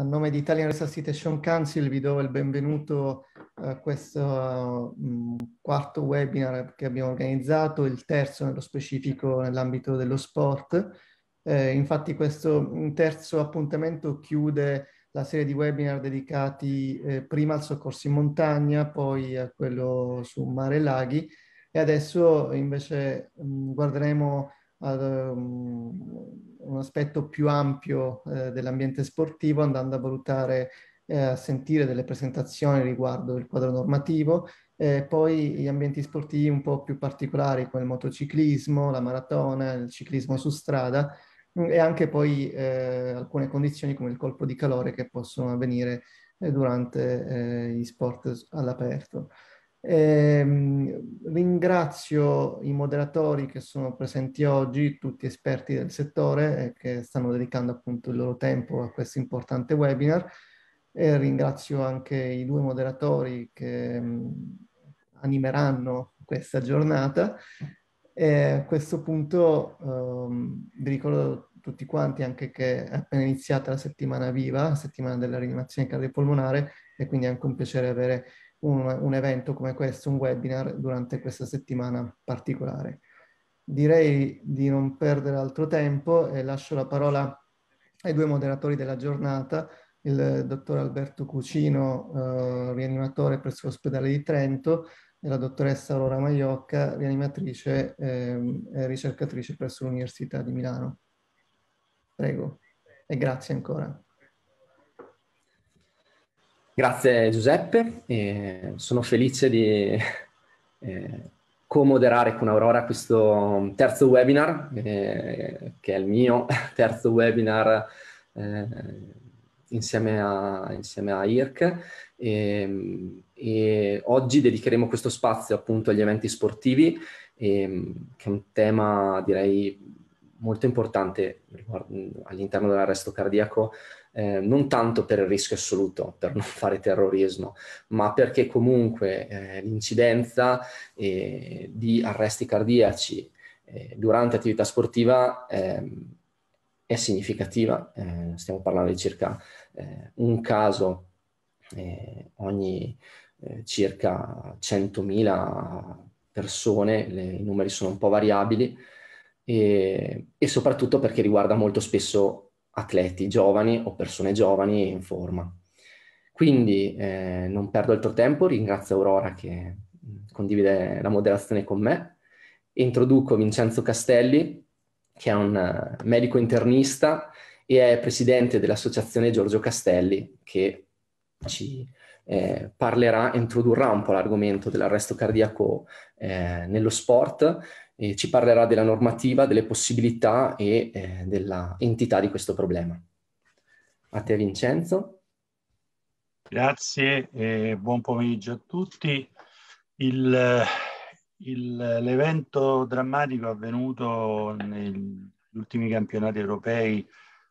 A nome di Italian Resuscitation Council vi do il benvenuto a questo quarto webinar che abbiamo organizzato, il terzo nello specifico nell'ambito dello sport. Eh, infatti questo terzo appuntamento chiude la serie di webinar dedicati eh, prima al soccorso in montagna, poi a quello su mare e laghi e adesso invece mh, guarderemo ad um, un aspetto più ampio eh, dell'ambiente sportivo andando a valutare e eh, a sentire delle presentazioni riguardo il quadro normativo e poi gli ambienti sportivi un po' più particolari come il motociclismo, la maratona, il ciclismo su strada mm, e anche poi eh, alcune condizioni come il colpo di calore che possono avvenire eh, durante gli sport all'aperto. Eh, ringrazio i moderatori che sono presenti oggi, tutti esperti del settore eh, che stanno dedicando appunto il loro tempo a questo importante webinar. E ringrazio anche i due moderatori che mh, mm, animeranno questa giornata. E a questo punto ehm, vi ricordo tutti quanti anche che è appena iniziata la settimana viva, la settimana della rianimazione cardiopolmonare, e quindi è anche un piacere avere un, un evento come questo, un webinar durante questa settimana particolare. Direi di non perdere altro tempo e lascio la parola ai due moderatori della giornata, il dottor Alberto Cucino, eh, rianimatore presso l'ospedale di Trento, e la dottoressa Aurora Maiocca, rianimatrice eh, e ricercatrice presso l'Università di Milano. Prego e grazie ancora. Grazie Giuseppe, eh, sono felice di eh, co-moderare con Aurora questo terzo webinar, eh, che è il mio terzo webinar eh, insieme a, insieme, a, IRC. E, e oggi dedicheremo questo spazio appunto agli eventi sportivi, e, che è un tema direi molto importante all'interno dell'arresto cardiaco, eh, non tanto per il rischio assoluto, per non fare terrorismo, ma perché comunque eh, l'incidenza eh, di arresti cardiaci eh, durante attività sportiva ehm, è significativa. Eh, stiamo parlando di circa eh, un caso ogni circa 100.000 persone, le, i numeri sono un po' variabili, e, e soprattutto perché riguarda molto spesso atleti giovani o persone giovani in forma. Quindi eh, non perdo altro tempo, ringrazio Aurora che condivide la moderazione con me. Introduco Vincenzo Castelli, che è un eh, medico internista e è presidente dell'associazione Giorgio Castelli, che ci eh, parlerà, introdurrà un po' l'argomento dell'arresto cardiaco eh, nello sport eh, ci parlerà della normativa, delle possibilità e eh, dell'entità di questo problema. A te Vincenzo. Grazie e buon pomeriggio a tutti. l'evento drammatico avvenuto negli ultimi campionati europei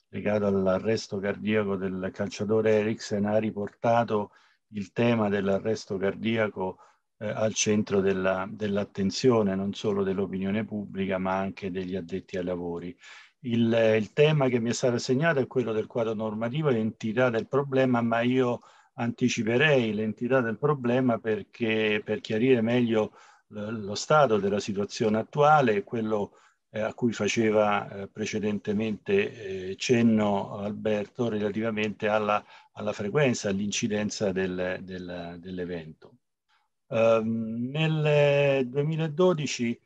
legato all'arresto cardiaco del calciatore Eriksen ha riportato il tema dell'arresto cardiaco eh, al centro della, dell'attenzione non solo dell'opinione pubblica ma anche degli addetti ai lavori. Il, il tema che mi è stato assegnato è quello del quadro normativo e l'entità del problema, ma io anticiperei l'entità del problema perché, per chiarire meglio lo stato della situazione attuale e quello eh, a cui faceva eh, precedentemente eh, cenno Alberto relativamente alla, alla frequenza, all'incidenza del, del, dell'evento. Eh, nel 2012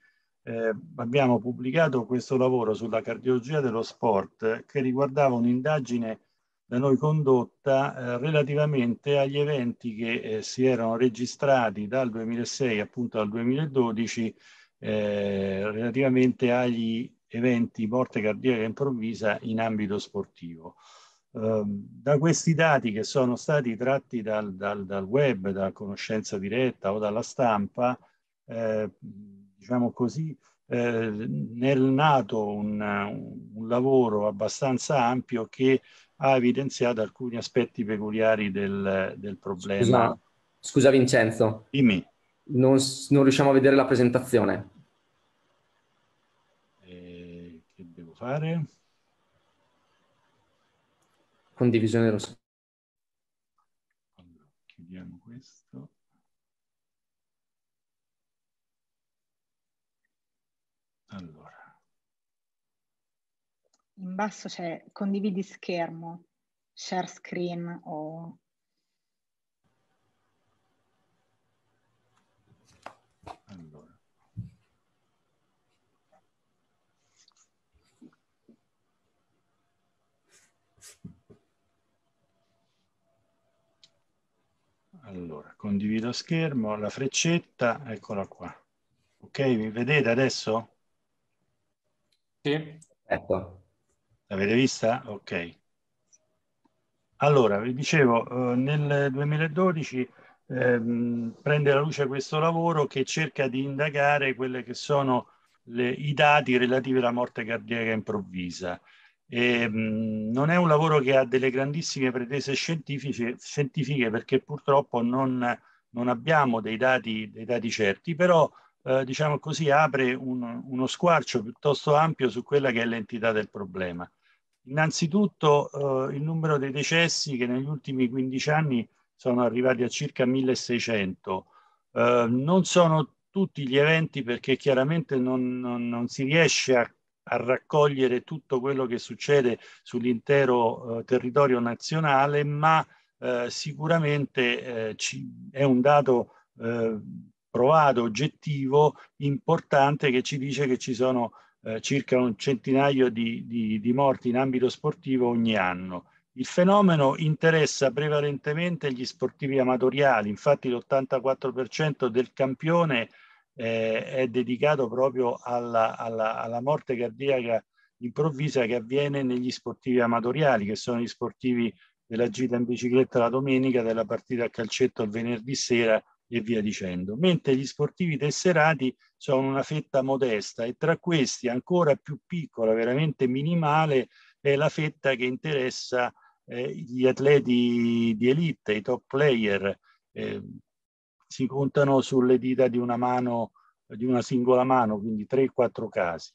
eh, abbiamo pubblicato questo lavoro sulla cardiologia dello sport che riguardava un'indagine da noi condotta eh, relativamente agli eventi che eh, si erano registrati dal 2006 appunto al 2012 eh, relativamente agli eventi morte cardiaca improvvisa in ambito sportivo. Ehm, da questi dati che sono stati tratti dal, dal, dal web, da conoscenza diretta o dalla stampa, eh, diciamo così, eh, nel nato un, un, lavoro abbastanza ampio che ha evidenziato alcuni aspetti peculiari del, del problema. Scusa, scusa, Vincenzo. Dimmi. Non, non riusciamo a vedere la presentazione. Eh, che devo fare? condivisione dello schermo. Allora, chiudiamo questo. Allora. In basso c'è condividi schermo, share screen o Allora, condivido schermo, la freccetta, eccola qua. Ok, mi vedete adesso? Sì. Ecco. L'avete vista? Ok. Allora, vi dicevo, eh, nel 2012 ehm, prende la luce questo lavoro che cerca di indagare quelli che sono le, i dati relativi alla morte cardiaca improvvisa. E, ehm, mh, non è un lavoro che ha delle grandissime pretese scientifiche, scientifiche perché purtroppo non, non abbiamo dei dati, dei dati certi, però eh, diciamo così apre un, uno squarcio piuttosto ampio su quella che è l'entità del problema. Innanzitutto eh, il numero dei decessi che negli ultimi 15 anni sono arrivati a circa 1600. Eh, non sono tutti gli eventi perché chiaramente non, non, non si riesce a a raccogliere tutto quello che succede sull'intero eh, territorio nazionale, ma eh, sicuramente eh, ci, è un dato eh, provato, oggettivo, importante che ci dice che ci sono eh, circa un centinaio di, di, di morti in ambito sportivo ogni anno. Il fenomeno interessa prevalentemente gli sportivi amatoriali, infatti l'84% del campione eh, eh, è dedicato proprio alla, alla, alla, morte cardiaca improvvisa che avviene negli sportivi amatoriali, che sono gli sportivi della gita in bicicletta la domenica, della partita a calcetto il venerdì sera e via dicendo. Mentre gli sportivi tesserati sono una fetta modesta e tra questi ancora più piccola, veramente minimale, è la fetta che interessa eh, gli atleti di elite, i top player, eh, si contano sulle dita di una mano, di una singola mano, quindi 3-4 casi.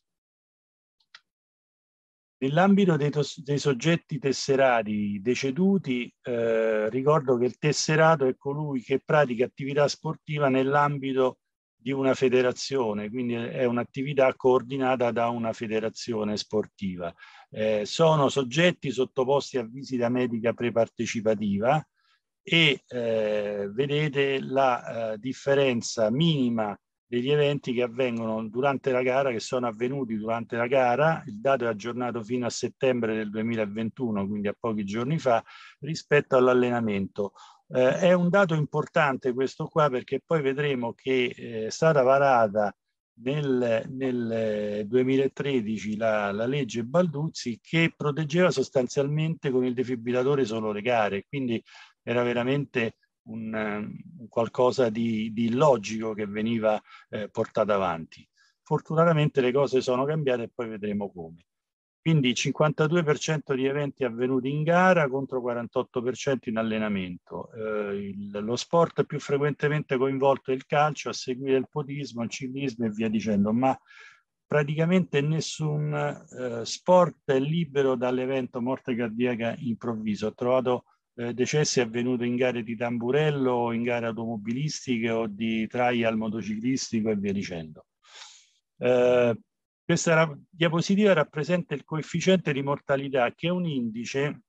Nell'ambito dei, dei, soggetti tesserati deceduti, eh, ricordo che il tesserato è colui che pratica attività sportiva nell'ambito di una federazione, quindi è un'attività coordinata da una federazione sportiva. Eh, sono soggetti sottoposti a visita medica prepartecipativa, e eh, vedete la eh, differenza minima degli eventi che avvengono durante la gara, che sono avvenuti durante la gara, il dato è aggiornato fino a settembre del 2021, quindi a pochi giorni fa, rispetto all'allenamento. Eh, è un dato importante questo qua perché poi vedremo che eh, è stata varata nel, nel 2013 eh, la, la, legge Balduzzi che proteggeva sostanzialmente con il defibrillatore solo le gare, quindi era veramente un, um, qualcosa di, di, illogico che veniva eh, portato avanti. Fortunatamente le cose sono cambiate e poi vedremo come. Quindi 52% di eventi avvenuti in gara contro 48% in allenamento. Eh, il, lo sport più frequentemente coinvolto è il calcio, a seguire il potismo, il ciclismo e via dicendo, ma praticamente nessun eh, sport è libero dall'evento morte cardiaca improvviso. Ho trovato eh, decessi avvenuti in gare di tamburello, in gare automobilistiche o di trial motociclistico e via dicendo. Eh, questa ra- diapositiva rappresenta il coefficiente di mortalità che è un indice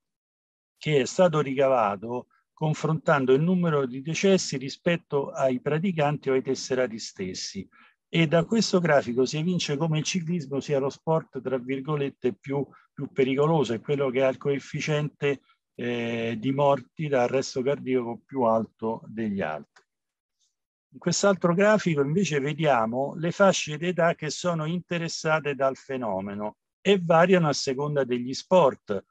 che è stato ricavato confrontando il numero di decessi rispetto ai praticanti o ai tesserati stessi e da questo grafico si evince come il ciclismo sia lo sport tra virgolette più, più pericoloso, è quello che ha il coefficiente eh, di morti da arresto cardiaco più alto degli altri. In quest'altro grafico invece vediamo le fasce d'età che sono interessate dal fenomeno e variano a seconda degli sport.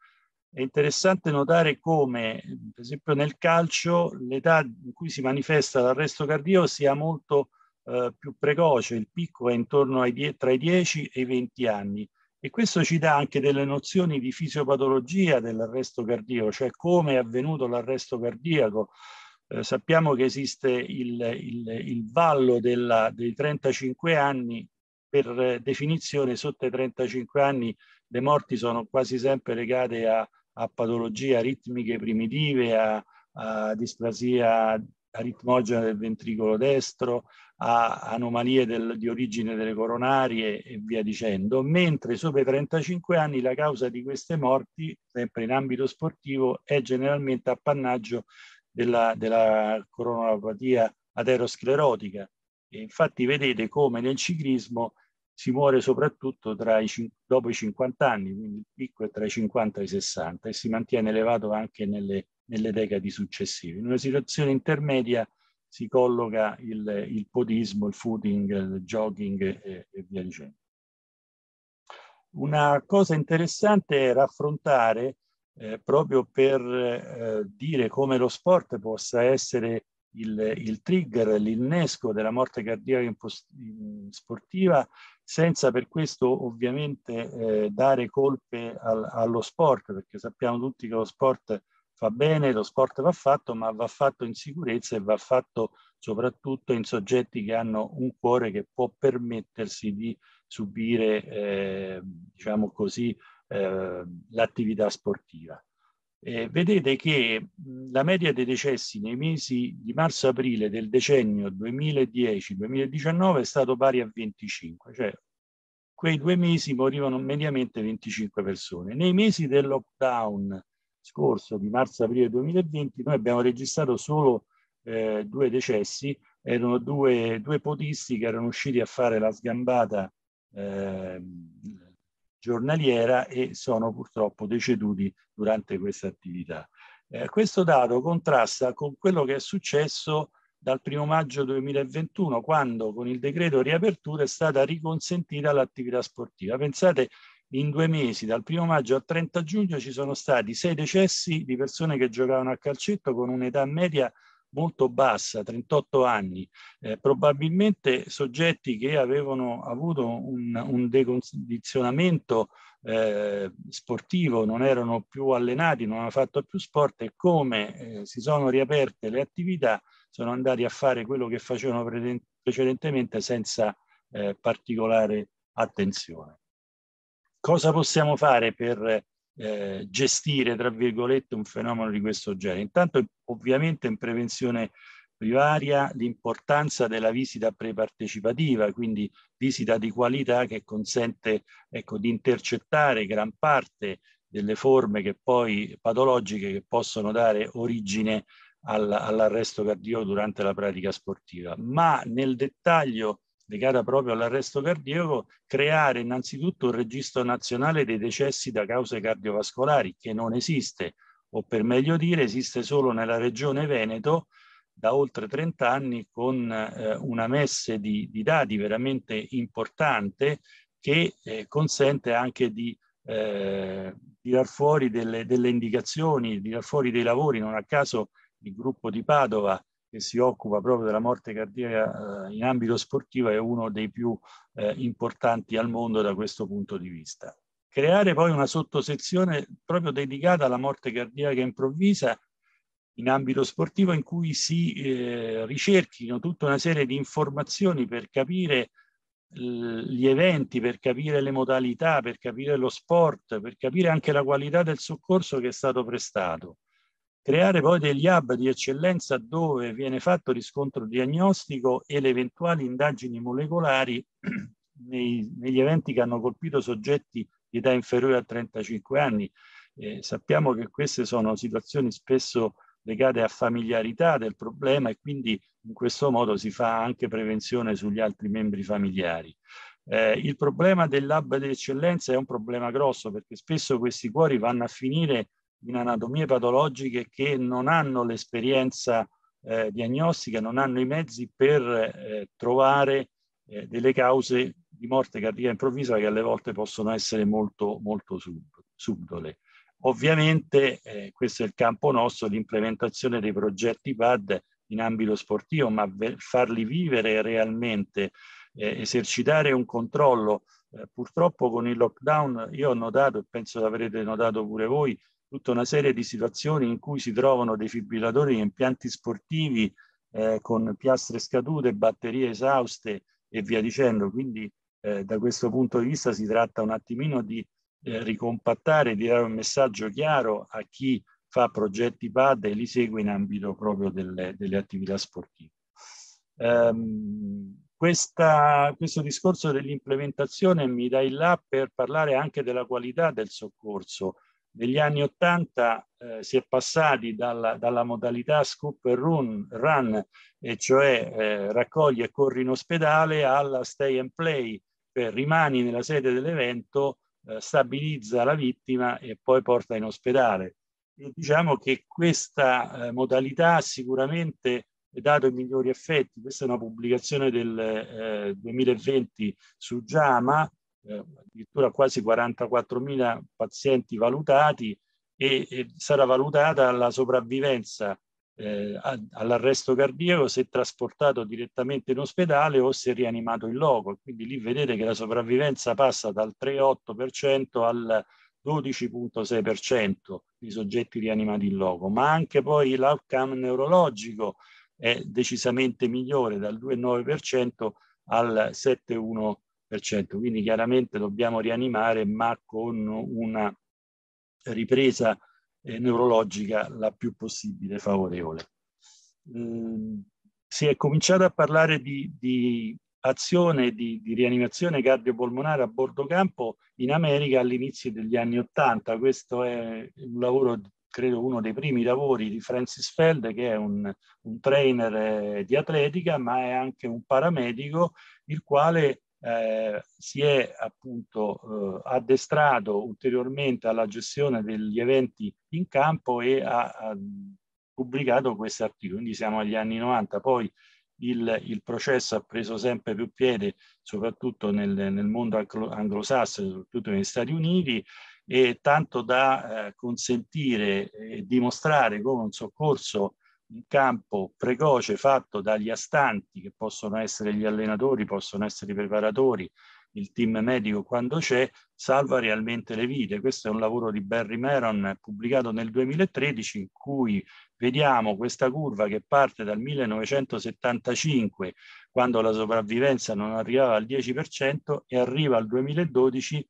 È interessante notare come, per esempio nel calcio, l'età in cui si manifesta l'arresto cardiaco sia molto eh, più precoce, il picco è intorno ai, tra i 10 e i 20 anni, e questo ci dà anche delle nozioni di fisiopatologia dell'arresto cardiaco, cioè come è avvenuto l'arresto cardiaco. Eh, sappiamo che esiste il, il, il vallo della, dei 35 anni, per definizione sotto i 35 anni le morti sono quasi sempre legate a, a patologie aritmiche primitive, a, a displasia aritmogena del ventricolo destro, a anomalie del, di origine delle coronarie e via dicendo, mentre sopra i 35 anni la causa di queste morti, sempre in ambito sportivo, è generalmente appannaggio della, della coronapatia aterosclerotica. E infatti vedete come nel ciclismo si muore soprattutto i, dopo i 50 anni, quindi il picco è tra i 50 e i 60 e si mantiene elevato anche nelle, nelle decadi successive. In una situazione intermedia si colloca il, il podismo, il footing, il jogging e, e via dicendo. Una cosa interessante è raffrontare eh, proprio per eh, dire come lo sport possa essere il, il trigger, l'innesco della morte cardiaca sportiva, senza per questo ovviamente eh, dare colpe al, allo sport, perché sappiamo tutti che lo sport va bene, lo sport va fatto, ma va fatto in sicurezza e va fatto soprattutto in soggetti che hanno un cuore che può permettersi di subire, eh, diciamo così, eh, l'attività sportiva. Eh, vedete che la media dei decessi nei mesi di marzo-aprile del decennio 2010-2019 è stato pari a 25, cioè quei due mesi morivano mediamente 25 persone. Nei mesi del lockdown scorso, di marzo-aprile 2020, noi abbiamo registrato solo eh, due decessi, erano due, due potisti che erano usciti a fare la sgambata eh, giornaliera e sono purtroppo deceduti durante questa attività. Eh, questo dato contrasta con quello che è successo dal 1 maggio 2021, quando con il decreto riapertura è stata riconsentita l'attività sportiva. Pensate in due mesi, dal 1 maggio al 30 giugno, ci sono stati sei decessi di persone che giocavano a calcetto con un'età media molto bassa, 38 anni, eh, probabilmente soggetti che avevano avuto un, un decondizionamento eh, sportivo, non erano più allenati, non hanno fatto più sport e come eh, si sono riaperte le attività sono andati a fare quello che facevano precedentemente senza eh, particolare attenzione cosa possiamo fare per eh, gestire, tra virgolette, un fenomeno di questo genere? Intanto, ovviamente, in prevenzione privaria l'importanza della visita prepartecipativa, quindi visita di qualità che consente ecco, di intercettare gran parte delle forme che poi, patologiche che possono dare origine all'arresto cardiaco durante la pratica sportiva. Ma nel dettaglio legata proprio all'arresto cardiaco, creare innanzitutto un registro nazionale dei decessi da cause cardiovascolari che non esiste, o per meglio dire esiste solo nella regione Veneto da oltre 30 anni con eh, una messe di, di, dati veramente importante che eh, consente anche di eh, tirar fuori delle, delle indicazioni, tirar fuori dei lavori, non a caso il gruppo di Padova che si occupa proprio della morte cardiaca eh, in ambito sportivo è uno dei più eh, importanti al mondo da questo punto di vista. Creare poi una sottosezione proprio dedicata alla morte cardiaca improvvisa in ambito sportivo in cui si eh, ricerchino tutta una serie di informazioni per capire gli eventi, per capire le modalità, per capire lo sport, per capire anche la qualità del soccorso che è stato prestato creare poi degli hub di eccellenza dove viene fatto riscontro diagnostico e le eventuali indagini molecolari nei, negli eventi che hanno colpito soggetti di età inferiore a 35 anni. Eh, sappiamo che queste sono situazioni spesso legate a familiarità del problema e quindi in questo modo si fa anche prevenzione sugli altri membri familiari. Eh, il problema dell'hub di eccellenza è un problema grosso perché spesso questi cuori vanno a finire in anatomie patologiche che non hanno l'esperienza eh, diagnostica, non hanno i mezzi per eh, trovare eh, delle cause di morte cardiaca improvvisa che alle volte possono essere molto, molto sub, subdole. Ovviamente eh, questo è il campo nostro, l'implementazione dei progetti PAD in ambito sportivo, ma farli vivere realmente, eh, esercitare un controllo. Eh, purtroppo con il lockdown io ho notato, e penso l'avrete notato pure voi, tutta una serie di situazioni in cui si trovano defibrillatori in impianti sportivi eh, con piastre scadute, batterie esauste e via dicendo. Quindi eh, da questo punto di vista si tratta un attimino di eh, ricompattare, di dare un messaggio chiaro a chi fa progetti PAD e li segue in ambito proprio delle, delle attività sportive. Um, questa, questo discorso dell'implementazione mi dà il là per parlare anche della qualità del soccorso negli anni 80 eh, si è passati dalla, dalla modalità scoop and run, run e cioè eh, raccogli e corri in ospedale, alla stay and play, cioè rimani nella sede dell'evento, eh, stabilizza la vittima e poi porta in ospedale. E diciamo che questa eh, modalità sicuramente ha dato i migliori effetti. Questa è una pubblicazione del 2020 eh, su JAMA, eh, addirittura quasi 44.000 pazienti valutati e, e, sarà valutata la sopravvivenza eh, all'arresto cardiaco se trasportato direttamente in ospedale o se rianimato in loco. Quindi lì vedete che la sopravvivenza passa dal 3,8% al 12,6% di soggetti rianimati in loco, ma anche poi l'outcome neurologico è decisamente migliore dal 2,9% al 7,1% quindi chiaramente dobbiamo rianimare ma con una ripresa eh, neurologica la più possibile favorevole. Eh, si è cominciato a parlare di, di azione di, di, rianimazione cardiopolmonare a bordo campo in America all'inizio degli anni Ottanta. Questo è un lavoro, credo uno dei primi lavori di Francis Feld, che è un, un trainer eh, di atletica, ma è anche un paramedico, il quale eh, si è appunto eh, addestrato ulteriormente alla gestione degli eventi in campo e ha, ha pubblicato questi articoli, quindi siamo agli anni 90. Poi il, il processo ha preso sempre più piede, soprattutto nel, nel mondo anglo, anglosassone, soprattutto negli Stati Uniti, e tanto da eh, consentire e dimostrare come un soccorso un campo precoce fatto dagli astanti, che possono essere gli allenatori, possono essere i preparatori, il team medico quando c'è, salva realmente le vite. Questo è un lavoro di Barry Meron pubblicato nel 2013 in cui vediamo questa curva che parte dal 1975, quando la sopravvivenza non arrivava al 10% e arriva al 2012,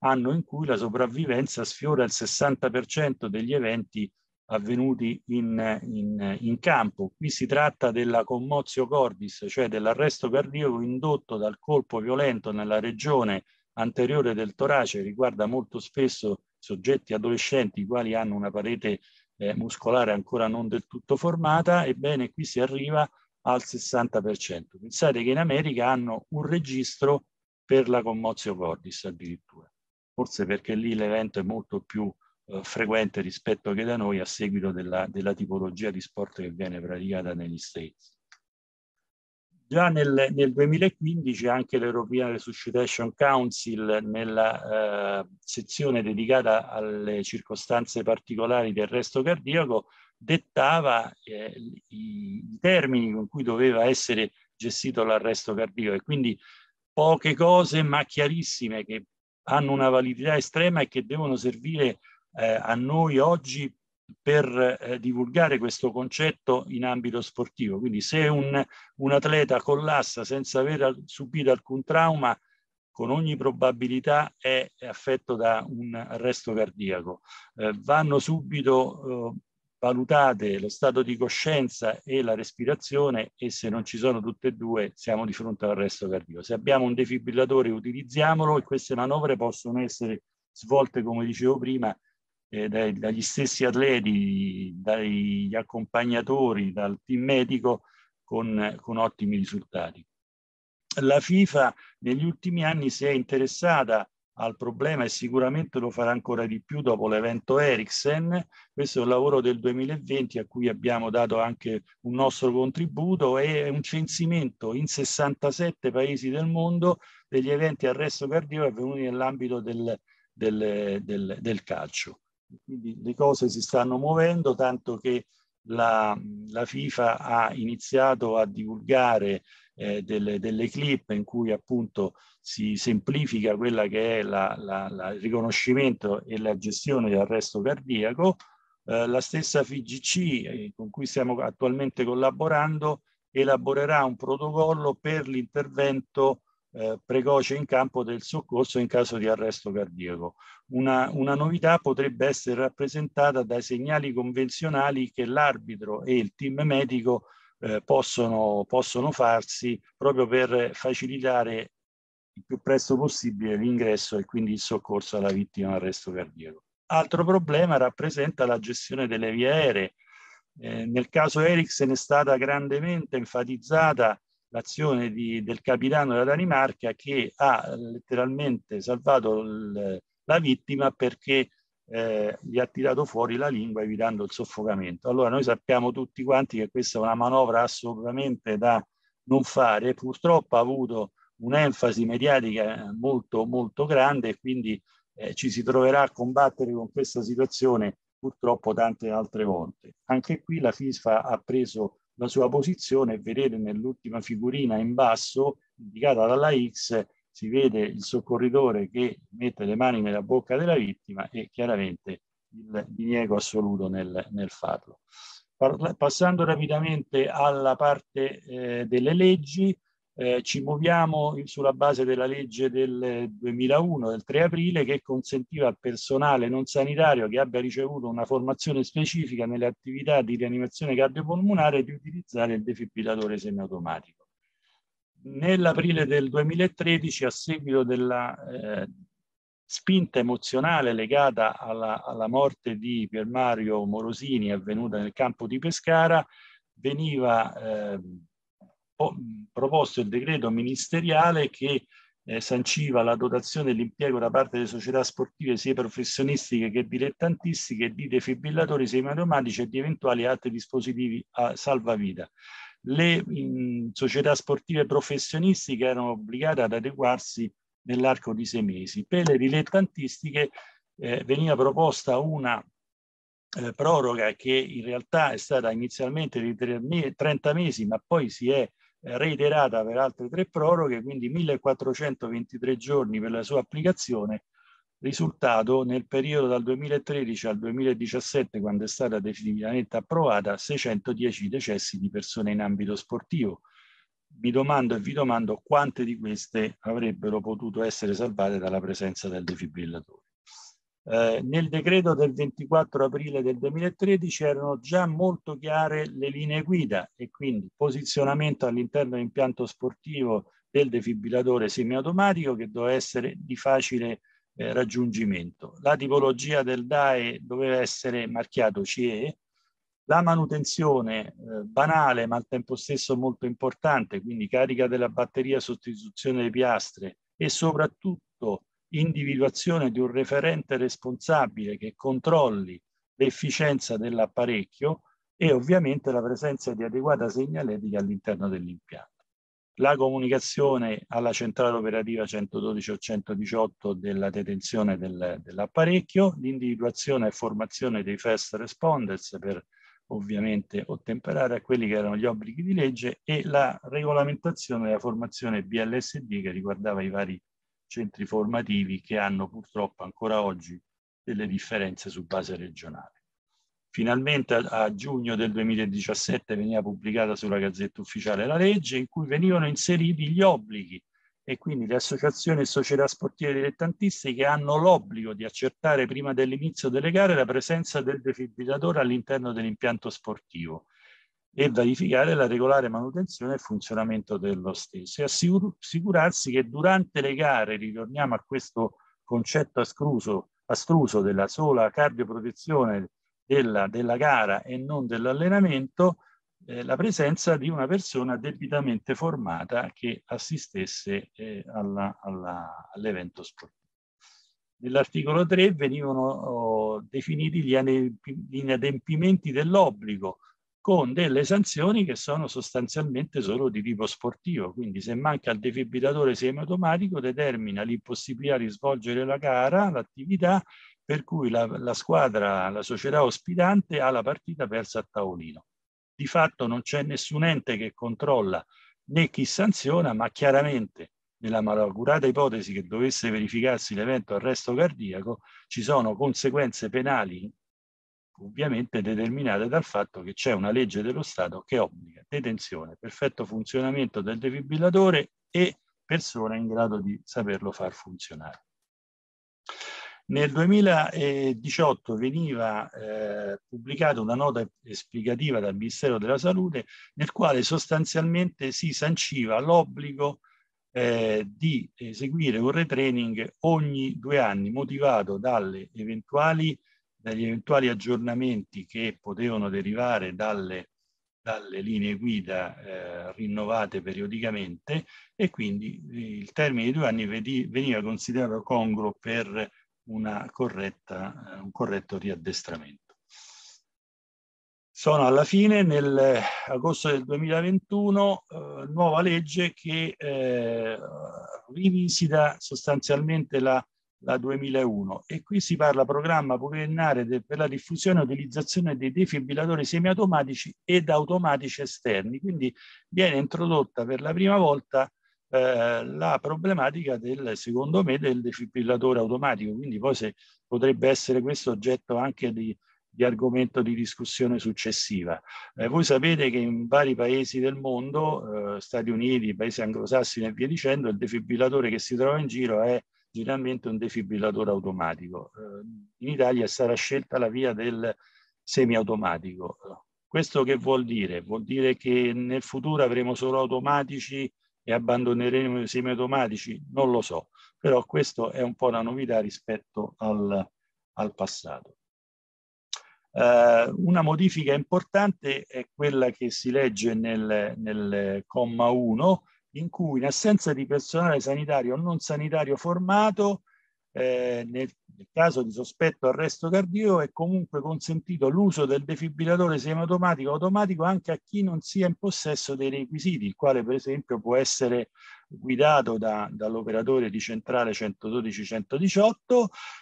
anno in cui la sopravvivenza sfiora il 60% degli eventi avvenuti in, in, in campo. Qui si tratta della commozio cordis, cioè dell'arresto cardiaco indotto dal colpo violento nella regione anteriore del torace, riguarda molto spesso soggetti adolescenti i quali hanno una parete eh, muscolare ancora non del tutto formata, ebbene qui si arriva al 60%. Pensate che in America hanno un registro per la commozio cordis addirittura, forse perché lì l'evento è molto più eh, frequente rispetto che da noi a seguito della, della tipologia di sport che viene praticata negli States. Già nel, nel 2015 anche l'European Resuscitation Council nella eh, sezione dedicata alle circostanze particolari del resto cardiaco dettava eh, i, i termini con cui doveva essere gestito l'arresto cardiaco e quindi poche cose ma chiarissime che hanno una validità estrema e che devono servire eh, a noi oggi per eh, divulgare questo concetto in ambito sportivo. Quindi se un, un atleta collassa senza aver subito alcun trauma, con ogni probabilità è affetto da un arresto cardiaco. Eh, vanno subito eh, valutate lo stato di coscienza e la respirazione e se non ci sono tutte e due siamo di fronte all'arresto cardiaco. Se abbiamo un defibrillatore utilizziamolo e queste manovre possono essere svolte, come dicevo prima, eh, dai, dagli stessi atleti, dagli accompagnatori, dal team medico con, con ottimi risultati. La FIFA negli ultimi anni si è interessata al problema e sicuramente lo farà ancora di più dopo l'evento Ericsson. Questo è un lavoro del 2020 a cui abbiamo dato anche un nostro contributo e un censimento in 67 paesi del mondo degli eventi arresto cardiaco avvenuti nell'ambito del, del, del, del calcio. Quindi le cose si stanno muovendo, tanto che la, la FIFA ha iniziato a divulgare eh, delle, delle, clip in cui appunto si semplifica quella che è il riconoscimento e la gestione del resto cardiaco. Eh, la stessa FIGC eh, con cui stiamo attualmente collaborando elaborerà un protocollo per l'intervento eh, precoce in campo del soccorso in caso di arresto cardiaco. Una, una, novità potrebbe essere rappresentata dai segnali convenzionali che l'arbitro e il team medico eh, possono, possono farsi proprio per facilitare il più presto possibile l'ingresso e quindi il soccorso alla vittima di arresto cardiaco. Altro problema rappresenta la gestione delle vie aeree. Eh, nel caso Eriksen è stata grandemente enfatizzata l'azione di, del capitano della Danimarca che ha letteralmente salvato il, la vittima perché eh, gli ha tirato fuori la lingua evitando il soffocamento. Allora noi sappiamo tutti quanti che questa è una manovra assolutamente da non fare, purtroppo ha avuto un'enfasi mediatica molto molto grande e quindi eh, ci si troverà a combattere con questa situazione purtroppo tante altre volte. Anche qui la FIFA ha preso la sua posizione e vedete nell'ultima figurina in basso, indicata dalla X, si vede il soccorritore che mette le mani nella bocca della vittima e chiaramente il diniego assoluto nel, nel farlo. Parla, passando rapidamente alla parte eh, delle leggi, eh, ci muoviamo sulla base della legge del 2001, del 3 aprile, che consentiva al personale non sanitario che abbia ricevuto una formazione specifica nelle attività di rianimazione cardiopolmonare di utilizzare il defibrillatore semiautomatico. Nell'aprile del 2013, a seguito della eh, spinta emozionale legata alla, alla morte di Pier Mario Morosini avvenuta nel campo di Pescara, veniva eh, proposto il decreto ministeriale che eh, sanciva la dotazione e l'impiego da parte delle società sportive sia professionistiche che dilettantistiche di defibrillatori semiautomatici e di eventuali altri dispositivi a salvavita. Le mh, società sportive professionistiche erano obbligate ad adeguarsi nell'arco di sei mesi. Per le dilettantistiche eh, veniva proposta una eh, proroga che in realtà è stata inizialmente di 30 mesi, ma poi si è eh, reiterata per altre tre proroghe, quindi 1423 giorni per la sua applicazione, risultato nel periodo dal 2013 al 2017, quando è stata definitivamente approvata, 610 decessi di persone in ambito sportivo. Mi domando e vi domando quante di queste avrebbero potuto essere salvate dalla presenza del defibrillatore. Eh, nel decreto del 24 aprile del 2013 erano già molto chiare le linee guida e quindi posizionamento all'interno dell'impianto sportivo del defibrillatore semiautomatico che doveva essere di facile eh, raggiungimento. La tipologia del DAE doveva essere marchiato CE, la manutenzione eh, banale ma al tempo stesso molto importante, quindi carica della batteria, sostituzione delle piastre e soprattutto individuazione di un referente responsabile che controlli l'efficienza dell'apparecchio e ovviamente la presenza di adeguata segnaletica all'interno dell'impianto. La comunicazione alla centrale operativa 112 o 118 della detenzione del, dell'apparecchio, l'individuazione e formazione dei first responders per ovviamente ottemperare a quelli che erano gli obblighi di legge e la regolamentazione della formazione BLSD che riguardava i vari centri formativi che hanno purtroppo ancora oggi delle differenze su base regionale. Finalmente a, giugno del 2017 veniva pubblicata sulla Gazzetta Ufficiale la legge in cui venivano inseriti gli obblighi e quindi le associazioni e società sportive dilettantistiche hanno l'obbligo di accertare prima dell'inizio delle gare la presenza del defibrillatore all'interno dell'impianto sportivo e verificare la regolare manutenzione e funzionamento dello stesso e assicur assicurarsi che durante le gare, ritorniamo a questo concetto ascruso, astruso della sola cardioprotezione della, della gara e non dell'allenamento, eh, la presenza di una persona debitamente formata che assistesse eh, all'evento all sportivo. Nell'articolo 3 venivano oh, definiti gli inadempimenti dell'obbligo con delle sanzioni che sono sostanzialmente solo di tipo sportivo, quindi se manca il defibrillatore semiautomatico determina l'impossibilità di svolgere la gara, l'attività, per cui la, la, squadra, la società ospitante ha la partita persa a tavolino. Di fatto non c'è nessun ente che controlla né chi sanziona, ma chiaramente nella malaugurata ipotesi che dovesse verificarsi l'evento arresto cardiaco, ci sono conseguenze penali ovviamente determinate dal fatto che c'è una legge dello Stato che obbliga detenzione, perfetto funzionamento del defibrillatore e persona in grado di saperlo far funzionare. Nel 2018 veniva eh, pubblicata una nota esplicativa dal Ministero della Salute nel quale sostanzialmente si sanciva l'obbligo eh, di eseguire un retraining ogni due anni motivato dalle eventuali dagli eventuali aggiornamenti che potevano derivare dalle, dalle linee guida eh, rinnovate periodicamente e quindi il termine di due anni veniva considerato congruo per corretta, eh, un corretto riaddestramento. Sono alla fine, agosto del 2021, eh, nuova legge che eh, rivisita sostanzialmente la la 2001 e qui si parla programma pluriennale de, per la diffusione e utilizzazione dei defibrillatori semiautomatici ed automatici esterni, quindi viene introdotta per la prima volta eh, la problematica del, secondo me, del defibrillatore automatico, quindi poi se potrebbe essere questo oggetto anche di, di argomento di discussione successiva. Eh, voi sapete che in vari paesi del mondo, eh, Stati Uniti, paesi anglosassini e via dicendo, il defibrillatore che si trova in giro è ordinariamente un defibrillatore automatico. Eh, in Italia sarà scelta la via del semiautomatico. Questo che vuol dire? Vuol dire che nel futuro avremo solo automatici e abbandoneremo i semiautomatici? Non lo so, però questo è un po' una novità rispetto al, al passato. Eh, una modifica importante è quella che si legge nel, nel comma 1, in cui in assenza di personale sanitario o non sanitario formato, eh, nel, nel, caso di sospetto arresto cardio, è comunque consentito l'uso del defibrillatore semiautomatico automatico anche a chi non sia in possesso dei requisiti, il quale per esempio può essere guidato da, dall'operatore di centrale 112-118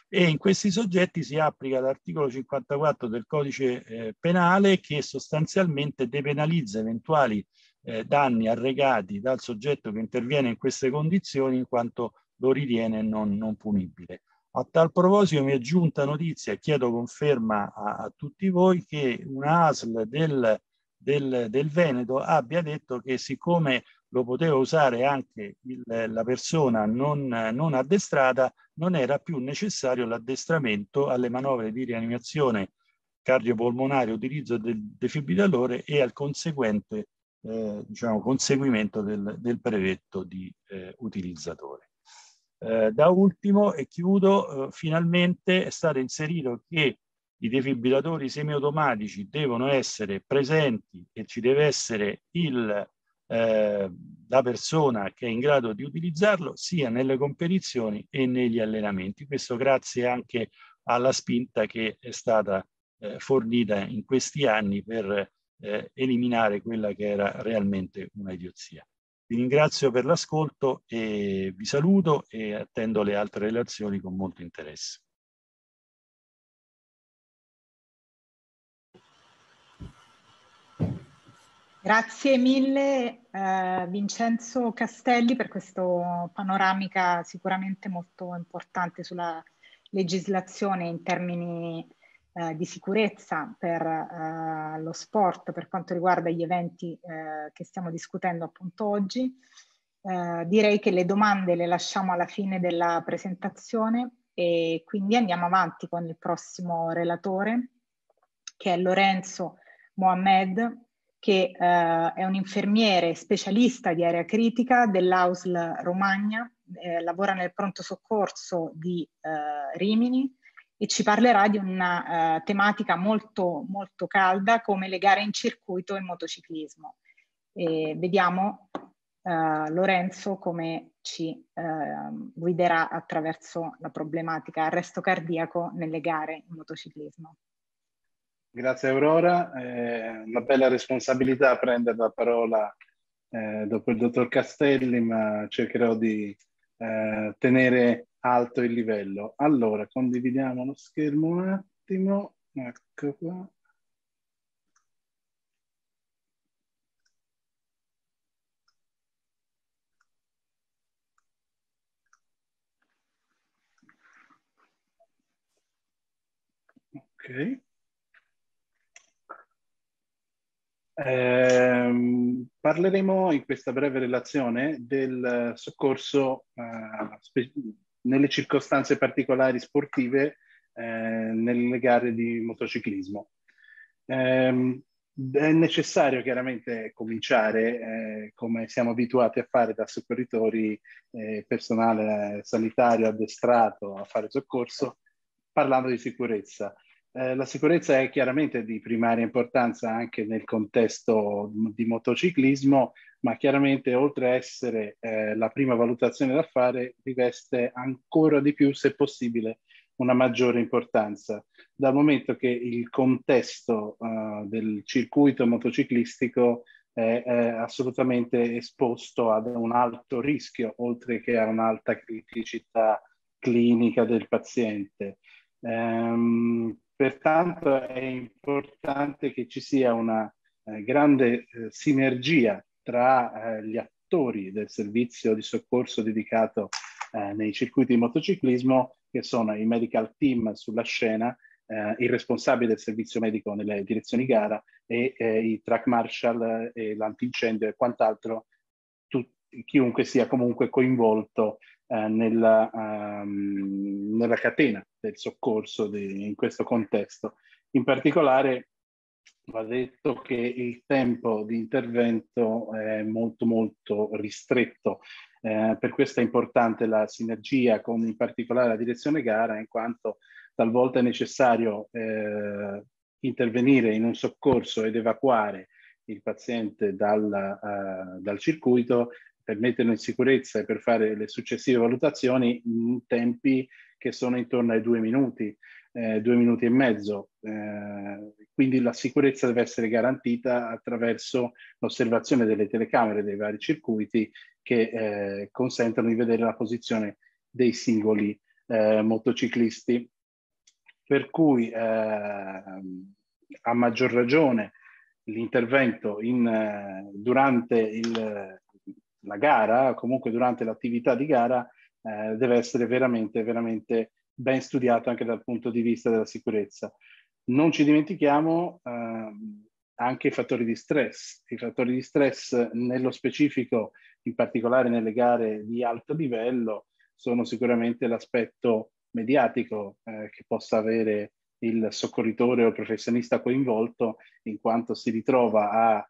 e in questi soggetti si applica l'articolo 54 del codice eh, penale che sostanzialmente depenalizza eventuali eh, danni arrecati dal soggetto che interviene in queste condizioni in quanto lo ritiene non, non punibile. A tal proposito mi è giunta notizia, e chiedo conferma a, a, tutti voi, che una ASL del, del, del Veneto abbia detto che siccome lo poteva usare anche il, la persona non, non addestrata, non era più necessario l'addestramento alle manovre di rianimazione cardiopolmonare, utilizzo del defibrillatore e al conseguente eh, diciamo, conseguimento del, del brevetto di eh, utilizzatore. Eh, da ultimo, e chiudo, eh, finalmente è stato inserito che i defibrillatori semiautomatici devono essere presenti e ci deve essere il, eh, la persona che è in grado di utilizzarlo sia nelle competizioni e negli allenamenti. Questo grazie anche alla spinta che è stata eh, fornita in questi anni per eh, eliminare quella che era realmente una idiozia. Vi ringrazio per l'ascolto e vi saluto e attendo le altre relazioni con molto interesse. Grazie mille eh, Vincenzo Castelli per questa panoramica sicuramente molto importante sulla legislazione in termini eh, di sicurezza per eh, lo sport per quanto riguarda gli eventi eh, che stiamo discutendo appunto oggi. Eh, direi che le domande le lasciamo alla fine della presentazione e quindi andiamo avanti con il prossimo relatore che è Lorenzo Mohamed che eh, è un infermiere specialista di area critica dell'AUSL Romagna, lavora nel pronto soccorso di Rimini, e ci parlerà di una uh, tematica molto, molto calda come le gare in circuito e il motociclismo. E vediamo uh, Lorenzo come ci uh, guiderà attraverso la problematica arresto cardiaco nelle gare in motociclismo. Grazie Aurora, eh, una bella responsabilità prendere la parola eh, dopo il dottor Castelli, ma cercherò di eh, tenere alto il livello. Allora, condividiamo lo schermo un attimo. Ecco qua. Ok. Eh, parleremo in questa breve relazione del soccorso eh, specifico nelle circostanze particolari sportive eh, nelle gare di motociclismo. Eh, è necessario chiaramente cominciare, eh, come siamo abituati a fare da soccorritori, eh, personale sanitario addestrato a fare soccorso, parlando di sicurezza. Eh, la sicurezza è chiaramente di primaria importanza anche nel contesto di motociclismo, ma chiaramente oltre a essere eh, la prima valutazione da fare, riveste ancora di più, se possibile, una maggiore importanza, dal momento che il contesto uh, del circuito motociclistico è, è, assolutamente esposto ad un alto rischio, oltre che a un'alta criticità clinica del paziente. Um, Pertanto è importante che ci sia una eh, grande eh, sinergia tra eh, gli attori del servizio di soccorso dedicato eh, nei circuiti di motociclismo, che sono i medical team sulla scena, eh, il responsabile del servizio medico nelle direzioni gara e eh, i track marshal e l'antincendio e quant'altro, chiunque sia comunque coinvolto eh, nella, um, ehm, nella, catena del soccorso di, in questo contesto. In particolare va detto che il tempo di intervento è molto molto ristretto, eh, per questo è importante la sinergia con in particolare la direzione gara in quanto talvolta è necessario eh, intervenire in un soccorso ed evacuare il paziente dal, uh, dal circuito per metterlo in sicurezza e per fare le successive valutazioni in tempi che sono intorno ai due minuti, eh, due minuti e mezzo. Eh, quindi la sicurezza deve essere garantita attraverso l'osservazione delle telecamere dei vari circuiti che eh, consentono di vedere la posizione dei singoli eh, motociclisti. Per cui eh, a maggior ragione l'intervento eh, durante il la gara, comunque durante l'attività di gara, eh, deve essere veramente, veramente ben studiato anche dal punto di vista della sicurezza. Non ci dimentichiamo eh, anche i fattori di stress. I fattori di stress nello specifico, in particolare nelle gare di alto livello, sono sicuramente l'aspetto mediatico eh, che possa avere il soccorritore o professionista coinvolto in quanto si ritrova a,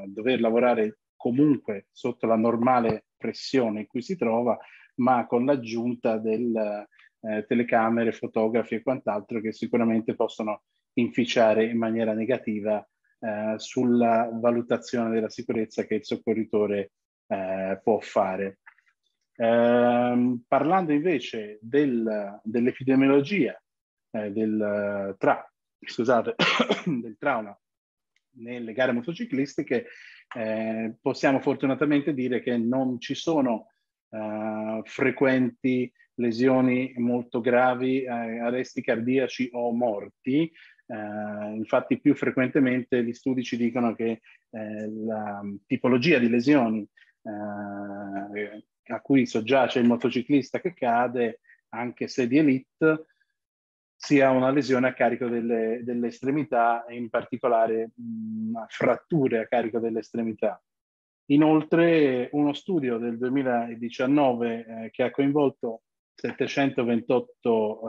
a dover lavorare comunque sotto la normale pressione in cui si trova, ma con l'aggiunta del eh, telecamere, fotografi e quant'altro che sicuramente possono inficiare in maniera negativa eh, sulla valutazione della sicurezza che il soccorritore eh, può fare. Ehm, parlando invece del, dell'epidemiologia eh, del, tra, scusate, del trauma nelle gare motociclistiche, eh, possiamo fortunatamente dire che non ci sono eh, frequenti lesioni molto gravi, eh, arresti cardiaci o morti. Eh, infatti più frequentemente gli studi ci dicono che eh, la tipologia di lesioni a cui soggiace il motociclista che cade, anche se di elite, sia una lesione a carico delle, delle estremità e in particolare mh, fratture a carico delle estremità. Inoltre uno studio del 2019 eh, che ha coinvolto 728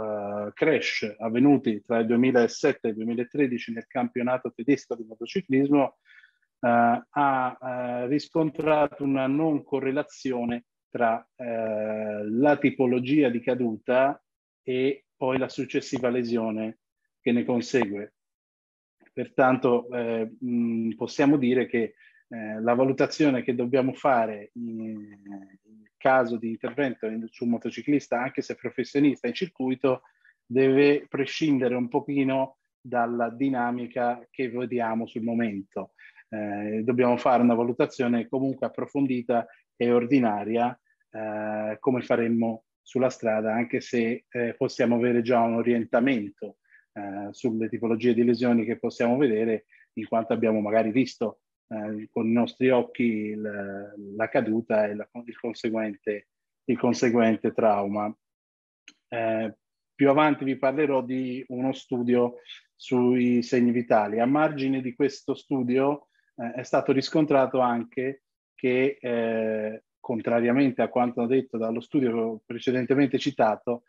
eh, crash avvenuti tra il 2007 e il 2013 nel campionato tedesco di motociclismo eh, ha eh, riscontrato una non correlazione tra eh, la tipologia di caduta e poi la successiva lesione che ne consegue. Pertanto eh, mh, possiamo dire che eh, la valutazione che dobbiamo fare in, in caso di intervento in, su un motociclista, anche se professionista in circuito, deve prescindere un pochino dalla dinamica che vediamo sul momento. Eh, dobbiamo fare una valutazione comunque approfondita e ordinaria, eh, come faremmo sulla strada, anche se eh, possiamo avere già un orientamento eh, sulle tipologie di lesioni che possiamo vedere, in quanto abbiamo magari visto eh, con i nostri occhi la, la caduta e la, il, conseguente, il, conseguente, trauma. Eh, più avanti vi parlerò di uno studio sui segni vitali. A margine di questo studio eh, è stato riscontrato anche che eh, contrariamente a quanto detto dallo studio precedentemente citato,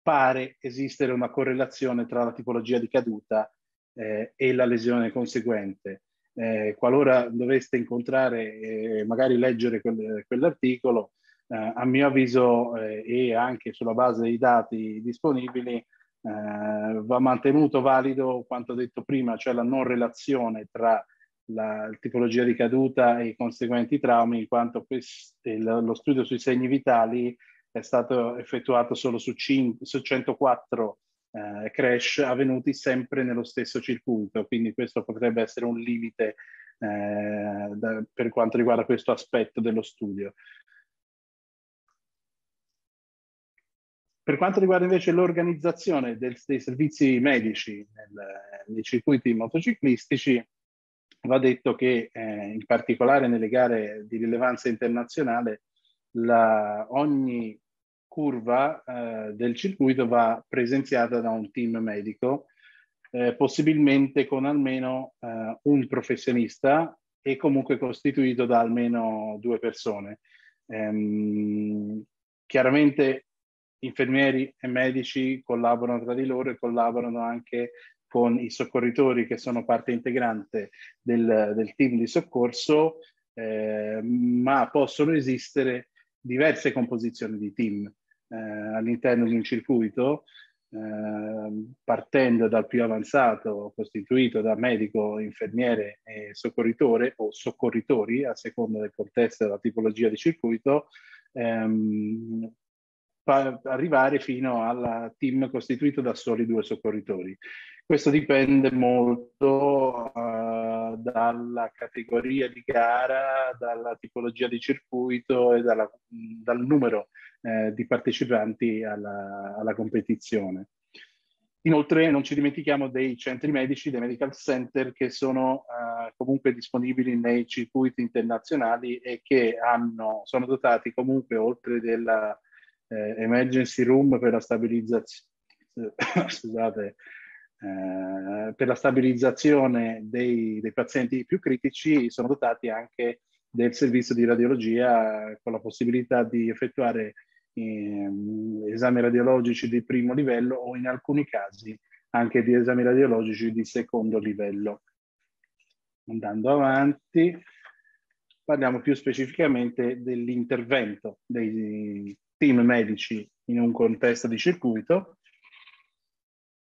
pare esistere una correlazione tra la tipologia di caduta eh, e la lesione conseguente. Eh, qualora doveste incontrare e eh, magari leggere quel, quell'articolo, eh, a mio avviso eh, e anche sulla base dei dati disponibili, eh, va mantenuto valido quanto detto prima, cioè la non relazione tra la tipologia di caduta e i conseguenti traumi, in quanto questi, lo studio sui segni vitali è stato effettuato solo su, 5, su 104 eh, crash avvenuti sempre nello stesso circuito, quindi questo potrebbe essere un limite eh, da, per quanto riguarda questo aspetto dello studio. Per quanto riguarda invece l'organizzazione dei servizi medici nel, nei circuiti motociclistici, va detto che eh, in particolare nelle gare di rilevanza internazionale la, ogni curva eh, del circuito va presenziata da un team medico, eh, possibilmente con almeno eh, un professionista e comunque costituito da almeno due persone. Ehm, chiaramente infermieri e medici collaborano tra di loro e collaborano anche con i soccorritori che sono parte integrante del, del team di soccorso, eh, ma possono esistere diverse composizioni di team eh, all'interno di un circuito, eh, partendo dal più avanzato, costituito da medico, infermiere e soccorritore o soccorritori, a seconda del contesto e della tipologia di circuito, ehm, arrivare fino al team costituito da soli due soccorritori. Questo dipende molto uh, dalla categoria di gara, dalla tipologia di circuito e dalla, dal numero eh, di partecipanti alla, alla competizione. Inoltre non ci dimentichiamo dei centri medici, dei medical center che sono uh, comunque disponibili nei circuiti internazionali e che hanno, sono dotati comunque oltre della eh, emergency room per la stabilizzazione, scusate, eh, per la stabilizzazione dei, dei, pazienti più critici sono dotati anche del servizio di radiologia con la possibilità di effettuare eh, esami radiologici di primo livello o in alcuni casi anche di esami radiologici di secondo livello. Andando avanti, parliamo più specificamente dell'intervento dei, team medici in un contesto di circuito,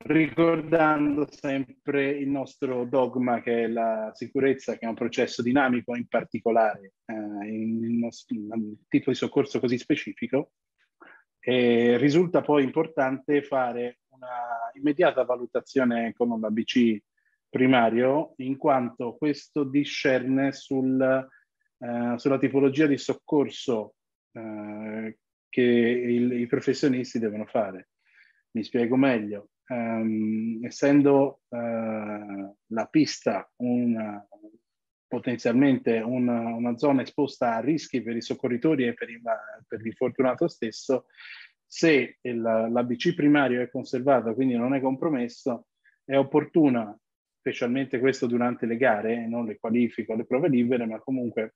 ricordando sempre il nostro dogma che è la sicurezza, che è un processo dinamico in particolare, eh, in, un tipo di soccorso così specifico, e risulta poi importante fare una immediata valutazione con un ABC primario, in quanto questo discerne sul, eh, sulla tipologia di soccorso eh, che il, i professionisti devono fare. Mi spiego meglio. Um, essendo uh, la pista una, potenzialmente una, una, zona esposta a rischi per i soccorritori e per, il, per l'infortunato stesso, se il, l'ABC primario è conservato, quindi non è compromesso, è opportuna, specialmente questo durante le gare, non le qualifico, le prove libere, ma comunque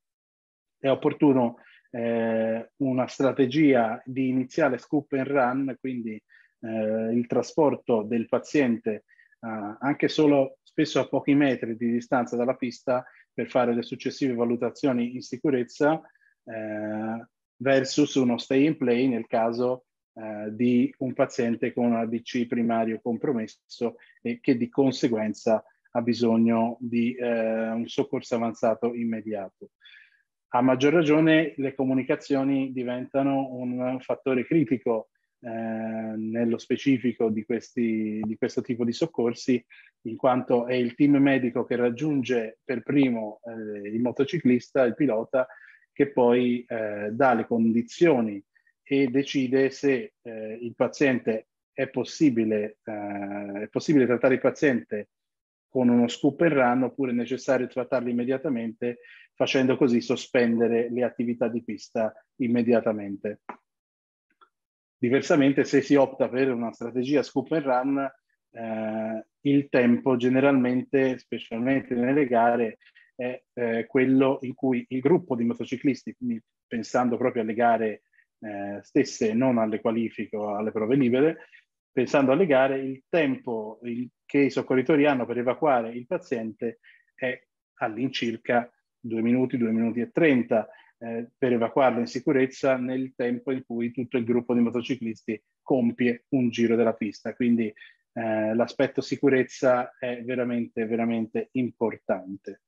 è opportuno eh, una strategia di iniziale scoop and run, quindi eh, il trasporto del paziente eh, anche solo spesso a pochi metri di distanza dalla pista per fare le successive valutazioni in sicurezza eh, versus uno stay in play nel caso eh, di un paziente con un ADC primario compromesso e che di conseguenza ha bisogno di eh, un soccorso avanzato immediato a maggior ragione le comunicazioni diventano un fattore critico eh, nello specifico di, questi, di, questo tipo di soccorsi, in quanto è il team medico che raggiunge per primo eh, il motociclista, il pilota, che poi eh, dà le condizioni e decide se eh, il paziente è possibile, eh, è possibile trattare il paziente con uno scoop in run oppure è necessario trattarli immediatamente facendo così sospendere le attività di pista immediatamente. Diversamente se si opta per una strategia scoop and run eh, il tempo generalmente, specialmente nelle gare, è eh, quello in cui il gruppo di motociclisti, quindi pensando proprio alle gare eh, stesse, non alle qualifiche o alle prove libere, pensando alle gare, il tempo, il che i soccorritori hanno per evacuare il paziente è all'incirca 2 minuti, 2 minuti e 30 eh, per evacuarlo in sicurezza nel tempo in cui tutto il gruppo di motociclisti compie un giro della pista. Quindi eh, l'aspetto sicurezza è veramente, veramente importante.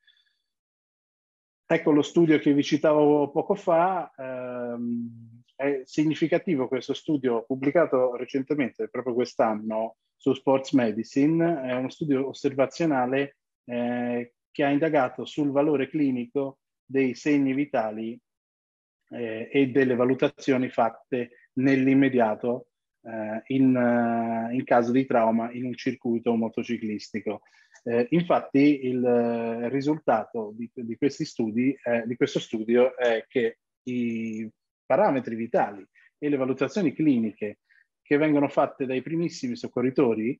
Ecco lo studio che vi citavo poco fa, ehm, è significativo questo studio pubblicato recentemente, proprio quest'anno, su Sports Medicine, è uno studio osservazionale eh, che ha indagato sul valore clinico dei segni vitali eh, e delle valutazioni fatte nell'immediato eh, in, eh, in, caso di trauma in un circuito motociclistico. Eh, infatti il eh, risultato di, di questi studi, di questo studio è che i parametri vitali e le valutazioni cliniche che vengono fatte dai primissimi soccorritori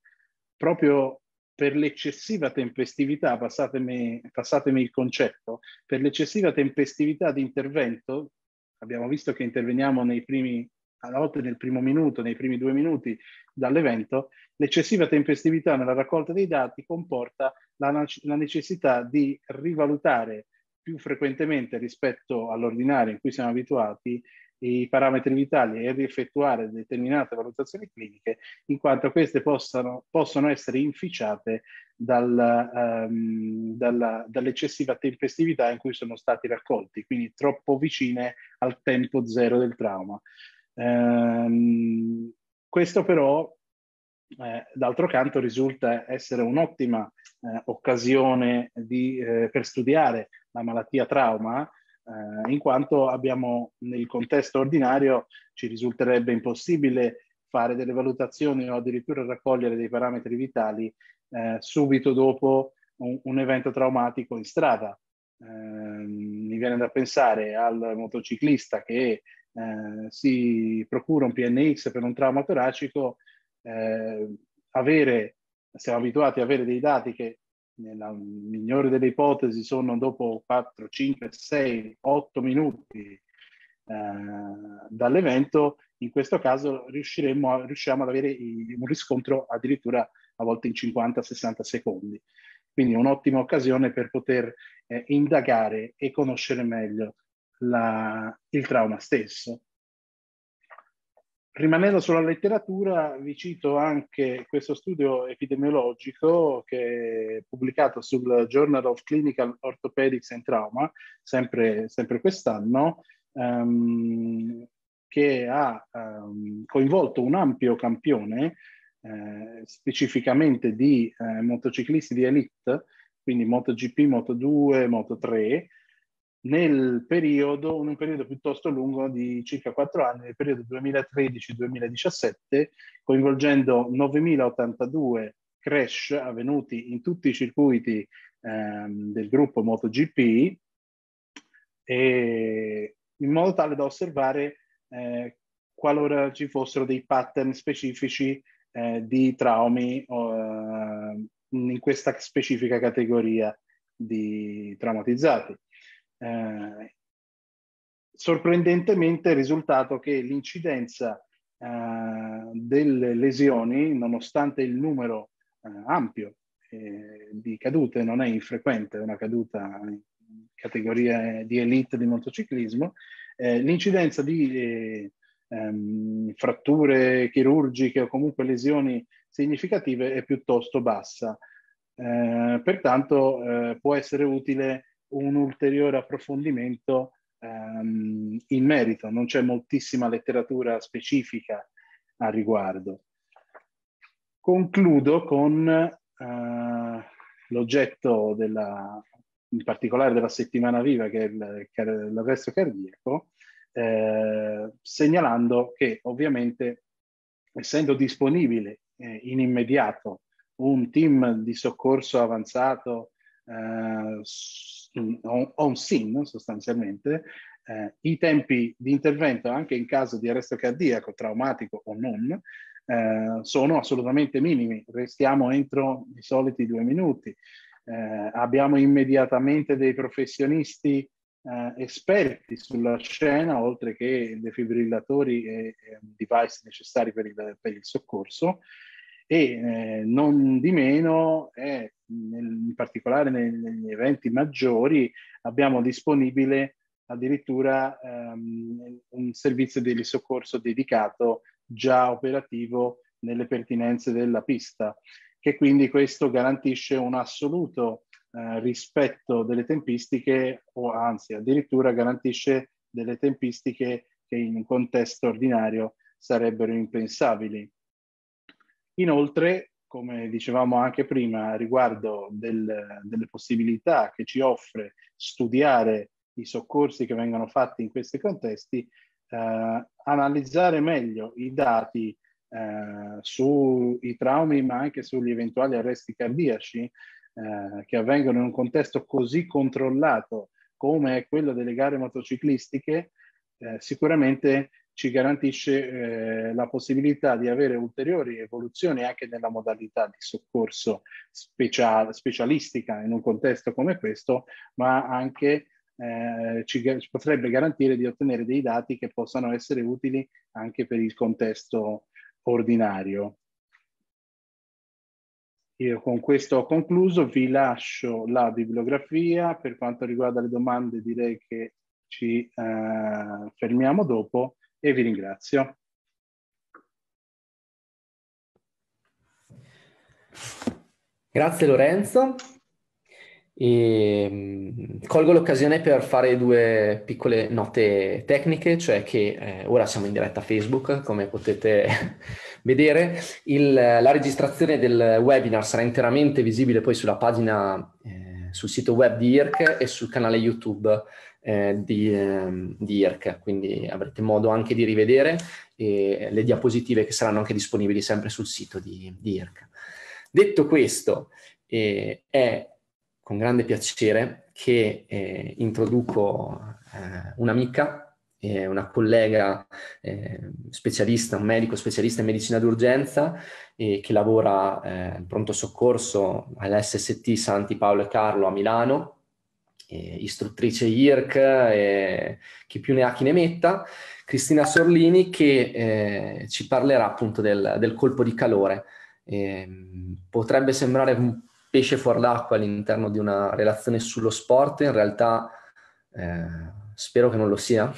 proprio per l'eccessiva tempestività, passatemi, passatemi il concetto, per l'eccessiva tempestività di intervento, abbiamo visto che interveniamo nei primi alla volta nel primo minuto, nei primi due minuti dall'evento, l'eccessiva tempestività nella raccolta dei dati comporta la, la, necessità di rivalutare più frequentemente rispetto all'ordinario in cui siamo abituati i parametri vitali e rieffettuare determinate valutazioni cliniche, in quanto queste possano, possono essere inficiate dal, um, dalla, dall'eccessiva tempestività in cui sono stati raccolti, quindi troppo vicine al tempo zero del trauma. Um, questo però eh, d'altro canto risulta essere un'ottima eh, occasione di, eh, per studiare la malattia trauma eh, in quanto abbiamo nel contesto ordinario ci risulterebbe impossibile fare delle valutazioni o addirittura raccogliere dei parametri vitali eh, subito dopo un, un, evento traumatico in strada. Eh, mi viene da pensare al motociclista che eh, si procura un PNX per un trauma toracico, eh, avere, siamo abituati ad avere dei dati che nella migliore delle ipotesi sono dopo 4, 5, 6, 8 minuti eh, dall'evento, in questo caso riusciremo a, riusciamo ad avere un riscontro addirittura a volte in 50-60 secondi. Quindi un'ottima occasione per poter eh, indagare e conoscere meglio la, il trauma stesso. Rimanendo sulla letteratura, vi cito anche questo studio epidemiologico che è pubblicato sul Journal of Clinical Orthopedics and Trauma, sempre, sempre quest'anno, um, che ha um, coinvolto un ampio campione, eh, specificamente di eh, motociclisti di elite, quindi MotoGP, Moto2, Moto3, nel periodo, un periodo piuttosto lungo di circa 4 anni, nel periodo 2013-2017, coinvolgendo 9.082 crash avvenuti in tutti i circuiti ehm, del gruppo MotoGP, e in modo tale da osservare eh, qualora ci fossero dei pattern specifici eh, di traumi eh, in questa specifica categoria di traumatizzati. Eh, sorprendentemente è risultato che l'incidenza eh, delle lesioni, nonostante il numero eh, ampio eh, di cadute, non è infrequente una caduta in categoria di elite di motociclismo, eh, l'incidenza di ehm, fratture chirurgiche o comunque lesioni significative è piuttosto bassa. pertanto può essere utile un ulteriore approfondimento ehm, in merito, non c'è moltissima letteratura specifica a riguardo. Concludo con eh, l'oggetto in particolare della settimana viva che è l'arresto cardiaco, eh, segnalando che ovviamente essendo disponibile eh, in immediato un team di soccorso avanzato eh, o un SIN sostanzialmente, eh, i tempi di intervento anche in caso di arresto cardiaco, traumatico o non, eh, sono assolutamente minimi, restiamo entro i soliti due minuti. Eh, abbiamo immediatamente dei professionisti eh, esperti sulla scena, oltre che defibrillatori e, e device necessari per il, per il soccorso, e eh, non di meno è particolare negli eventi maggiori, abbiamo disponibile addirittura um, un servizio di soccorso dedicato già operativo nelle pertinenze della pista, che quindi questo garantisce un assoluto eh, rispetto delle tempistiche o anzi addirittura garantisce delle tempistiche che in un contesto ordinario sarebbero impensabili. Inoltre come dicevamo anche prima, riguardo del, delle possibilità che ci offre studiare i soccorsi che vengono fatti in questi contesti, eh, analizzare meglio i dati eh, sui traumi, ma anche sugli eventuali arresti cardiaci eh, che avvengono in un contesto così controllato come è quello delle gare motociclistiche, eh, sicuramente ci garantisce eh, la possibilità di avere ulteriori evoluzioni anche nella modalità di soccorso special, specialistica in un contesto come questo, ma anche eh, ci, potrebbe garantire di ottenere dei dati che possano essere utili anche per il contesto ordinario. Io con questo ho concluso, vi lascio la bibliografia, per quanto riguarda le domande direi che ci eh, fermiamo dopo e vi ringrazio. Grazie Lorenzo. E, mm, colgo l'occasione per fare due piccole note tecniche, cioè che eh, ora siamo in diretta Facebook, come potete vedere. Il, la registrazione del webinar sarà interamente visibile poi sulla pagina, eh, sul sito web di IRC e sul canale YouTube eh, di, ehm, di IRC, quindi avrete modo anche di rivedere eh, le diapositive che saranno anche disponibili sempre sul sito di, di IRC. Detto questo, eh, è con grande piacere che eh, introduco eh, un'amica, eh, una collega specialista, un medico specialista in medicina d'urgenza che lavora in pronto soccorso all'SST Santi Paolo e Carlo a Milano istruttrice IRC e chi più ne ha chi ne metta, Cristina Sorlini che eh, ci parlerà appunto del, del colpo di calore. Eh, potrebbe sembrare un pesce fuor d'acqua all'interno di una relazione sullo sport, in realtà eh, spero che non lo sia.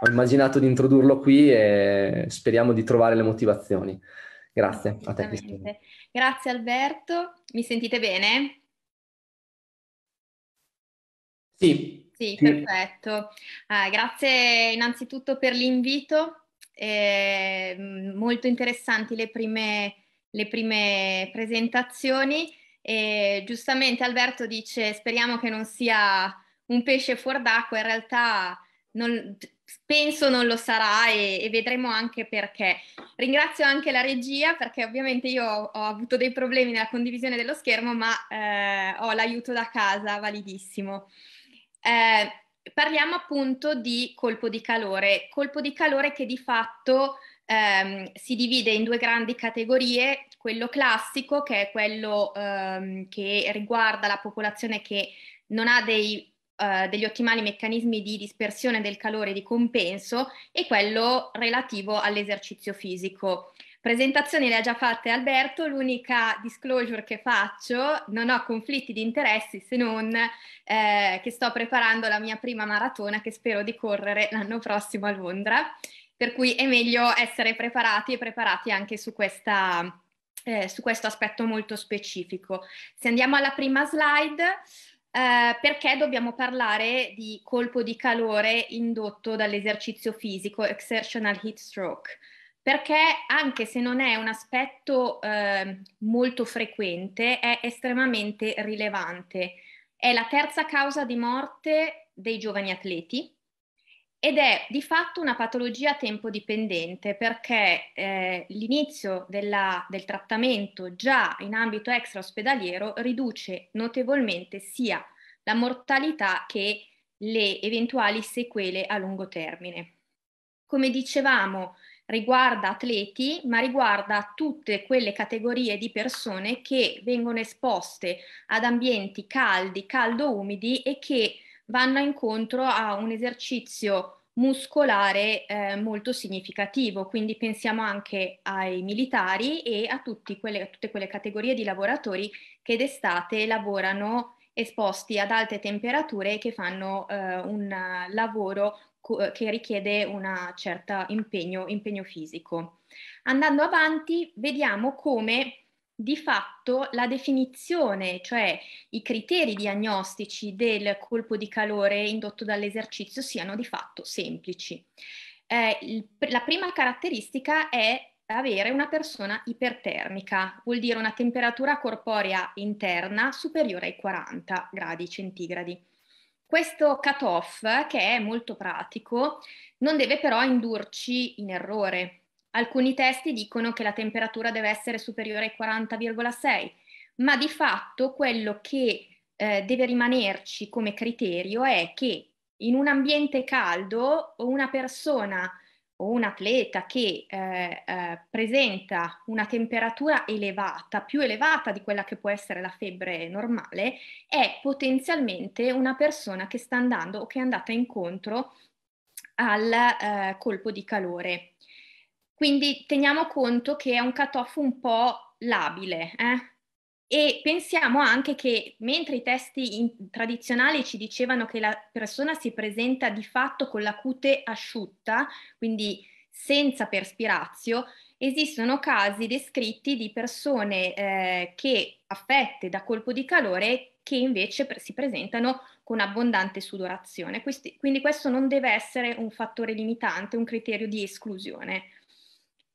Ho immaginato di introdurlo qui e speriamo di trovare le motivazioni. Grazie a te Cristina. Grazie Alberto, mi sentite bene? Sì. Sì, sì. perfetto. Ah, grazie innanzitutto per l'invito, eh, molto interessanti le prime, le prime presentazioni. E giustamente Alberto dice speriamo che non sia un pesce fuor d'acqua, in realtà non, penso non lo sarà e, e, vedremo anche perché. Ringrazio anche la regia perché ovviamente io ho, ho avuto dei problemi nella condivisione dello schermo ma eh, ho l'aiuto da casa validissimo. Eh, parliamo appunto di colpo di calore, colpo di calore che di fatto ehm, si divide in due grandi categorie, quello classico che è quello ehm, che riguarda la popolazione che non ha dei eh, degli ottimali meccanismi di dispersione del calore di compenso e quello relativo all'esercizio fisico. Presentazioni le ha già fatte Alberto, l'unica disclosure che faccio, non ho conflitti di interessi se non eh, che sto preparando la mia prima maratona che spero di correre l'anno prossimo a Londra, per cui è meglio essere preparati e preparati anche su questa, eh, su questo aspetto molto specifico. Se andiamo alla prima slide, eh, perché dobbiamo parlare di colpo di calore indotto dall'esercizio fisico, exertional heat stroke? perché anche se non è un aspetto eh, molto frequente, è estremamente rilevante. È la terza causa di morte dei giovani atleti ed è di fatto una patologia a tempo dipendente perché eh, l'inizio della, del trattamento già in ambito extra ospedaliero riduce notevolmente sia la mortalità che le eventuali sequele a lungo termine. Come dicevamo, riguarda atleti, ma riguarda tutte quelle categorie di persone che vengono esposte ad ambienti caldi, caldo-umidi e che vanno incontro a un esercizio muscolare eh, molto significativo, quindi pensiamo anche ai militari e a, quelle, a tutte quelle categorie di lavoratori che d'estate lavorano esposti ad alte temperature e che fanno eh, un lavoro eh, che richiede un certo impegno, impegno fisico. Andando avanti, vediamo come di fatto la definizione, cioè i criteri diagnostici del colpo di calore indotto dall'esercizio siano di fatto semplici. Eh, il, la prima caratteristica è avere una persona ipertermica, vuol dire una temperatura corporea interna superiore ai 40 gradi centigradi. Questo cut-off, che è molto pratico, non deve però indurci in errore. Alcuni testi dicono che la temperatura deve essere superiore ai 40,6, ma di fatto quello che eh, deve rimanerci come criterio è che in un ambiente caldo una persona o un atleta che eh, eh, presenta una temperatura elevata, più elevata di quella che può essere la febbre normale, è potenzialmente una persona che sta andando o che è andata incontro al eh, colpo di calore. Quindi teniamo conto che è un cutoff un po' labile, eh? E pensiamo anche che mentre i testi in, tradizionali ci dicevano che la persona si presenta di fatto con la cute asciutta, quindi senza perspirazio, esistono casi descritti di persone eh, che affette da colpo di calore che invece pre- si presentano con abbondante sudorazione. Questi, quindi questo non deve essere un fattore limitante, un criterio di esclusione.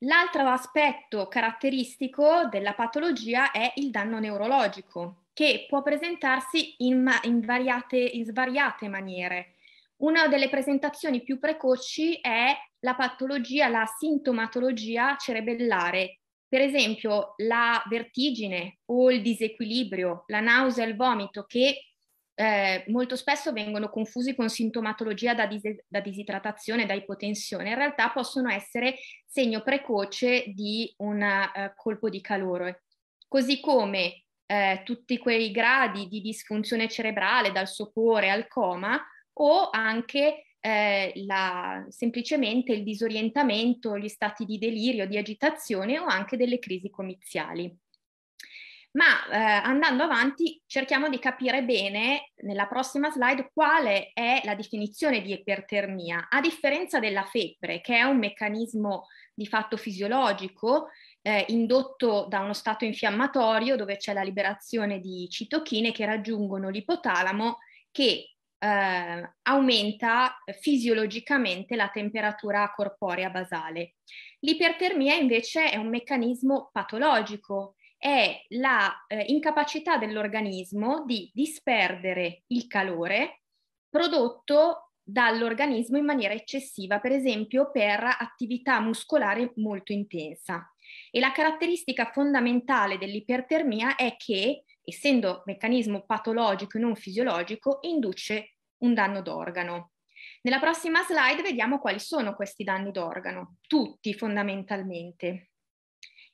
L'altro aspetto caratteristico della patologia è il danno neurologico, che può presentarsi in, ma- in, variate, in svariate maniere. Una delle presentazioni più precoci è la patologia, la sintomatologia cerebellare, per esempio la vertigine o il disequilibrio, la nausea e il vomito che eh, molto spesso vengono confusi con sintomatologia da, dis- da disidratazione, da ipotensione. In realtà possono essere segno precoce di un eh, colpo di calore. Così come eh, tutti quei gradi di disfunzione cerebrale, dal sopore al coma, o anche eh, la, semplicemente il disorientamento, gli stati di delirio, di agitazione o anche delle crisi comiziali ma eh, andando avanti cerchiamo di capire bene nella prossima slide quale è la definizione di ipertermia. A differenza della febbre, che è un meccanismo di fatto fisiologico eh, indotto da uno stato infiammatorio dove c'è la liberazione di citochine che raggiungono l'ipotalamo che eh, aumenta fisiologicamente la temperatura corporea basale. L'ipertermia invece è un meccanismo patologico è la eh, incapacità dell'organismo di disperdere il calore prodotto dall'organismo in maniera eccessiva, per esempio per attività muscolare molto intensa. E la caratteristica fondamentale dell'ipertermia è che, essendo meccanismo patologico e non fisiologico, induce un danno d'organo. Nella prossima slide vediamo quali sono questi danni d'organo, tutti fondamentalmente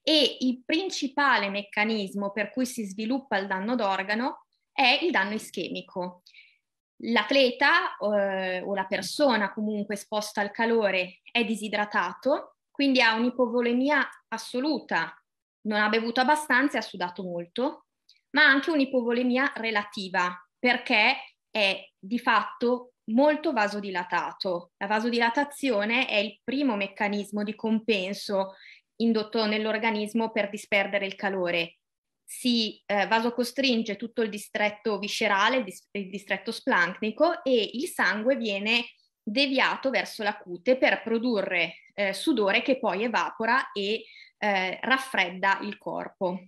e il principale meccanismo per cui si sviluppa il danno d'organo è il danno ischemico. L'atleta eh, o la persona comunque esposta al calore è disidratato, quindi ha un'ipovolemia assoluta, non ha bevuto abbastanza e ha sudato molto, ma anche un'ipovolemia relativa perché è di fatto molto vasodilatato. La vasodilatazione è il primo meccanismo di compenso indotto nell'organismo per disperdere il calore. Si eh, vasocostringe tutto il distretto viscerale, il, dis- il distretto splancnico e il sangue viene deviato verso la cute per produrre eh, sudore che poi evapora e eh, raffredda il corpo.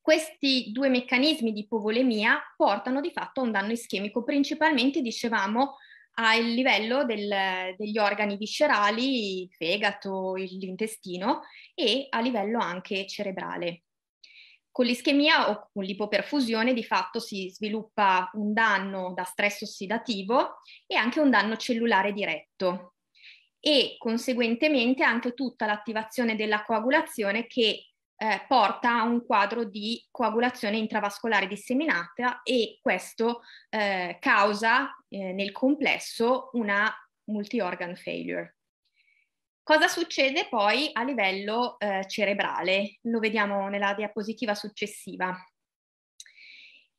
Questi due meccanismi di ipovolemia portano di fatto a un danno ischemico, principalmente, dicevamo, al livello del, degli organi viscerali, il fegato, l'intestino e a livello anche cerebrale. Con l'ischemia o con l'ipoperfusione di fatto si sviluppa un danno da stress ossidativo e anche un danno cellulare diretto, e conseguentemente anche tutta l'attivazione della coagulazione che eh, porta a un quadro di coagulazione intravascolare disseminata e questo eh, causa eh, nel complesso una multi-organ failure. Cosa succede poi a livello eh, cerebrale? Lo vediamo nella diapositiva successiva.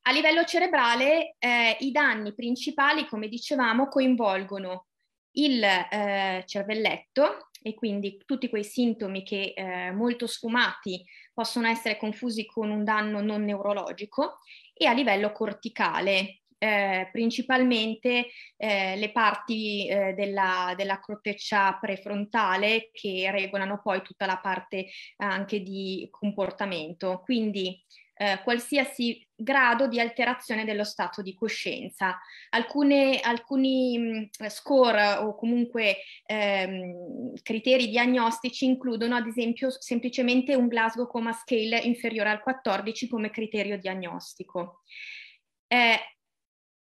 A livello cerebrale eh, i danni principali, come dicevamo, coinvolgono il eh, cervelletto e quindi tutti quei sintomi che eh, molto sfumati possono essere confusi con un danno non neurologico e a livello corticale, eh, principalmente eh, le parti eh, della, della, corteccia prefrontale che regolano poi tutta la parte anche di comportamento. Quindi eh, qualsiasi grado di alterazione dello stato di coscienza. Alcune, alcuni mm, score o comunque ehm, criteri diagnostici includono ad esempio semplicemente un Glasgow Coma Scale inferiore al 14 come criterio diagnostico. Eh,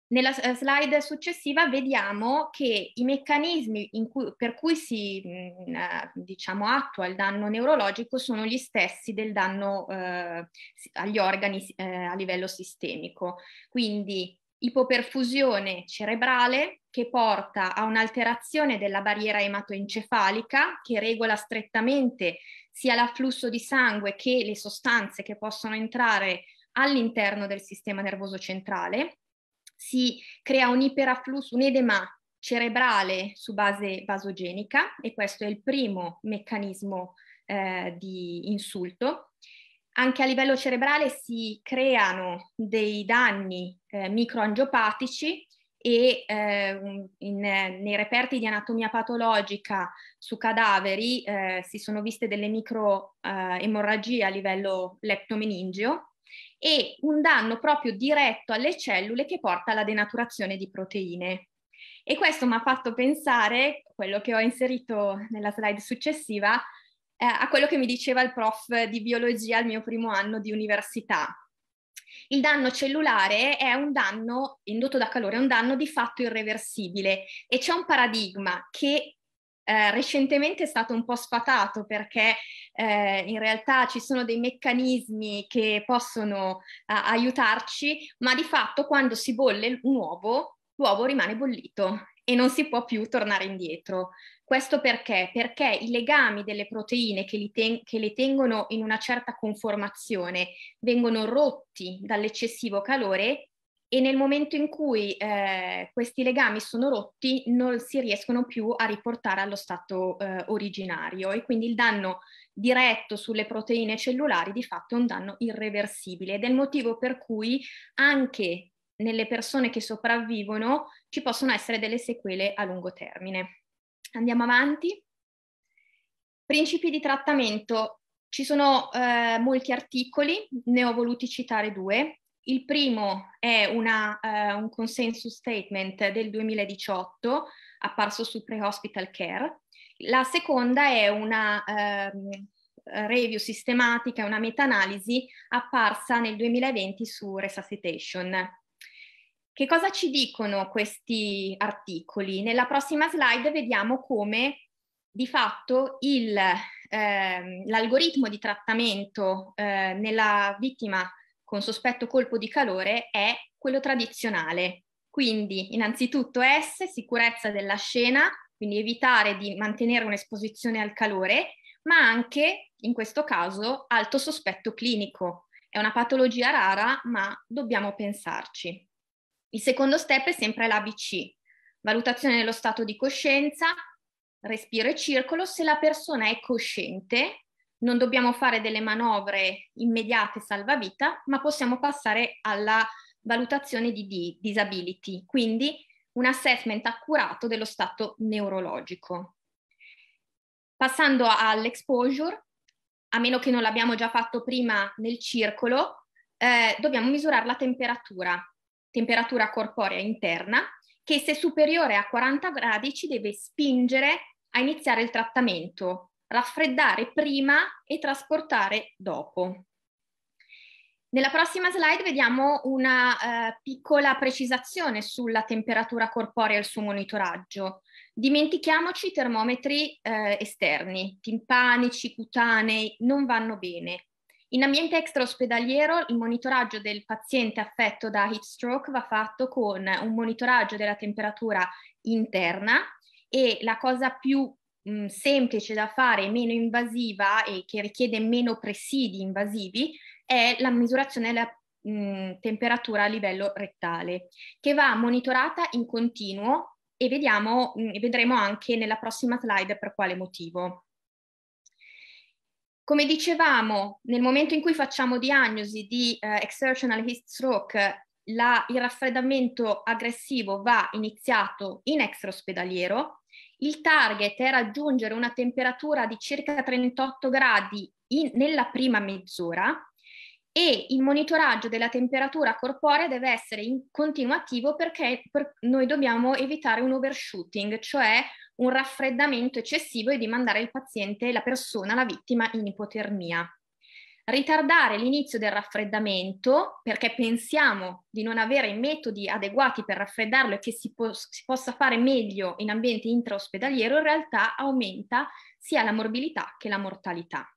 nella eh, slide successiva vediamo che i meccanismi cui, per cui si mm, eh, diciamo, attua il danno neurologico sono gli stessi del danno eh, agli organi eh, a livello sistemico. Quindi ipoperfusione cerebrale che porta a un'alterazione della barriera ematoencefalica che regola strettamente sia l'afflusso di sangue che le sostanze che possono entrare all'interno del sistema nervoso centrale si crea un iperafflusso, un edema cerebrale su base vasogenica e questo è il primo meccanismo eh, di insulto. Anche a livello cerebrale si creano dei danni eh, microangiopatici e eh, in, nei reperti di anatomia patologica su cadaveri eh, si sono viste delle microemorragie a livello leptomeningeo e un danno proprio diretto alle cellule che porta alla denaturazione di proteine. E questo mi ha fatto pensare, quello che ho inserito nella slide successiva, eh, a quello che mi diceva il prof di biologia al mio primo anno di università. Il danno cellulare è un danno indotto da calore, è un danno di fatto irreversibile e c'è un paradigma che eh, recentemente è stato un po' sfatato perché eh, in realtà ci sono dei meccanismi che possono eh, aiutarci, ma di fatto quando si bolle un uovo, l'uovo rimane bollito e non si può più tornare indietro. Questo perché? Perché i legami delle proteine che, ten- che le tengono in una certa conformazione vengono rotti dall'eccessivo calore e nel momento in cui eh, questi legami sono rotti non si riescono più a riportare allo stato eh, originario e quindi il danno diretto sulle proteine cellulari di fatto è un danno irreversibile ed è il motivo per cui anche nelle persone che sopravvivono ci possono essere delle sequele a lungo termine. Andiamo avanti. Principi di trattamento. Ci sono eh, molti articoli, ne ho voluti citare due. Il primo è una, eh, un consensus statement del 2018 apparso su pre-hospital care. La seconda è una eh, review sistematica, una meta-analisi apparsa nel 2020 su Resuscitation. Che cosa ci dicono questi articoli? Nella prossima slide vediamo come di fatto il, eh, l'algoritmo di trattamento eh, nella vittima con sospetto colpo di calore è quello tradizionale. Quindi innanzitutto S, sicurezza della scena, quindi evitare di mantenere un'esposizione al calore, ma anche in questo caso alto sospetto clinico. È una patologia rara, ma dobbiamo pensarci. Il secondo step è sempre l'ABC, valutazione dello stato di coscienza, respiro e circolo, se la persona è cosciente non dobbiamo fare delle manovre immediate salvavita, ma possiamo passare alla valutazione di disability, quindi un assessment accurato dello stato neurologico. Passando all'exposure, a meno che non l'abbiamo già fatto prima nel circolo, eh, dobbiamo misurare la temperatura, temperatura corporea interna, che se superiore a 40 gradi ci deve spingere a iniziare il trattamento raffreddare prima e trasportare dopo. Nella prossima slide vediamo una eh, piccola precisazione sulla temperatura corporea e il suo monitoraggio. Dimentichiamoci i termometri eh, esterni, timpanici, cutanei, non vanno bene. In ambiente extraospedaliero il monitoraggio del paziente affetto da heat stroke va fatto con un monitoraggio della temperatura interna e la cosa più mh, semplice da fare, meno invasiva e che richiede meno presidi invasivi è la misurazione della mh, temperatura a livello rettale, che va monitorata in continuo e vediamo, mh, vedremo anche nella prossima slide per quale motivo. Come dicevamo, nel momento in cui facciamo diagnosi di uh, exertional heat stroke, la, il raffreddamento aggressivo va iniziato in extraospedaliero il target è raggiungere una temperatura di circa 38 gradi in, nella prima mezz'ora e il monitoraggio della temperatura corporea deve essere in, continuativo perché per, noi dobbiamo evitare un overshooting, cioè un raffreddamento eccessivo e di mandare il paziente, la persona, la vittima in ipotermia ritardare l'inizio del raffreddamento perché pensiamo di non avere metodi adeguati per raffreddarlo e che si, po- si possa fare meglio in ambiente intraospedaliero, in realtà aumenta sia la morbilità che la mortalità.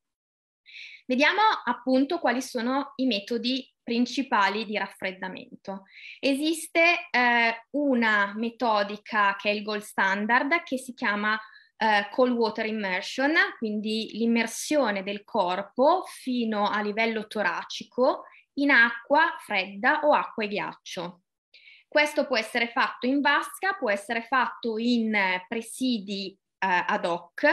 Vediamo appunto quali sono i metodi principali di raffreddamento. Esiste eh, una metodica che è il gold standard che si chiama eh, cold water immersion, quindi l'immersione del corpo fino a livello toracico in acqua fredda o acqua e ghiaccio. Questo può essere fatto in vasca, può essere fatto in eh, presidi eh, ad hoc,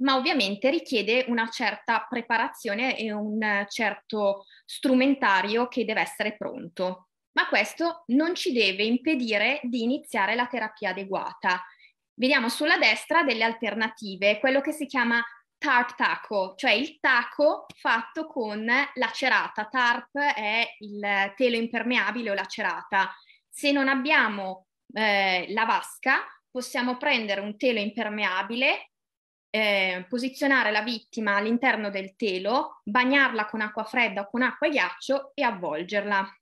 ma ovviamente richiede una certa preparazione e un certo strumentario che deve essere pronto. Ma questo non ci deve impedire di iniziare la terapia adeguata, vediamo sulla destra delle alternative, quello che si chiama tarp taco, cioè il taco fatto con lacerata. Tarp è il telo impermeabile o lacerata. Se non abbiamo eh, la vasca, possiamo prendere un telo impermeabile, eh, posizionare la vittima all'interno del telo, bagnarla con acqua fredda o con acqua e ghiaccio e avvolgerla.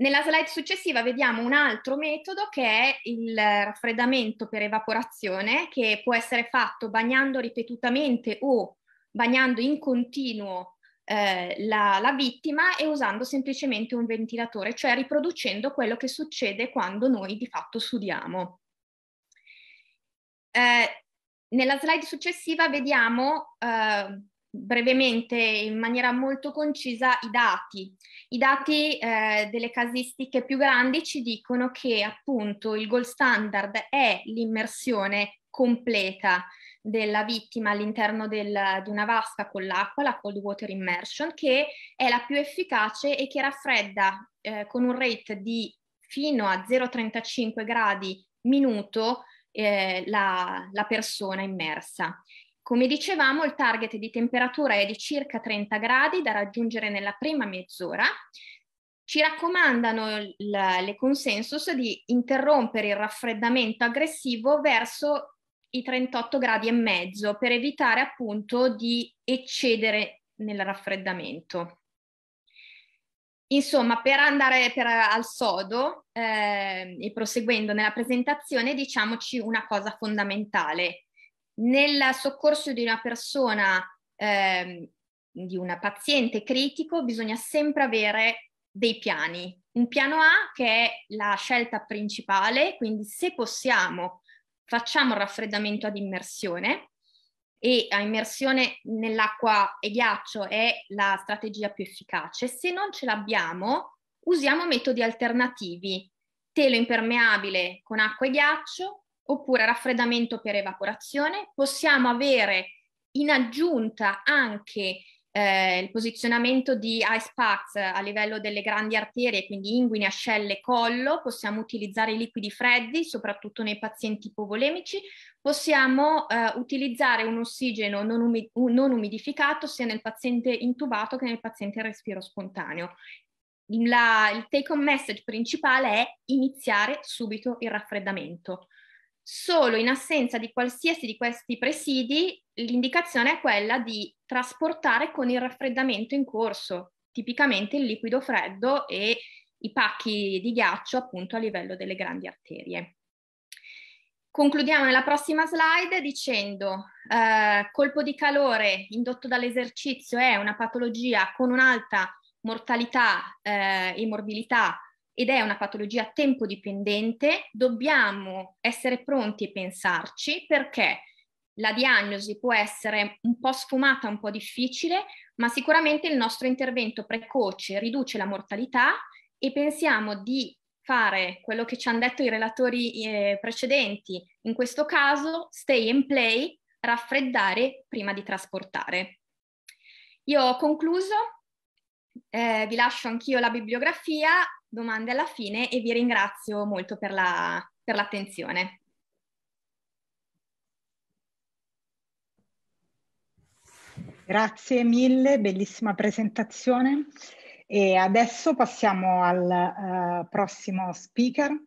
Nella slide successiva vediamo un altro metodo che è il raffreddamento per evaporazione che può essere fatto bagnando ripetutamente o bagnando in continuo eh, la, la, vittima e usando semplicemente un ventilatore, cioè riproducendo quello che succede quando noi di fatto sudiamo. Eh, nella slide successiva vediamo eh, brevemente, in maniera molto concisa, i dati. I dati eh, delle casistiche più grandi ci dicono che appunto il gold standard è l'immersione completa della vittima all'interno del, di una vasca con l'acqua, la cold water immersion, che è la più efficace e che raffredda eh, con un rate di fino a 0,35 gradi minuto eh, la, la persona immersa. Come dicevamo, il target di temperatura è di circa 30 gradi da raggiungere nella prima mezz'ora. Ci raccomandano il, le consensus di interrompere il raffreddamento aggressivo verso i 38 gradi e mezzo per evitare appunto di eccedere nel raffreddamento. Insomma, per andare per, al sodo eh, e proseguendo nella presentazione, diciamoci una cosa fondamentale nel soccorso di una persona, eh, di una paziente critico, bisogna sempre avere dei piani. Un piano A che è la scelta principale, quindi se possiamo facciamo il raffreddamento ad immersione e a immersione nell'acqua e ghiaccio è la strategia più efficace. Se non ce l'abbiamo, usiamo metodi alternativi, telo impermeabile con acqua e ghiaccio oppure raffreddamento per evaporazione. Possiamo avere in aggiunta anche eh, il posizionamento di ice packs a livello delle grandi arterie, quindi inguine, ascelle, collo, possiamo utilizzare i liquidi freddi, soprattutto nei pazienti ipovolemici, possiamo eh, utilizzare un ossigeno non, umi- non, umidificato sia nel paziente intubato che nel paziente a respiro spontaneo. La, il take home message principale è iniziare subito il raffreddamento Solo in assenza di qualsiasi di questi presidi, l'indicazione è quella di trasportare con il raffreddamento in corso, tipicamente il liquido freddo e i pacchi di ghiaccio appunto a livello delle grandi arterie. Concludiamo nella prossima slide dicendo eh, colpo di calore indotto dall'esercizio è una patologia con un'alta mortalità eh, e morbilità ed è una patologia tempo dipendente, dobbiamo essere pronti e pensarci perché la diagnosi può essere un po' sfumata, un po' difficile, ma sicuramente il nostro intervento precoce riduce la mortalità e pensiamo di fare quello che ci hanno detto i relatori eh, precedenti, in questo caso stay in play, raffreddare prima di trasportare. Io ho concluso, eh, vi lascio anch'io la bibliografia, domande alla fine e vi ringrazio molto per, la, per l'attenzione. Grazie mille, bellissima presentazione. E adesso passiamo al uh, prossimo speaker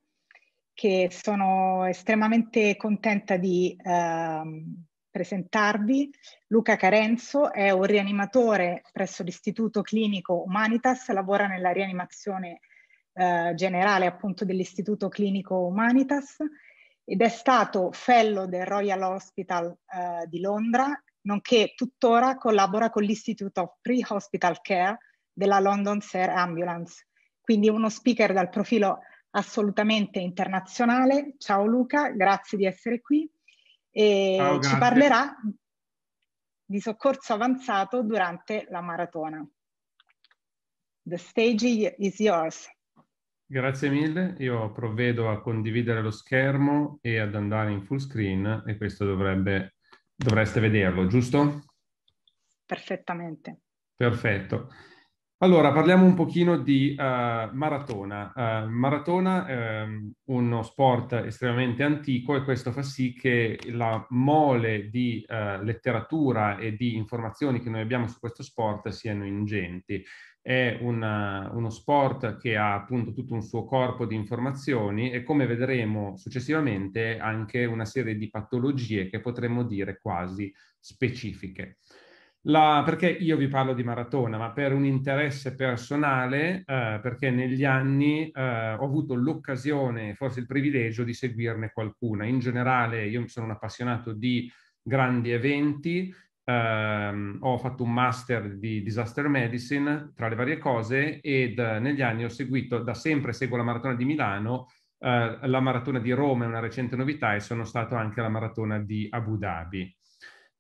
che sono estremamente contenta di uh, presentarvi. Luca Carenzo è un rianimatore presso l'Istituto Clinico Humanitas, lavora nella rianimazione eh, generale appunto dell'Istituto Clinico Humanitas ed è stato fellow del Royal Hospital eh, di Londra, nonché tuttora collabora con l'Institute of Pre-Hospital Care della London Sir Ambulance. Quindi uno speaker dal profilo assolutamente internazionale. Ciao Luca, grazie di essere qui. E Ciao, ci parlerà di soccorso avanzato durante la maratona. The stage is yours. Grazie mille, io provvedo a condividere lo schermo e ad andare in full screen e questo dovrebbe, dovreste vederlo, giusto? Perfettamente. Perfetto. Allora, parliamo un pochino di uh, maratona. Uh, maratona è um, ehm, uno sport estremamente antico e questo fa sì che la mole di uh, letteratura e di informazioni che noi abbiamo su questo sport siano ingenti è una, uno sport che ha appunto tutto un suo corpo di informazioni e come vedremo successivamente anche una serie di patologie che potremmo dire quasi specifiche. La, perché io vi parlo di maratona, ma per un interesse personale, eh, perché negli anni eh, ho avuto l'occasione, forse il privilegio, di seguirne qualcuna. In generale io sono un appassionato di grandi eventi ehm, ho fatto un master di disaster medicine tra le varie cose ed eh, negli anni ho seguito, da sempre seguo la maratona di Milano, eh, la maratona di Roma è una recente novità e sono stato anche alla maratona di Abu Dhabi.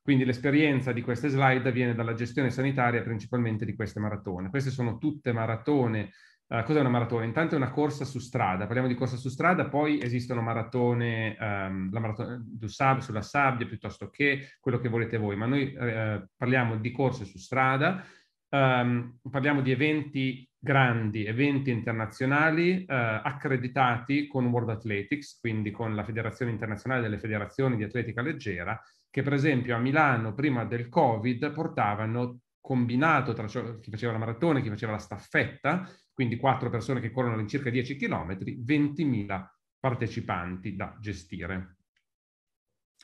Quindi l'esperienza di queste slide viene dalla gestione sanitaria principalmente di queste maratone. Queste sono tutte maratone Uh, cos'è una maratona? Intanto è una corsa su strada, parliamo di corsa su strada, poi esistono maratone, um, la maratona du sab- sulla sabbia piuttosto che quello che volete voi, ma noi uh, parliamo di corse su strada, um, parliamo di eventi grandi, eventi internazionali uh, accreditati con World Athletics, quindi con la Federazione Internazionale delle Federazioni di Atletica Leggera, che per esempio a Milano prima del Covid portavano combinato tra chi faceva la maratona e chi faceva la staffetta, quindi quattro persone che corrono all'incirca 10 km, 20.000 partecipanti da gestire.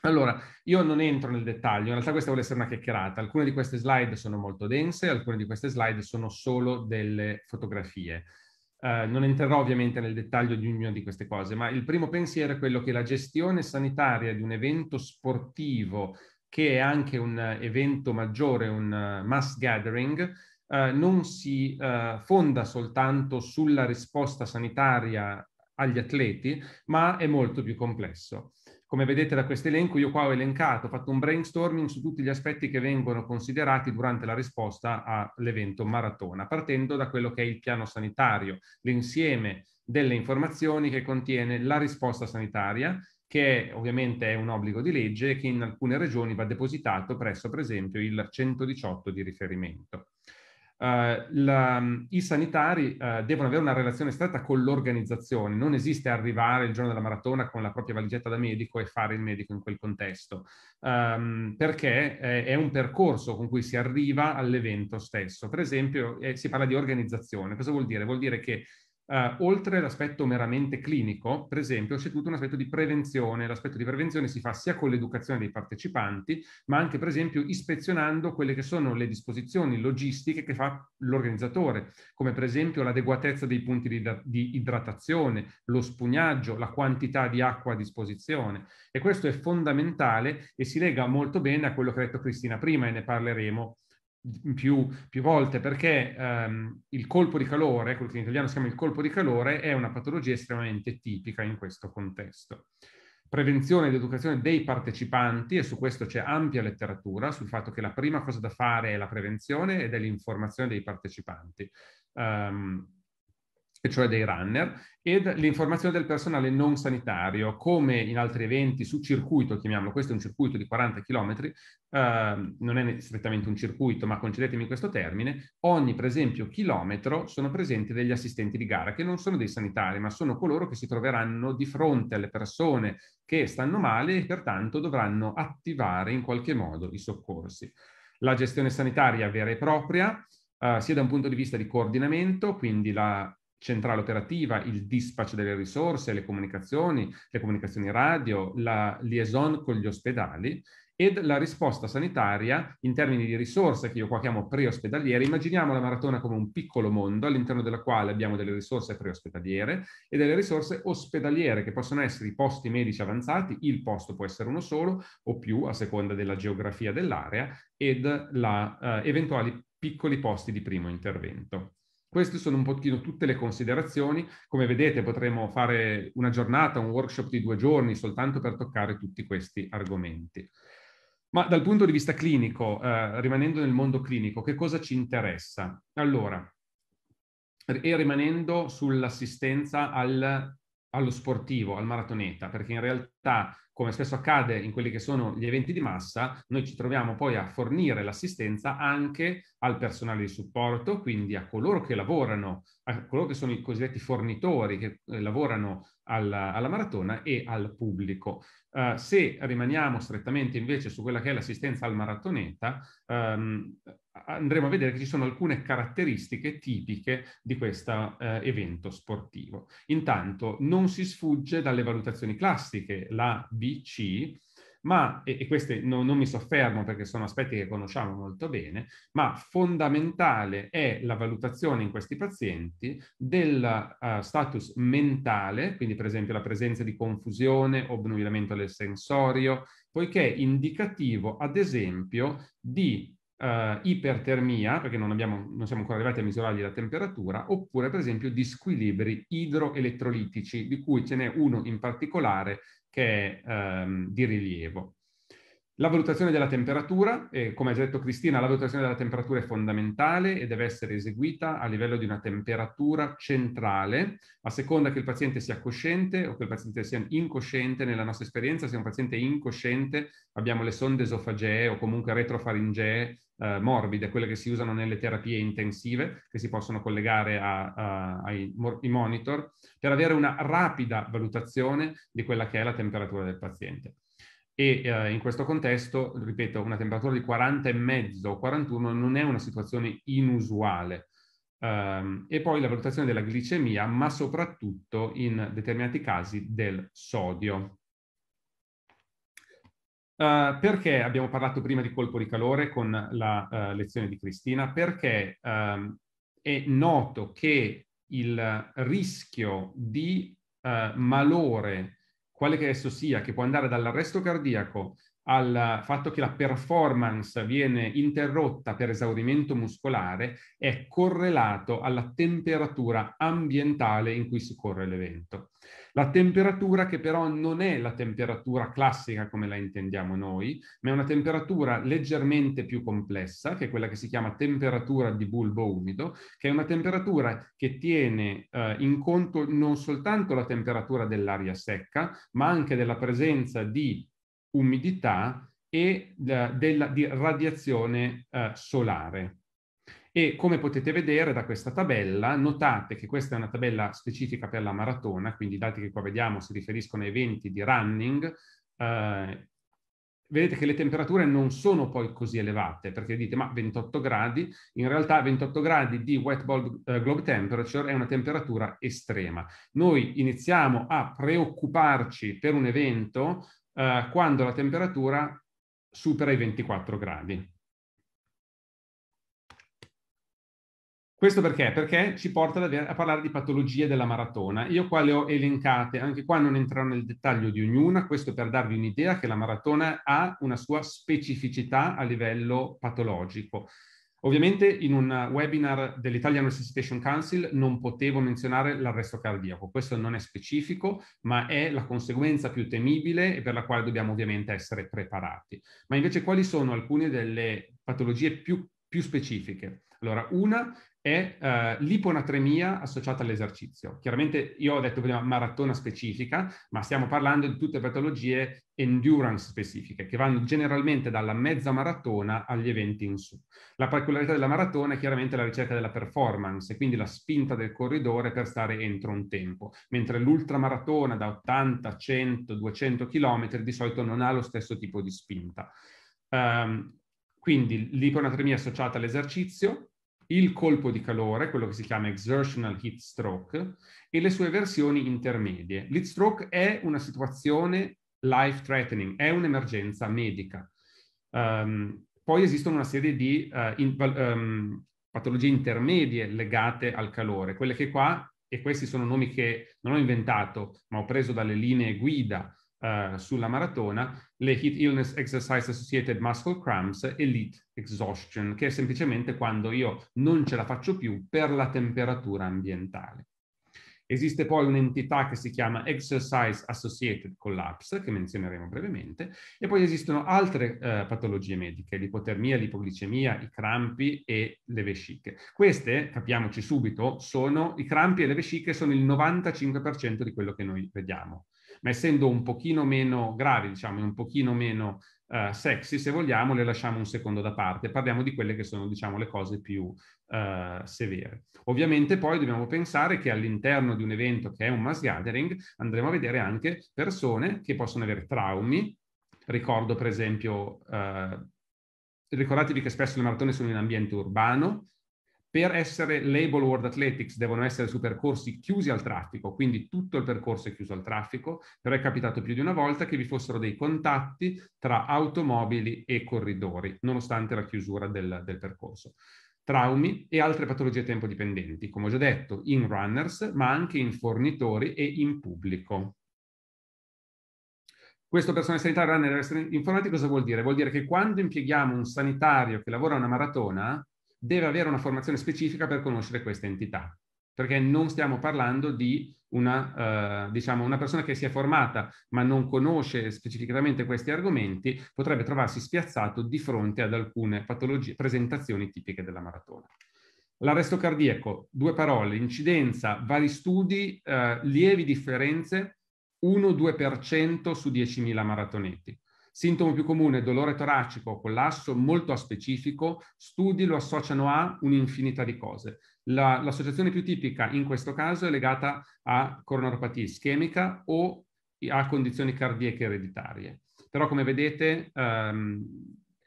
Allora, io non entro nel dettaglio, in realtà questa vuole essere una chiacchierata. Alcune di queste slide sono molto dense, alcune di queste slide sono solo delle fotografie. Eh, non entrerò ovviamente nel dettaglio di ognuna di queste cose, ma il primo pensiero è quello che la gestione sanitaria di un evento sportivo, che è anche un evento maggiore, un eh, mass gathering, eh, non si eh, fonda soltanto sulla risposta sanitaria agli atleti, ma è molto più complesso. Come vedete da questo elenco, io qua ho elencato, ho fatto un brainstorming su tutti gli aspetti che vengono considerati durante la risposta all'evento maratona, partendo da quello che è il piano sanitario, l'insieme delle informazioni che contiene la risposta sanitaria, che è, ovviamente è un obbligo di legge e che in alcune regioni va depositato presso, per esempio, il 118 di riferimento. Eh, la, mm, I sanitari uh, devono avere una relazione stretta con l'organizzazione, non esiste arrivare il giorno della maratona con la propria valigetta da medico e fare il medico in quel contesto, um, perché è, è, un percorso con cui si arriva all'evento stesso. Per esempio eh, si parla di organizzazione, cosa vuol dire? Vuol dire che Uh, oltre l'aspetto meramente clinico, per esempio, c'è tutto un aspetto di prevenzione. L'aspetto di prevenzione si fa sia con l'educazione dei partecipanti, ma anche, per esempio, ispezionando quelle che sono le disposizioni logistiche che fa l'organizzatore, come per esempio l'adeguatezza dei punti di, di idratazione, lo spugnaggio, la quantità di acqua a disposizione. E questo è fondamentale e si lega molto bene a quello che ha detto Cristina prima e ne parleremo più, più volte perché ehm, il colpo di calore, quello che in italiano si chiama il colpo di calore, è una patologia estremamente tipica in questo contesto. Prevenzione ed educazione dei partecipanti, e su questo c'è ampia letteratura sul fatto che la prima cosa da fare è la prevenzione ed è l'informazione dei partecipanti. Um, e cioè dei runner, ed l'informazione del personale non sanitario, come in altri eventi su circuito, chiamiamolo, questo è un circuito di 40 km, eh, non è strettamente un circuito, ma concedetemi questo termine, ogni per esempio chilometro sono presenti degli assistenti di gara, che non sono dei sanitari, ma sono coloro che si troveranno di fronte alle persone che stanno male e pertanto dovranno attivare in qualche modo i soccorsi. La gestione sanitaria vera e propria, eh, sia da un punto di vista di coordinamento, quindi la centrale operativa, il dispatch delle risorse, le comunicazioni, le comunicazioni radio, la liaison con gli ospedali ed la risposta sanitaria in termini di risorse che io qua chiamo preospedaliere. Immaginiamo la maratona come un piccolo mondo all'interno della quale abbiamo delle risorse preospedaliere e delle risorse ospedaliere che possono essere i posti medici avanzati, il posto può essere uno solo o più a seconda della geografia dell'area ed la, eh, eventuali piccoli posti di primo intervento. Queste sono un pochino tutte le considerazioni. Come vedete potremo fare una giornata, un workshop di due giorni soltanto per toccare tutti questi argomenti. Ma dal punto di vista clinico, eh, rimanendo nel mondo clinico, che cosa ci interessa? Allora, e rimanendo sull'assistenza al, allo sportivo, al maratoneta, perché in realtà come spesso accade in quelli che sono gli eventi di massa, noi ci troviamo poi a fornire l'assistenza anche al personale di supporto, quindi a coloro che lavorano, a coloro che sono i cosiddetti fornitori che eh, lavorano alla, alla maratona e al pubblico. Uh, se rimaniamo strettamente invece su quella che è l'assistenza al maratoneta, um, andremo a vedere che ci sono alcune caratteristiche tipiche di questo eh, evento sportivo. Intanto non si sfugge dalle valutazioni classiche, la BC, ma, e, e queste no, non mi soffermo perché sono aspetti che conosciamo molto bene, ma fondamentale è la valutazione in questi pazienti del uh, status mentale, quindi per esempio la presenza di confusione, obnubilamento del sensorio, poiché è indicativo ad esempio di eh, ipertermia, perché non, abbiamo, non, siamo ancora arrivati a misurargli la temperatura, oppure per esempio di squilibri idroelettrolitici, di cui ce n'è uno in particolare che è ehm, di rilievo. La valutazione della temperatura, eh, come ha detto Cristina, la valutazione della temperatura è fondamentale e deve essere eseguita a livello di una temperatura centrale, a seconda che il paziente sia cosciente o che il paziente sia incosciente. Nella nostra esperienza, se un paziente è incosciente, abbiamo le sonde esofagee o comunque retrofaringee eh, morbide, quelle che si usano nelle terapie intensive, che si possono collegare a, a, ai monitor, per avere una rapida valutazione di quella che è la temperatura del paziente. E eh, in questo contesto, ripeto, una temperatura di 40,5 o 41 non è una situazione inusuale. Um, e poi la valutazione della glicemia, ma soprattutto in determinati casi del sodio. Uh, perché abbiamo parlato prima di colpo di calore con la uh, lezione di Cristina? Perché um, è noto che il rischio di uh, malore, quale che esso sia, che può andare dall'arresto cardiaco al fatto che la performance viene interrotta per esaurimento muscolare, è correlato alla temperatura ambientale in cui si corre l'evento. La temperatura che però non è la temperatura classica come la intendiamo noi, ma è una temperatura leggermente più complessa, che è quella che si chiama temperatura di bulbo umido, che è una temperatura che tiene eh, in conto non soltanto la temperatura dell'aria secca, ma anche della presenza di umidità e eh, della, di radiazione eh, solare. E come potete vedere da questa tabella, notate che questa è una tabella specifica per la maratona, quindi i dati che qua vediamo si riferiscono a eventi di running. Eh, vedete che le temperature non sono poi così elevate, perché dite ma 28 gradi, in realtà 28 gradi di wet ball eh, globe temperature è una temperatura estrema. Noi iniziamo a preoccuparci per un evento eh, quando la temperatura supera i 24 gradi. Questo perché? Perché ci porta a parlare di patologie della maratona. Io qua le ho elencate, anche qua non entrerò nel dettaglio di ognuna, questo per darvi un'idea che la maratona ha una sua specificità a livello patologico. Ovviamente in un webinar dell'Italian Resuscitation Council non potevo menzionare l'arresto cardiaco, questo non è specifico, ma è la conseguenza più temibile e per la quale dobbiamo ovviamente essere preparati. Ma invece quali sono alcune delle patologie più, più specifiche? Allora, una è eh, l'iponatremia associata all'esercizio. Chiaramente io ho detto prima maratona specifica, ma stiamo parlando di tutte patologie endurance specifiche, che vanno generalmente dalla mezza maratona agli eventi in su. La particolarità della maratona è chiaramente la ricerca della performance, quindi la spinta del corridore per stare entro un tempo, mentre l'ultramaratona da 80, 100, 200 km di solito non ha lo stesso tipo di spinta. Um, quindi l'iponatremia associata all'esercizio, il colpo di calore, quello che si chiama exertional heat stroke, e le sue versioni intermedie. L'heat stroke è una situazione life threatening, è un'emergenza medica. Um, poi esistono una serie di uh, in, um, patologie intermedie legate al calore, quelle che qua, e questi sono nomi che non ho inventato, ma ho preso dalle linee guida uh, sulla maratona, le heat illness exercise associated muscle cramps e l'heat exhaustion, che è semplicemente quando io non ce la faccio più per la temperatura ambientale. Esiste poi un'entità che si chiama Exercise Associated Collapse, che menzioneremo brevemente, e poi esistono altre eh, patologie mediche, l'ipotermia, l'ipoglicemia, i crampi e le vesciche. Queste, capiamoci subito, sono i crampi e le vesciche sono il 95% di quello che noi vediamo ma essendo un pochino meno gravi, diciamo, un pochino meno uh, sexy, se vogliamo, le lasciamo un secondo da parte. Parliamo di quelle che sono, diciamo, le cose più uh, severe. Ovviamente poi dobbiamo pensare che all'interno di un evento che è un mass gathering andremo a vedere anche persone che possono avere traumi. Ricordo per esempio... Uh, ricordatevi che spesso le maratone sono in ambiente urbano, per essere label World Athletics devono essere su percorsi chiusi al traffico, quindi tutto il percorso è chiuso al traffico, però è capitato più di una volta che vi fossero dei contatti tra automobili e corridori, nonostante la chiusura del, del percorso. Traumi e altre patologie tempo dipendenti, come ho già detto, in runners, ma anche in fornitori e in pubblico. Questo personale sanitario runner informati cosa vuol dire? Vuol dire che quando impieghiamo un sanitario che lavora una maratona, deve avere una formazione specifica per conoscere queste entità, perché non stiamo parlando di una, eh, diciamo, una persona che si è formata ma non conosce specificatamente questi argomenti, potrebbe trovarsi spiazzato di fronte ad alcune patologie, presentazioni tipiche della maratona. L'arresto cardiaco, due parole, incidenza, vari studi, eh, lievi differenze, 1-2% su 10.000 maratonetti. Sintomo più comune, dolore toracico, collasso molto specifico, studi lo associano a un'infinità di cose. La, l'associazione più tipica in questo caso è legata a coronaropatia ischemica o a condizioni cardiache ereditarie. Però come vedete ehm,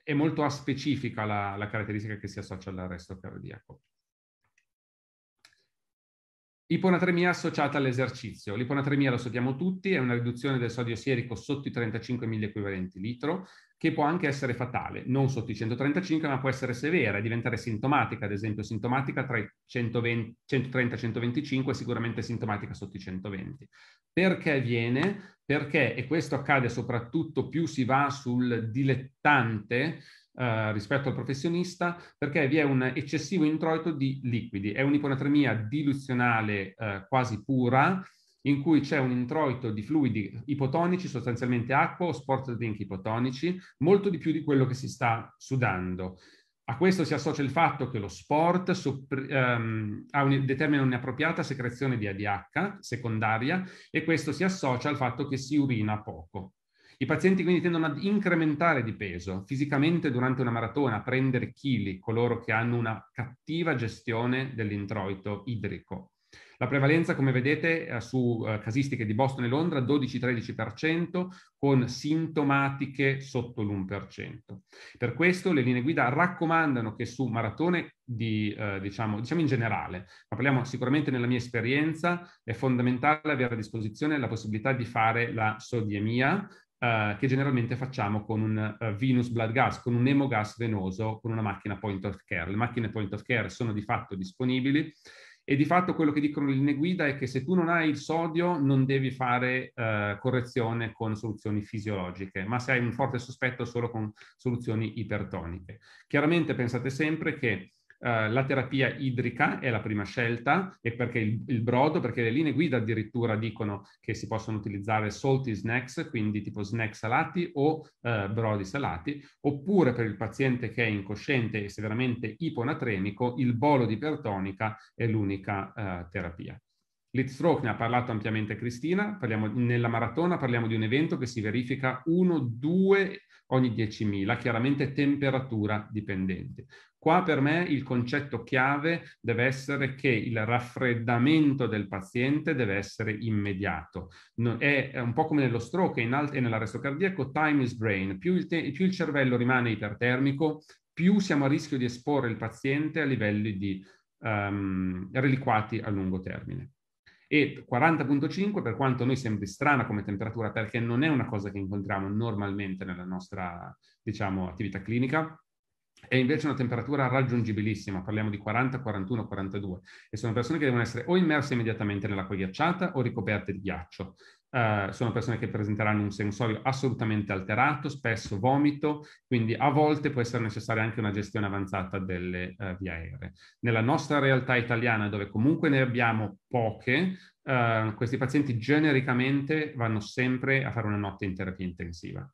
è molto aspecifica la, la caratteristica che si associa all'arresto cardiaco. Iponatremia associata all'esercizio. L'iponatremia lo sappiamo tutti, è una riduzione del sodio sierico sotto i 35 equivalenti litro, che può anche essere fatale, non sotto i 135, ma può essere severa e diventare sintomatica, ad esempio sintomatica tra i 130 e 125, sicuramente sintomatica sotto i 120. Perché viene? Perché, e questo accade soprattutto più si va sul dilettante, eh, rispetto al professionista perché vi è un eccessivo introito di liquidi. È un'iponatremia diluzionale eh, quasi pura in cui c'è un introito di fluidi ipotonici, sostanzialmente acqua o sport drink ipotonici, molto di più di quello che si sta sudando. A questo si associa il fatto che lo sport soppr- um, ehm, un, determina un'appropriata secrezione di ADH secondaria e questo si associa al fatto che si urina poco. I pazienti quindi tendono ad incrementare di peso fisicamente durante una maratona, a prendere chili coloro che hanno una cattiva gestione dell'introito idrico. La prevalenza, come vedete, su eh, casistiche di Boston e Londra 12-13% con sintomatiche sotto l'1%. Per questo le linee guida raccomandano che su maratone di, eh, diciamo, diciamo in generale, ma parliamo sicuramente nella mia esperienza, è fondamentale avere a disposizione la possibilità di fare la sodiemia, eh, che generalmente facciamo con un eh, venous blood gas, con un emogas venoso, con una macchina point of care. Le macchine point of care sono di fatto disponibili e di fatto quello che dicono le linee guida è che se tu non hai il sodio non devi fare eh, correzione con soluzioni fisiologiche, ma se hai un forte sospetto solo con soluzioni ipertoniche. Chiaramente pensate sempre che eh, la terapia idrica è la prima scelta e perché il, il, brodo, perché le linee guida addirittura dicono che si possono utilizzare salty snacks, quindi tipo snack salati o uh, brodi salati, oppure per il paziente che è incosciente e severamente iponatremico, il bolo di ipertonica è l'unica uh, terapia. Lead stroke ne ha parlato ampiamente Cristina, parliamo, nella maratona parliamo di un evento che si verifica uno, due ogni 10.000, chiaramente temperatura dipendente. Qua per me il concetto chiave deve essere che il raffreddamento del paziente deve essere immediato. È un po' come nello stroke e nell'arresto cardiaco, time is brain. Più il, più il cervello rimane ipertermico, più siamo a rischio di esporre il paziente a livelli di um, reliquati a lungo termine e 40.5 per quanto noi sembri strana come temperatura perché non è una cosa che incontriamo normalmente nella nostra diciamo, attività clinica, è invece una temperatura raggiungibilissima, parliamo di 40, 41, 42 e sono persone che devono essere o immerse immediatamente nell'acqua ghiacciata o ricoperte di ghiaccio eh, sono persone che presenteranno un sensorio assolutamente alterato, spesso vomito, quindi a volte può essere necessaria anche una gestione avanzata delle eh, vie aeree. Nella nostra realtà italiana, dove comunque ne abbiamo poche, eh, questi pazienti genericamente vanno sempre a fare una notte in terapia intensiva.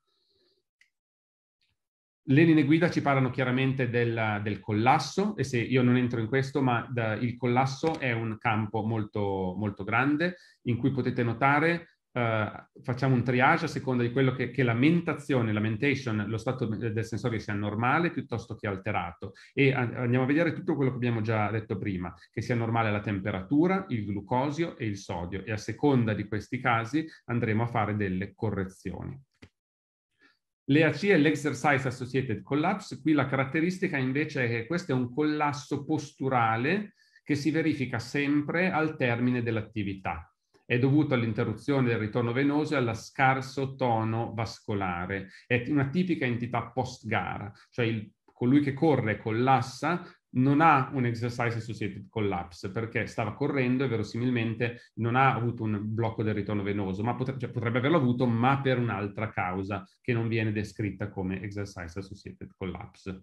Le linee guida ci parlano chiaramente del, del, collasso e se io non entro in questo, ma da, il collasso è un campo molto, molto grande in cui potete notare uh, facciamo un triage a seconda di quello che, che lamentazione, lamentation, lo stato del sensore sia normale piuttosto che alterato. E andiamo a vedere tutto quello che abbiamo già detto prima, che sia normale la temperatura, il glucosio e il sodio. E a seconda di questi casi andremo a fare delle correzioni. L'EAC è l'Exercise Associated Collapse, qui la caratteristica invece è che questo è un collasso posturale che si verifica sempre al termine dell'attività è dovuto all'interruzione del ritorno venoso e allo scarso tono vascolare. È una tipica entità post-gara, cioè il, colui che corre e collassa non ha un exercise associated collapse perché stava correndo e verosimilmente non ha avuto un blocco del ritorno venoso, ma potre- cioè potrebbe averlo avuto, ma per un'altra causa che non viene descritta come exercise associated collapse.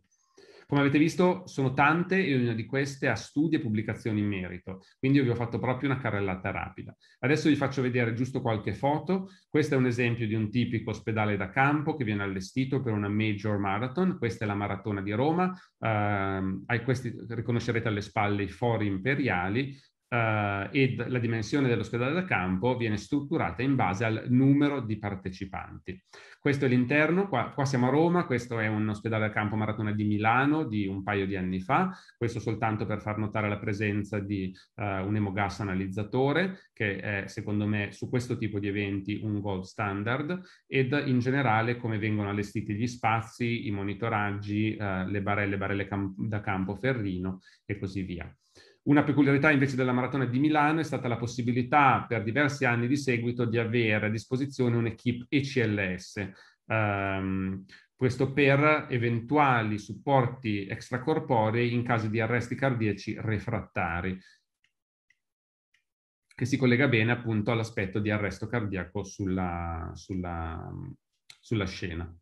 Come avete visto sono tante e ognuna di queste ha studi e pubblicazioni in merito, quindi io vi ho fatto proprio una carrellata rapida. Adesso vi faccio vedere giusto qualche foto. Questo è un esempio di un tipico ospedale da campo che viene allestito per una major marathon. Questa è la maratona di Roma. Eh, questi, riconoscerete alle spalle i fori imperiali eh, e la dimensione dell'ospedale da campo viene strutturata in base al numero di partecipanti. Questo è l'interno, qua, qua siamo a Roma, questo è un ospedale da campo maratona di Milano di un paio di anni fa, questo soltanto per far notare la presenza di eh, un emogas analizzatore che è secondo me su questo tipo di eventi un gold standard ed in generale come vengono allestiti gli spazi, i monitoraggi, eh, le barelle, barelle cam- da campo ferrino e così via. Una peculiarità invece della maratona di Milano è stata la possibilità per diversi anni di seguito di avere a disposizione un'equipe ECLS. Um, ehm, questo per eventuali supporti extracorporei in caso di arresti cardiaci refrattari, che si collega bene appunto all'aspetto di arresto cardiaco sulla, sulla, sulla scena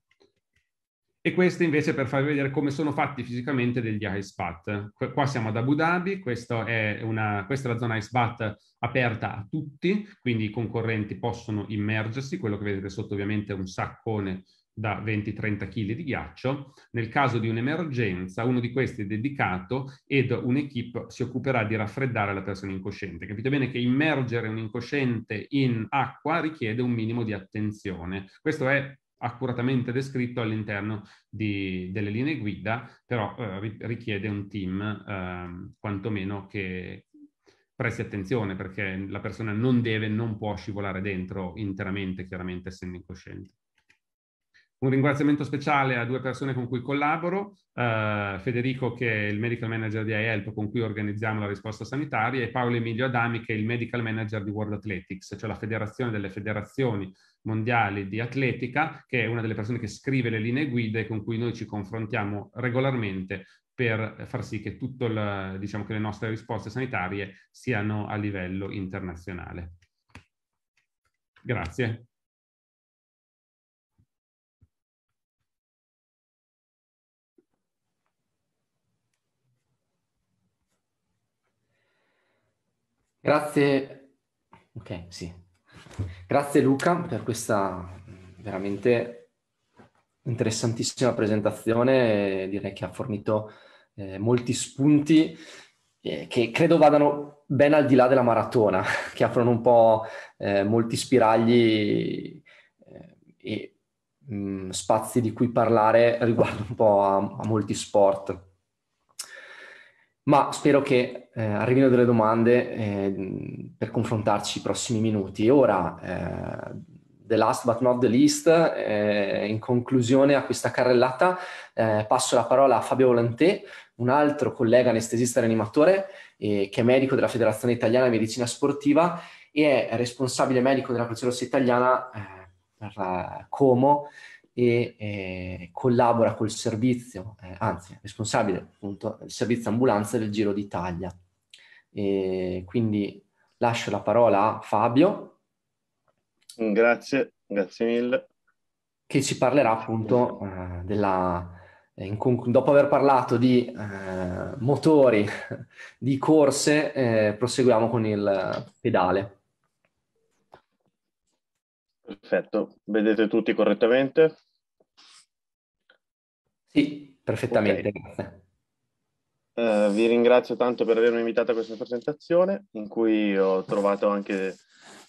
e questo invece per farvi vedere come sono fatti fisicamente degli ice bath. Qua siamo ad Abu Dhabi, è una, questa è la zona ice bath aperta a tutti, quindi i concorrenti possono immergersi, quello che vedete sotto ovviamente è un saccone da 20-30 kg di ghiaccio. Nel caso di un'emergenza, uno di questi è dedicato ed un'equipe si occuperà di raffreddare la persona incosciente. Capite bene che immergere un incosciente in acqua richiede un minimo di attenzione. Questo è accuratamente descritto all'interno delle linee guida, però eh, richiede un team eh, quantomeno che presti attenzione perché la persona non deve, non può scivolare dentro interamente, chiaramente essendo incosciente. Un ringraziamento speciale a due persone con cui collaboro, eh, Federico che è il medical manager di IELP con cui organizziamo la risposta sanitaria e Paolo Emilio Adami che è il medical manager di World Athletics, cioè la federazione delle federazioni mondiali di atletica, che è una delle persone che scrive le linee guida con cui noi ci confrontiamo regolarmente per far sì che, il, diciamo, che le nostre risposte sanitarie siano a livello internazionale. Grazie. Grazie. Ok, sì. Grazie Luca per questa mm, veramente interessantissima presentazione, direi che ha fornito eh, molti spunti eh, che credo vadano ben al di là della maratona, che aprono un po' eh, molti spiragli eh, e mh, mm, spazi di cui parlare riguardo un po' a, a molti sport ma spero che eh, arrivino delle domande eh, per confrontarci i prossimi minuti. Ora, eh, the last but not the least, eh, in conclusione a questa carrellata eh, passo la parola a Fabio Volantè, un altro collega anestesista e rianimatore eh, che è medico della Federazione Italiana di Medicina Sportiva e è responsabile medico della Croce Rossa Italiana per Como e eh, collabora col servizio, eh, anzi responsabile appunto del servizio ambulanza del Giro d'Italia. E quindi lascio la parola a Fabio. Grazie, grazie mille. Che ci parlerà appunto eh, della, eh, Conc- dopo aver parlato di eh, motori, di corse, eh, proseguiamo con il pedale. Perfetto, vedete tutti correttamente? Sì, perfettamente, okay. uh, vi ringrazio tanto per avermi invitato a questa presentazione in cui ho trovato anche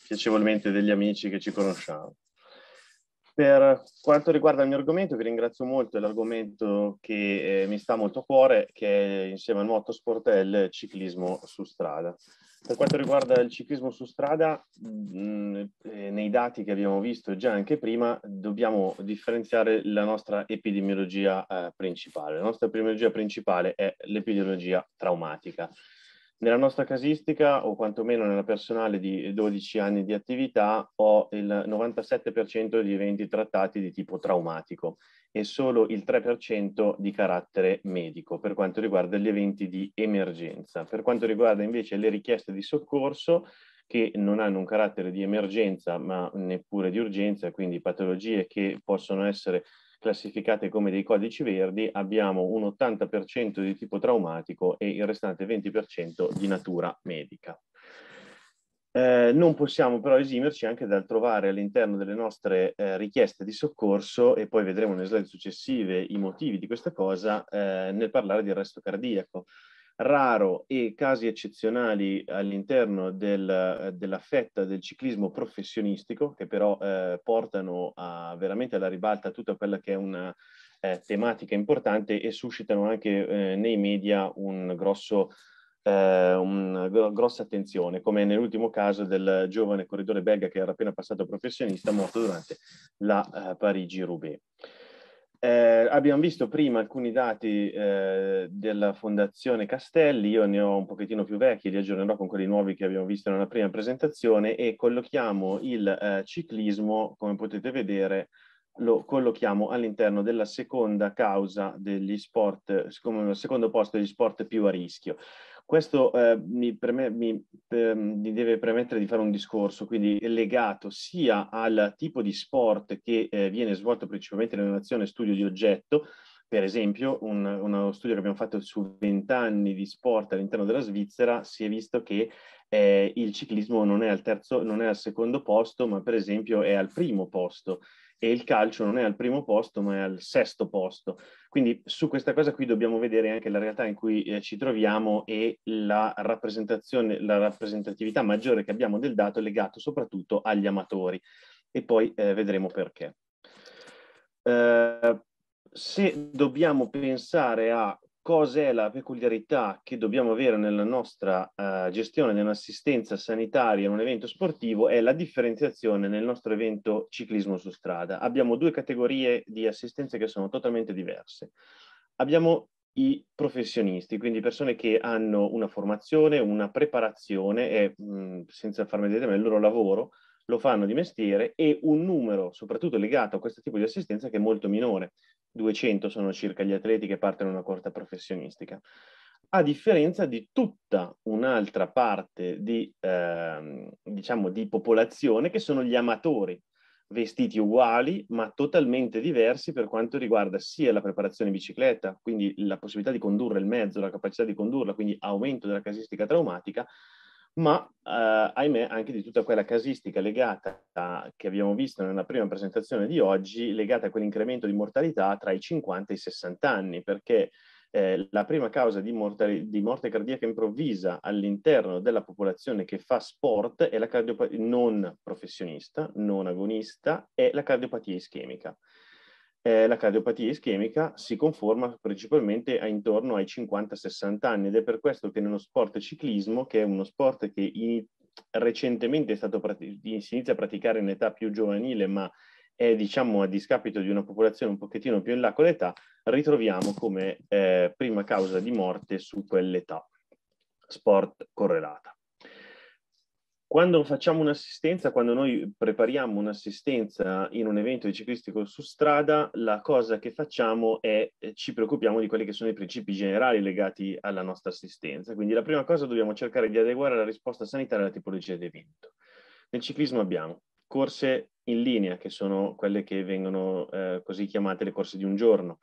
piacevolmente degli amici che ci conosciamo. Per quanto riguarda il mio argomento, vi ringrazio molto, è l'argomento che eh, mi sta molto a cuore, che è insieme al nuoto è ciclismo su strada. Per quanto riguarda il ciclismo su strada, mh, mm, eh, nei dati che abbiamo visto già anche prima, dobbiamo differenziare la nostra epidemiologia eh, principale. La nostra epidemiologia principale è l'epidemiologia traumatica. Nella nostra casistica, o quantomeno nella personale di 12 anni di attività, ho il 97% di eventi trattati di tipo traumatico e solo il 3% di carattere medico per quanto riguarda gli eventi di emergenza. Per quanto riguarda invece le richieste di soccorso, che non hanno un carattere di emergenza ma neppure di urgenza, quindi patologie che possono essere classificate come dei codici verdi, abbiamo un 80% di tipo traumatico e il restante 20% di natura medica. Eh, non possiamo però esimerci anche dal trovare all'interno delle nostre eh, richieste di soccorso, e poi vedremo nelle slide successive i motivi di questa cosa, eh, nel parlare di arresto cardiaco raro e casi eccezionali all'interno del, eh, della fetta del ciclismo professionistico che però eh, portano a, veramente alla ribalta tutta quella che è una eh, tematica importante e suscitano anche eh, nei media un grosso eh, una grossa attenzione, come nell'ultimo caso del giovane corridore belga che era appena passato professionista, morto durante la eh, Parigi-Roubaix. Eh, abbiamo visto prima alcuni dati eh, della Fondazione Castelli, io ne ho un pochettino più vecchi, li aggiornerò con quelli nuovi che abbiamo visto nella prima presentazione e collochiamo il eh, ciclismo, come potete vedere, lo collochiamo all'interno della seconda causa degli sport, come secondo posto degli sport più a rischio. Questo eh, mi, preme, mi, eh, mi, deve permettere di fare un discorso, quindi legato sia al tipo di sport che eh, viene svolto principalmente nell'innovazione studio di oggetto, per esempio, un, uno studio che abbiamo fatto su 20 anni di sport all'interno della Svizzera si è visto che eh, il ciclismo non è, al terzo, non è al secondo posto, ma per esempio è al primo posto e il calcio non è al primo posto ma è al sesto posto. Quindi su questa cosa qui dobbiamo vedere anche la realtà in cui eh, ci troviamo e la rappresentazione, la rappresentatività maggiore che abbiamo del dato legato soprattutto agli amatori e poi eh, vedremo perché. Eh, se dobbiamo pensare a cos'è la peculiarità che dobbiamo avere nella nostra uh, gestione dell'assistenza sanitaria in un evento sportivo è la differenziazione nel nostro evento ciclismo su strada. Abbiamo due categorie di assistenza che sono totalmente diverse. Abbiamo i professionisti, quindi persone che hanno una formazione, una preparazione e mh, mm, senza farmi vedere, ma il loro lavoro lo fanno di mestiere e un numero, soprattutto legato a questo tipo di assistenza, che è molto minore 200 sono circa gli atleti che partono da una corsa professionistica, a differenza di tutta un'altra parte di, eh, diciamo, di popolazione che sono gli amatori, vestiti uguali ma totalmente diversi per quanto riguarda sia la preparazione bicicletta, quindi la possibilità di condurre il mezzo, la capacità di condurla, quindi aumento della casistica traumatica, ma eh, ahimè anche di tutta quella casistica legata a, che abbiamo visto nella prima presentazione di oggi, legata a quell'incremento di mortalità tra i 50 e i 60 anni, perché eh, la prima causa di, mortali- di, morte cardiaca improvvisa all'interno della popolazione che fa sport è la cardiopatia non professionista, non agonista, è la cardiopatia ischemica eh, la cardiopatia ischemica si conforma principalmente a intorno ai 50-60 anni ed è per questo che nello sport ciclismo, che è uno sport che in, recentemente prati- si inizia a praticare in età più giovanile, ma è diciamo a discapito di una popolazione un pochettino più in là con l'età, ritroviamo come eh, prima causa di morte su quell'età, sport correlata. Quando facciamo un'assistenza, quando noi prepariamo un'assistenza in un evento ciclistico su strada, la cosa che facciamo è eh, ci preoccupiamo di quelli che sono i principi generali legati alla nostra assistenza. Quindi la prima cosa dobbiamo cercare di adeguare la risposta sanitaria alla tipologia di evento. Nel ciclismo abbiamo corse in linea, che sono quelle che vengono eh, così chiamate le corse di un giorno,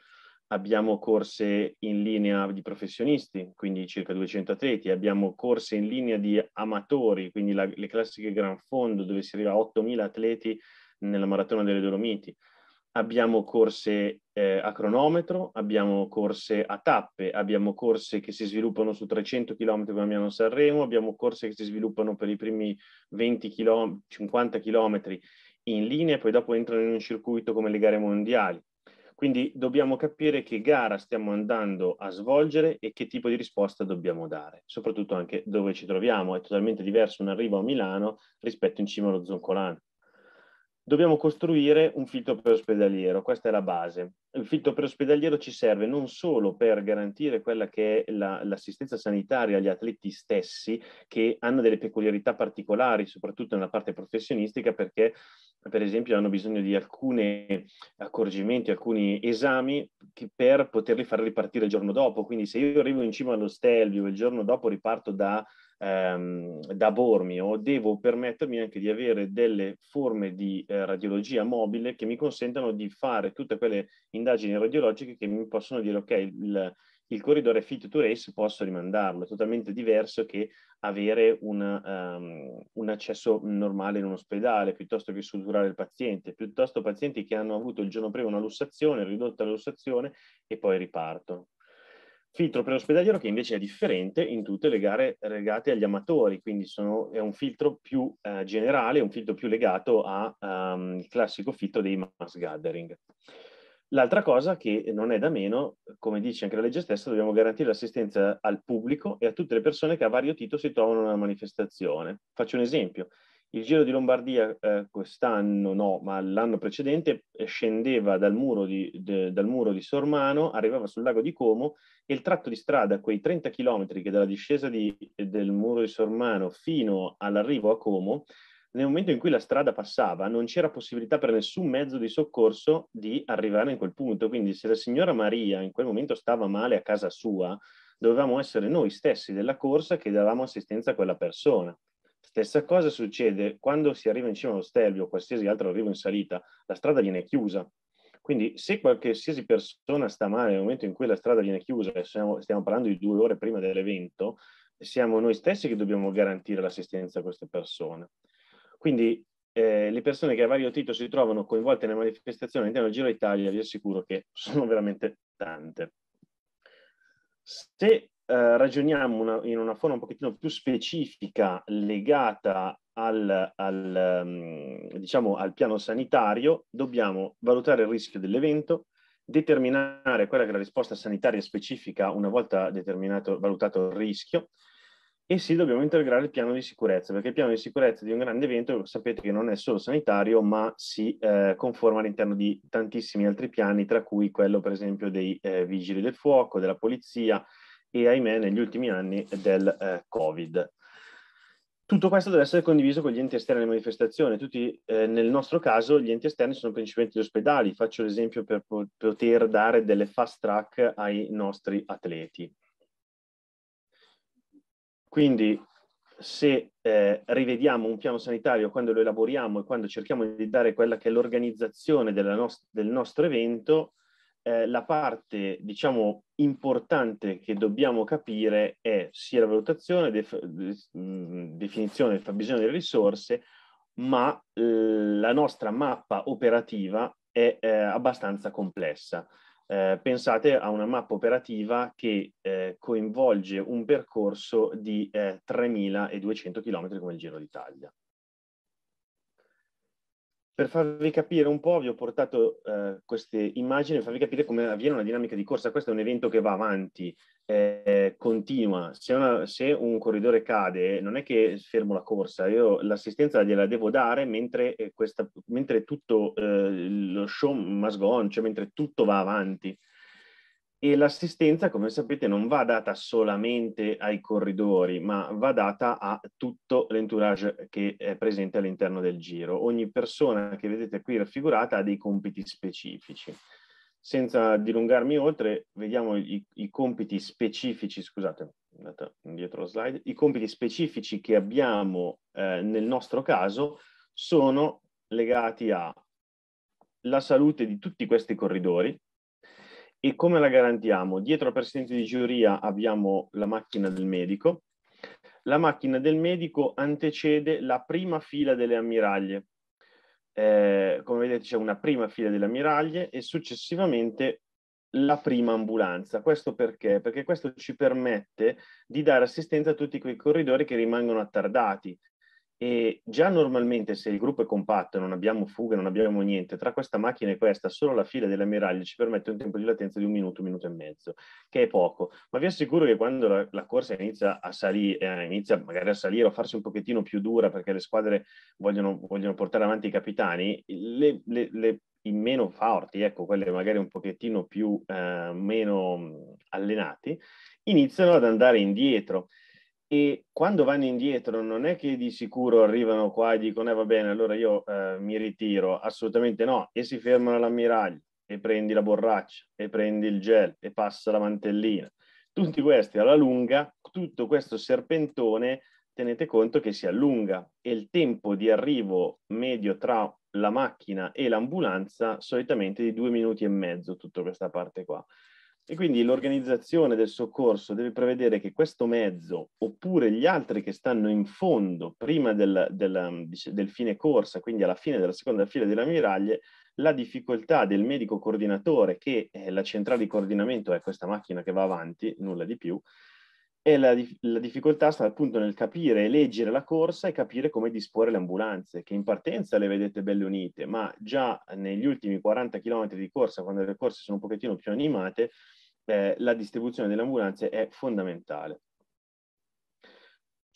abbiamo corse in linea di professionisti, quindi circa 200 atleti, abbiamo corse in linea di amatori, quindi la, le classiche Gran Fondo dove si arriva a 8.000 atleti nella maratona delle Dolomiti. Abbiamo corse eh, a cronometro, abbiamo corse a tappe, abbiamo corse che si sviluppano su 300 km come abbiamo Sanremo, abbiamo corse che si sviluppano per i primi 20 km, 50 km in linea e poi dopo entrano in un circuito come le gare mondiali quindi dobbiamo capire che gara stiamo andando a svolgere e che tipo di risposta dobbiamo dare, soprattutto anche dove ci troviamo. È totalmente diverso un arrivo a Milano rispetto in cima allo Zoncolano dobbiamo costruire un filtro preospedaliero, questa è la base. Il filtro preospedaliero ci serve non solo per garantire quella che è la, l'assistenza sanitaria agli atleti stessi, che hanno delle peculiarità particolari, soprattutto nella parte professionistica, perché per esempio hanno bisogno di alcuni accorgimenti, alcuni esami per poterli far ripartire il giorno dopo. Quindi se io arrivo in cima allo Stelvio e il giorno dopo riparto da ehm, da Bormio, devo permettermi anche di avere delle forme di eh, radiologia mobile che mi consentano di fare tutte quelle indagini radiologiche che mi possono dire ok, il, il corridore fit to race posso rimandarlo, è totalmente diverso che avere una, um, ehm, un accesso normale in un ospedale, piuttosto che suturare il paziente, piuttosto pazienti che hanno avuto il giorno prima una lussazione, ridotta la lussazione e poi ripartono filtro preospedaliero che invece è differente in tutte le gare legate agli amatori, quindi sono, è un filtro più eh, generale, un filtro più legato al ehm, um, classico filtro dei mass gathering. L'altra cosa che non è da meno, come dice anche la legge stessa, dobbiamo garantire l'assistenza al pubblico e a tutte le persone che a vario titolo si trovano nella manifestazione. Faccio un esempio, il Giro di Lombardia eh, quest'anno no, ma l'anno precedente eh, scendeva dal muro di, de, dal muro di, Sormano, arrivava sul lago di Como e il tratto di strada, quei 30 km che dalla discesa di, del muro di Sormano fino all'arrivo a Como, nel momento in cui la strada passava non c'era possibilità per nessun mezzo di soccorso di arrivare in quel punto. Quindi se la signora Maria in quel momento stava male a casa sua, dovevamo essere noi stessi della corsa che davamo assistenza a quella persona. Stessa cosa succede quando si arriva in cima allo Stelvio o qualsiasi altro arrivo in salita, la strada viene chiusa. Quindi se qualsiasi persona sta male nel momento in cui la strada viene chiusa, e stiamo, parlando di due ore prima dell'evento, siamo noi stessi che dobbiamo garantire l'assistenza a queste persone. Quindi eh, le persone che a vario titolo si trovano coinvolte nelle manifestazioni all'interno del Giro d'Italia, vi assicuro che sono veramente tante. Se eh, ragioniamo una, in una forma un pochettino più specifica legata al, al, um, diciamo, al piano sanitario, dobbiamo valutare il rischio dell'evento, determinare quella che è la risposta sanitaria specifica una volta valutato il rischio, e sì, dobbiamo integrare il piano di sicurezza, perché il piano di sicurezza di un grande evento, sapete che non è solo sanitario, ma si eh, conforma all'interno di tantissimi altri piani, tra cui quello per esempio dei eh, vigili del fuoco, della polizia, e ahimè negli ultimi anni del eh, Covid. Tutto questo deve essere condiviso con gli enti esterni alle manifestazioni. Tutti, eh, nel nostro caso gli enti esterni sono principalmente gli ospedali. Faccio l'esempio per poter dare delle fast track ai nostri atleti. Quindi se eh, rivediamo un piano sanitario quando lo elaboriamo e quando cerchiamo di dare quella che è l'organizzazione del nostro evento, eh, la parte, diciamo, importante che dobbiamo capire è sia la valutazione, def- mm, definizione del fabbisogno delle risorse, ma eh, la nostra mappa operativa è eh, abbastanza complessa. Eh, pensate a una mappa operativa che eh, coinvolge un percorso di eh, 3.200 km come il Giro d'Italia. Per farvi capire un po', vi ho portato eh, queste immagini per farvi capire come avviene una dinamica di corsa. Questo è un evento che va avanti, eh, continua. Se, una, se, un corridore cade, non è che fermo la corsa, io l'assistenza gliela devo dare mentre, eh, questa, mentre tutto eh, lo show must go on, cioè mentre tutto va avanti e l'assistenza, come sapete, non va data solamente ai corridori, ma va data a tutto l'entourage che è presente all'interno del giro. Ogni persona che vedete qui raffigurata ha dei compiti specifici. Senza dilungarmi oltre, vediamo i, i compiti specifici, scusate, andata indietro la slide, i compiti specifici che abbiamo eh, nel nostro caso sono legati alla salute di tutti questi corridori, e come la garantiamo? Dietro al presidente di giuria abbiamo la macchina del medico. La macchina del medico antecede la prima fila delle ammiraglie. Eh, come vedete c'è una prima fila delle ammiraglie e successivamente la prima ambulanza. Questo perché? Perché questo ci permette di dare assistenza a tutti quei corridori che rimangono attardati, e già normalmente se il gruppo è compatto, non abbiamo fughe, non abbiamo niente, tra questa macchina e questa solo la fila delle ammiraglie ci permette un tempo di latenza di un minuto, un minuto e mezzo, che è poco, ma vi assicuro che quando la, la corsa inizia a salire, eh, inizia magari a salire o a farsi un pochettino più dura perché le squadre vogliono, vogliono portare avanti i capitani, le, le, le i meno forti, ecco, quelle magari un pochettino più eh, meno allenati, iniziano ad andare indietro e quando vanno indietro non è che di sicuro arrivano qua e dicono eh, va bene allora io eh, mi ritiro assolutamente no e si fermano all'ammiraglio e prendi la borraccia e prendi il gel e passa la mantellina tutti questi alla lunga tutto questo serpentone tenete conto che si allunga e il tempo di arrivo medio tra la macchina e l'ambulanza solitamente di due minuti e mezzo tutta questa parte qua e quindi l'organizzazione del soccorso deve prevedere che questo mezzo, oppure gli altri che stanno in fondo, prima del, del, um, del fine corsa, quindi alla fine della seconda fila delle ammiraglie, la difficoltà del medico coordinatore, che è eh, la centrale di coordinamento è questa macchina che va avanti, nulla di più, e la, la, difficoltà sta appunto nel capire e leggere la corsa e capire come disporre le ambulanze, che in partenza le vedete belle unite, ma già negli ultimi 40 km di corsa, quando le corse sono un pochettino più animate, eh, la distribuzione delle ambulanze è fondamentale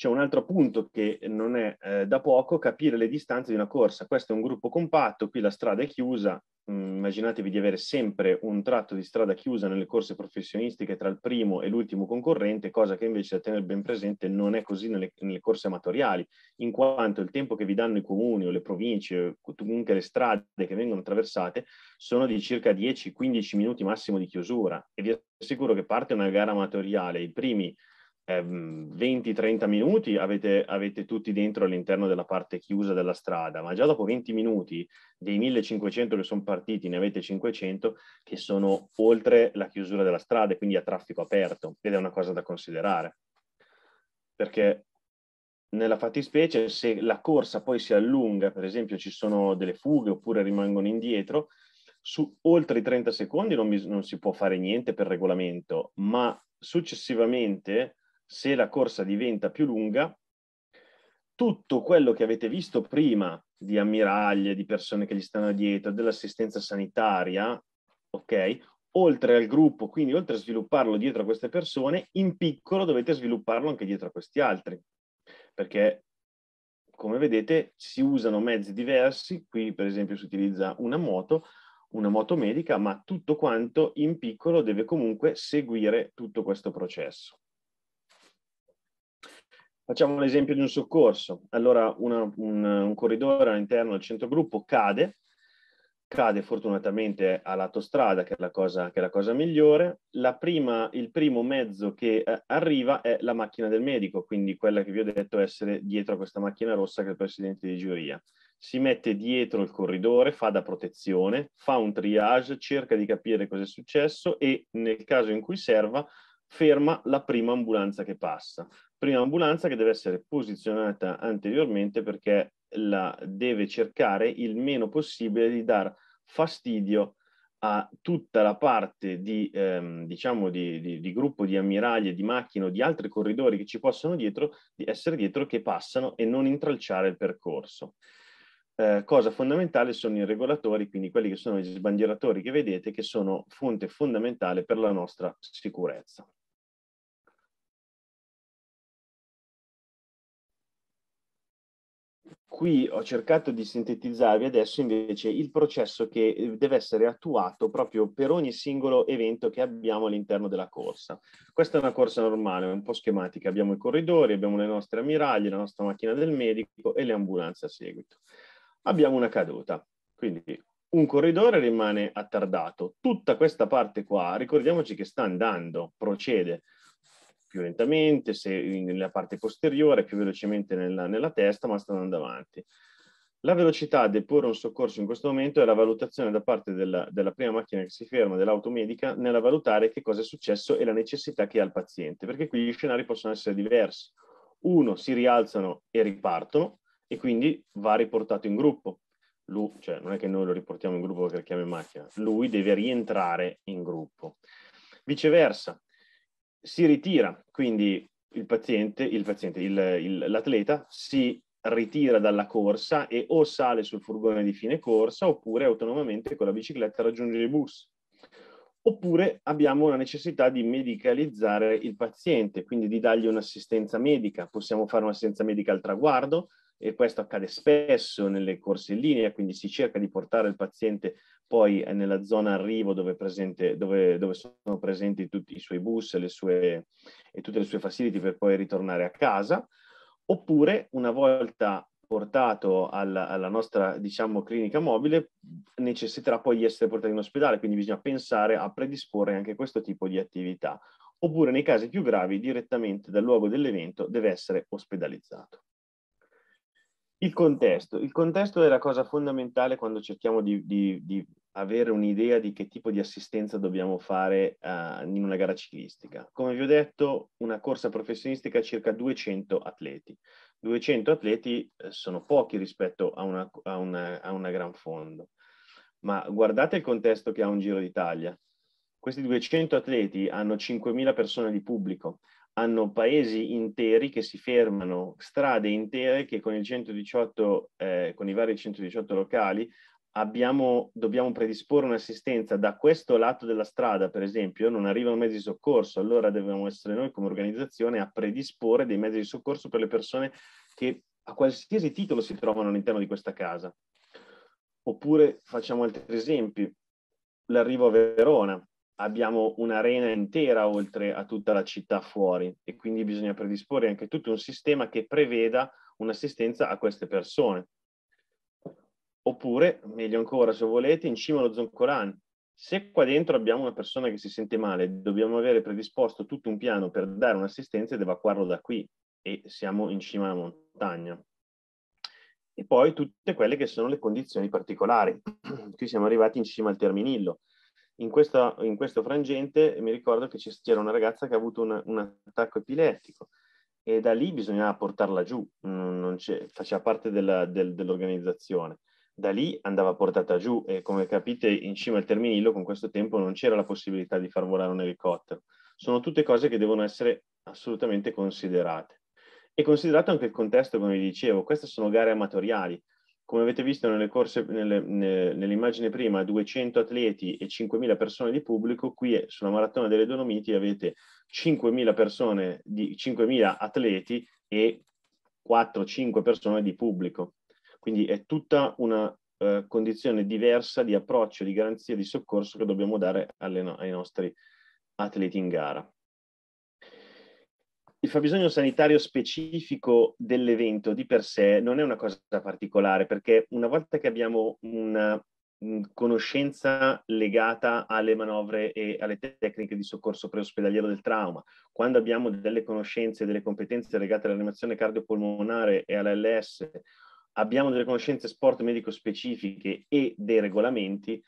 c'è un altro punto che non è eh, da poco, capire le distanze di una corsa. Questo è un gruppo compatto, qui la strada è chiusa, mm, immaginatevi di avere sempre un tratto di strada chiusa nelle corse professionistiche tra il primo e l'ultimo concorrente, cosa che invece da tenere ben presente non è così nelle, nelle corse amatoriali, in quanto il tempo che vi danno i comuni o le province, o comunque le strade che vengono attraversate, sono di circa 10-15 minuti massimo di chiusura e vi assicuro che parte una gara amatoriale, i primi 20-30 ehm, minuti avete, avete, tutti dentro all'interno della parte chiusa della strada, ma già dopo 20 minuti dei 1500 che sono partiti ne avete 500 che sono oltre la chiusura della strada e quindi a traffico aperto ed è una cosa da considerare. Perché nella fattispecie se la corsa poi si allunga, per esempio ci sono delle fughe oppure rimangono indietro, su oltre i 30 secondi non, non si può fare niente per regolamento, ma successivamente se la corsa diventa più lunga, tutto quello che avete visto prima di ammiraglie, di persone che gli stanno dietro, dell'assistenza sanitaria, ok? Oltre al gruppo, quindi oltre a svilupparlo dietro a queste persone, in piccolo dovete svilupparlo anche dietro a questi altri, perché come vedete si usano mezzi diversi, qui per esempio si utilizza una moto, una moto medica, ma tutto quanto in piccolo deve comunque seguire tutto questo processo. Facciamo l'esempio di un soccorso. Allora una, un, un, corridore all'interno del centro gruppo cade, cade fortunatamente a lato strada, che è la cosa, è la cosa migliore. La prima, il primo mezzo che eh, arriva è la macchina del medico, quindi quella che vi ho detto essere dietro a questa macchina rossa che è il presidente di giuria. Si mette dietro il corridore, fa da protezione, fa un triage, cerca di capire cosa è successo e nel caso in cui serva ferma la prima ambulanza che passa prima ambulanza che deve essere posizionata anteriormente perché la deve cercare il meno possibile di dar fastidio a tutta la parte di, ehm, diciamo di, di, di gruppo di ammiraglie, di macchine o di altri corridori che ci possono dietro, di essere dietro che passano e non intralciare il percorso. Eh, cosa fondamentale sono i regolatori, quindi quelli che sono gli sbandieratori che vedete, che sono fonte fondamentale per la nostra sicurezza. qui ho cercato di sintetizzarvi adesso invece il processo che eh, deve essere attuato proprio per ogni singolo evento che abbiamo all'interno della corsa. Questa è una corsa normale, un po' schematica. Abbiamo i corridori, abbiamo le nostre ammiragli, la nostra macchina del medico e le ambulanze a seguito. Abbiamo una caduta, quindi un corridore rimane attardato. Tutta questa parte qua, ricordiamoci che sta andando, procede più lentamente, se nella parte posteriore, più velocemente nella, nella testa, ma sta andando avanti. La velocità a deporre un soccorso in questo momento è la valutazione da parte della, della prima macchina che si ferma, dell'automedica, nella valutare che cosa è successo e la necessità che ha il paziente, perché qui gli scenari possono essere diversi. Uno, si rialzano e ripartono e quindi va riportato in gruppo. Lui, cioè, non è che noi lo riportiamo in gruppo perché lo in macchina, lui deve rientrare in gruppo. Viceversa, si ritira, quindi il paziente, il paziente il, il, l'atleta si ritira dalla corsa e o sale sul furgone di fine corsa oppure autonomamente con la bicicletta raggiunge i bus. Oppure abbiamo la necessità di medicalizzare il paziente, quindi di dargli un'assistenza medica. Possiamo fare un'assistenza medica al traguardo, e questo accade spesso nelle corse in linea, quindi si cerca di portare il paziente poi eh, nella zona arrivo dove, presente, dove, dove sono presenti tutti i suoi bus le sue, e tutte le sue facility per poi ritornare a casa, oppure una volta portato alla, alla, nostra diciamo, clinica mobile necessiterà poi di essere portato in ospedale, quindi bisogna pensare a predisporre anche questo tipo di attività. Oppure nei casi più gravi direttamente dal luogo dell'evento deve essere ospedalizzato. Il contesto. Il contesto è la cosa fondamentale quando cerchiamo di, di, di avere un'idea di che tipo di assistenza dobbiamo fare uh, in una gara ciclistica. Come vi ho detto, una corsa professionistica ha circa 200 atleti. 200 atleti eh, sono pochi rispetto a una, a una, a una gran fondo, ma guardate il contesto che ha un Giro d'Italia. Questi 200 atleti hanno 5.000 persone di pubblico, hanno paesi interi che si fermano, strade intere che con, 118, eh, con i vari 118 locali abbiamo, dobbiamo predisporre un'assistenza da questo lato della strada, per esempio, non arrivano mezzi di soccorso, allora dobbiamo essere noi come organizzazione a predisporre dei mezzi di soccorso per le persone che a qualsiasi titolo si trovano all'interno di questa casa. Oppure facciamo altri esempi, l'arrivo a Verona, abbiamo un'arena intera oltre a tutta la città fuori e quindi bisogna predisporre anche tutto un sistema che preveda un'assistenza a queste persone. Oppure, meglio ancora se volete, in cima allo zoncolani. Se qua dentro abbiamo una persona che si sente male, dobbiamo avere predisposto tutto un piano per dare un'assistenza ed evacuarlo da qui e siamo in cima alla montagna. E poi tutte quelle che sono le condizioni particolari. Qui siamo arrivati in cima al Terminillo in, questa, in questo frangente mi ricordo che c'era una ragazza che ha avuto una, un attacco epilettico e da lì bisognava portarla giù, faceva parte della, del, dell'organizzazione. Da lì andava portata giù e come capite in cima al terminillo con questo tempo non c'era la possibilità di far volare un elicottero. Sono tutte cose che devono essere assolutamente considerate. E considerato anche il contesto, come vi dicevo, queste sono gare amatoriali, come avete visto nelle corse, nelle, nell'immagine prima, 200 atleti e 5.000 persone di pubblico, qui sulla maratona delle Dolomiti avete 5.000 persone, di, 5.000 atleti e 4-5 persone di pubblico. Quindi è tutta una eh, condizione diversa di approccio, di garanzia, di soccorso che dobbiamo dare alle, ai nostri atleti in gara il fabbisogno sanitario specifico dell'evento di per sé non è una cosa particolare, perché una volta che abbiamo una mm, conoscenza legata alle manovre e alle tecniche di soccorso preospedaliero del trauma, quando abbiamo delle conoscenze e delle competenze legate all'animazione cardiopolmonare e all'LS, abbiamo delle conoscenze sport medico specifiche e dei regolamenti,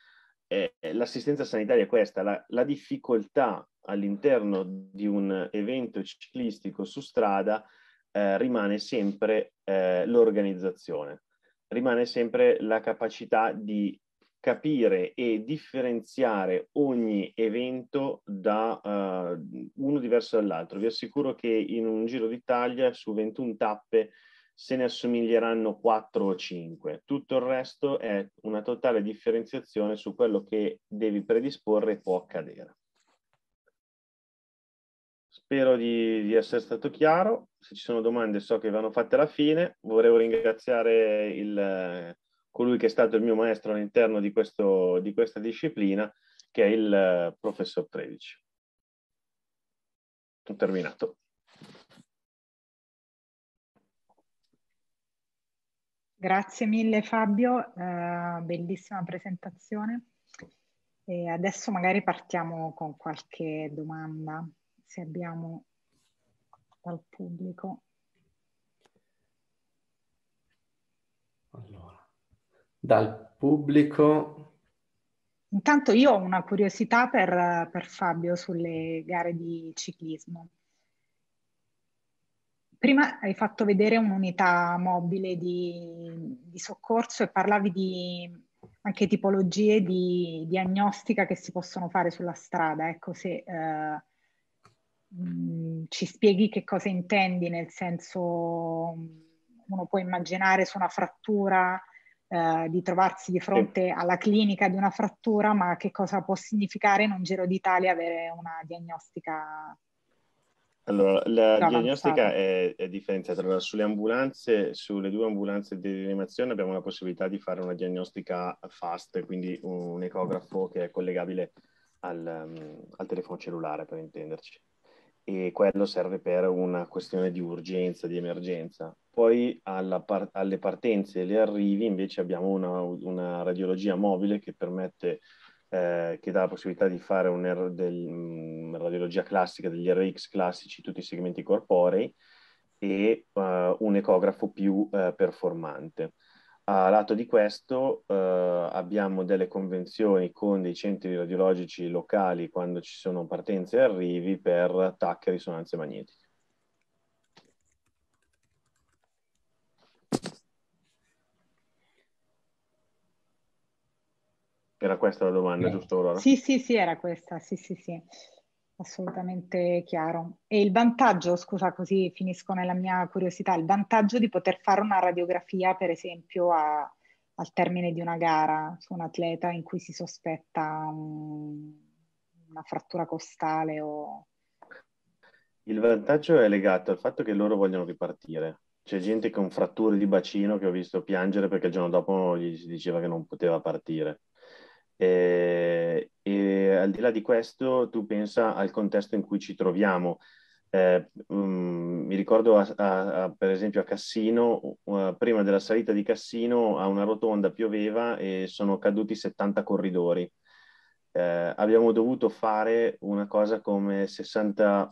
eh, l'assistenza sanitaria è questa, la, la difficoltà all'interno di un evento ciclistico su strada eh, rimane sempre eh, l'organizzazione, rimane sempre la capacità di capire e differenziare ogni evento da uh, uno diverso dall'altro. Vi assicuro che in un Giro d'Italia su 21 tappe se ne assomiglieranno 4 o 5. Tutto il resto è una totale differenziazione su quello che devi predisporre e può accadere. Spero di, di, essere stato chiaro. Se ci sono domande so che vanno fatte alla fine. Vorrei ringraziare il, colui che è stato il mio maestro all'interno di, questo, di questa disciplina, che è il eh, professor Trevici. Ho terminato. Grazie mille Fabio, eh, bellissima presentazione. E adesso magari partiamo con qualche domanda se abbiamo dal pubblico. Allora, dal pubblico... Intanto io ho una curiosità per, per Fabio sulle gare di ciclismo. Prima hai fatto vedere un'unità mobile di, di, soccorso e parlavi di anche tipologie di diagnostica che si possono fare sulla strada. Ecco, se eh, Mm, ci spieghi che cosa intendi, nel senso mm, uno può immaginare su una frattura eh, di trovarsi di fronte alla clinica di una frattura, ma che cosa può significare in un giro d'Italia avere una diagnostica allora, la diagnostica è, è, differenziata. Allora, sulle ambulanze, sulle due ambulanze di rianimazione abbiamo la possibilità di fare una diagnostica fast, quindi un ecografo che è collegabile al, mm, al telefono cellulare, per intenderci e quello serve per una questione di urgenza, di emergenza. Poi par- alle partenze e agli arrivi invece abbiamo una, una radiologia mobile che permette, eh, che dà la possibilità di fare una del, mm, radiologia classica, degli RX classici, tutti i segmenti corporei e uh, un ecografo più uh, performante. A lato di questo eh, abbiamo delle convenzioni con dei centri radiologici locali quando ci sono partenze e arrivi per TAC e risonanze magnetiche. Era questa la domanda, giusto Aurora? Sì, sì, sì, era questa, sì, sì, sì assolutamente chiaro. E il vantaggio, scusa così finisco nella mia curiosità, il vantaggio di poter fare una radiografia per esempio a, al termine di una gara su un atleta in cui si sospetta un, una frattura costale o... Il vantaggio è legato al fatto che loro vogliono ripartire. C'è gente con fratture di bacino che ho visto piangere perché il giorno dopo gli si diceva che non poteva partire. E e al di là di questo, tu pensa al contesto in cui ci troviamo. Eh, um, mi ricordo a, a, a, per esempio a Cassino, uh, prima della salita di Cassino a una rotonda pioveva e sono caduti 70 corridori. Eh, abbiamo dovuto fare una cosa come 60,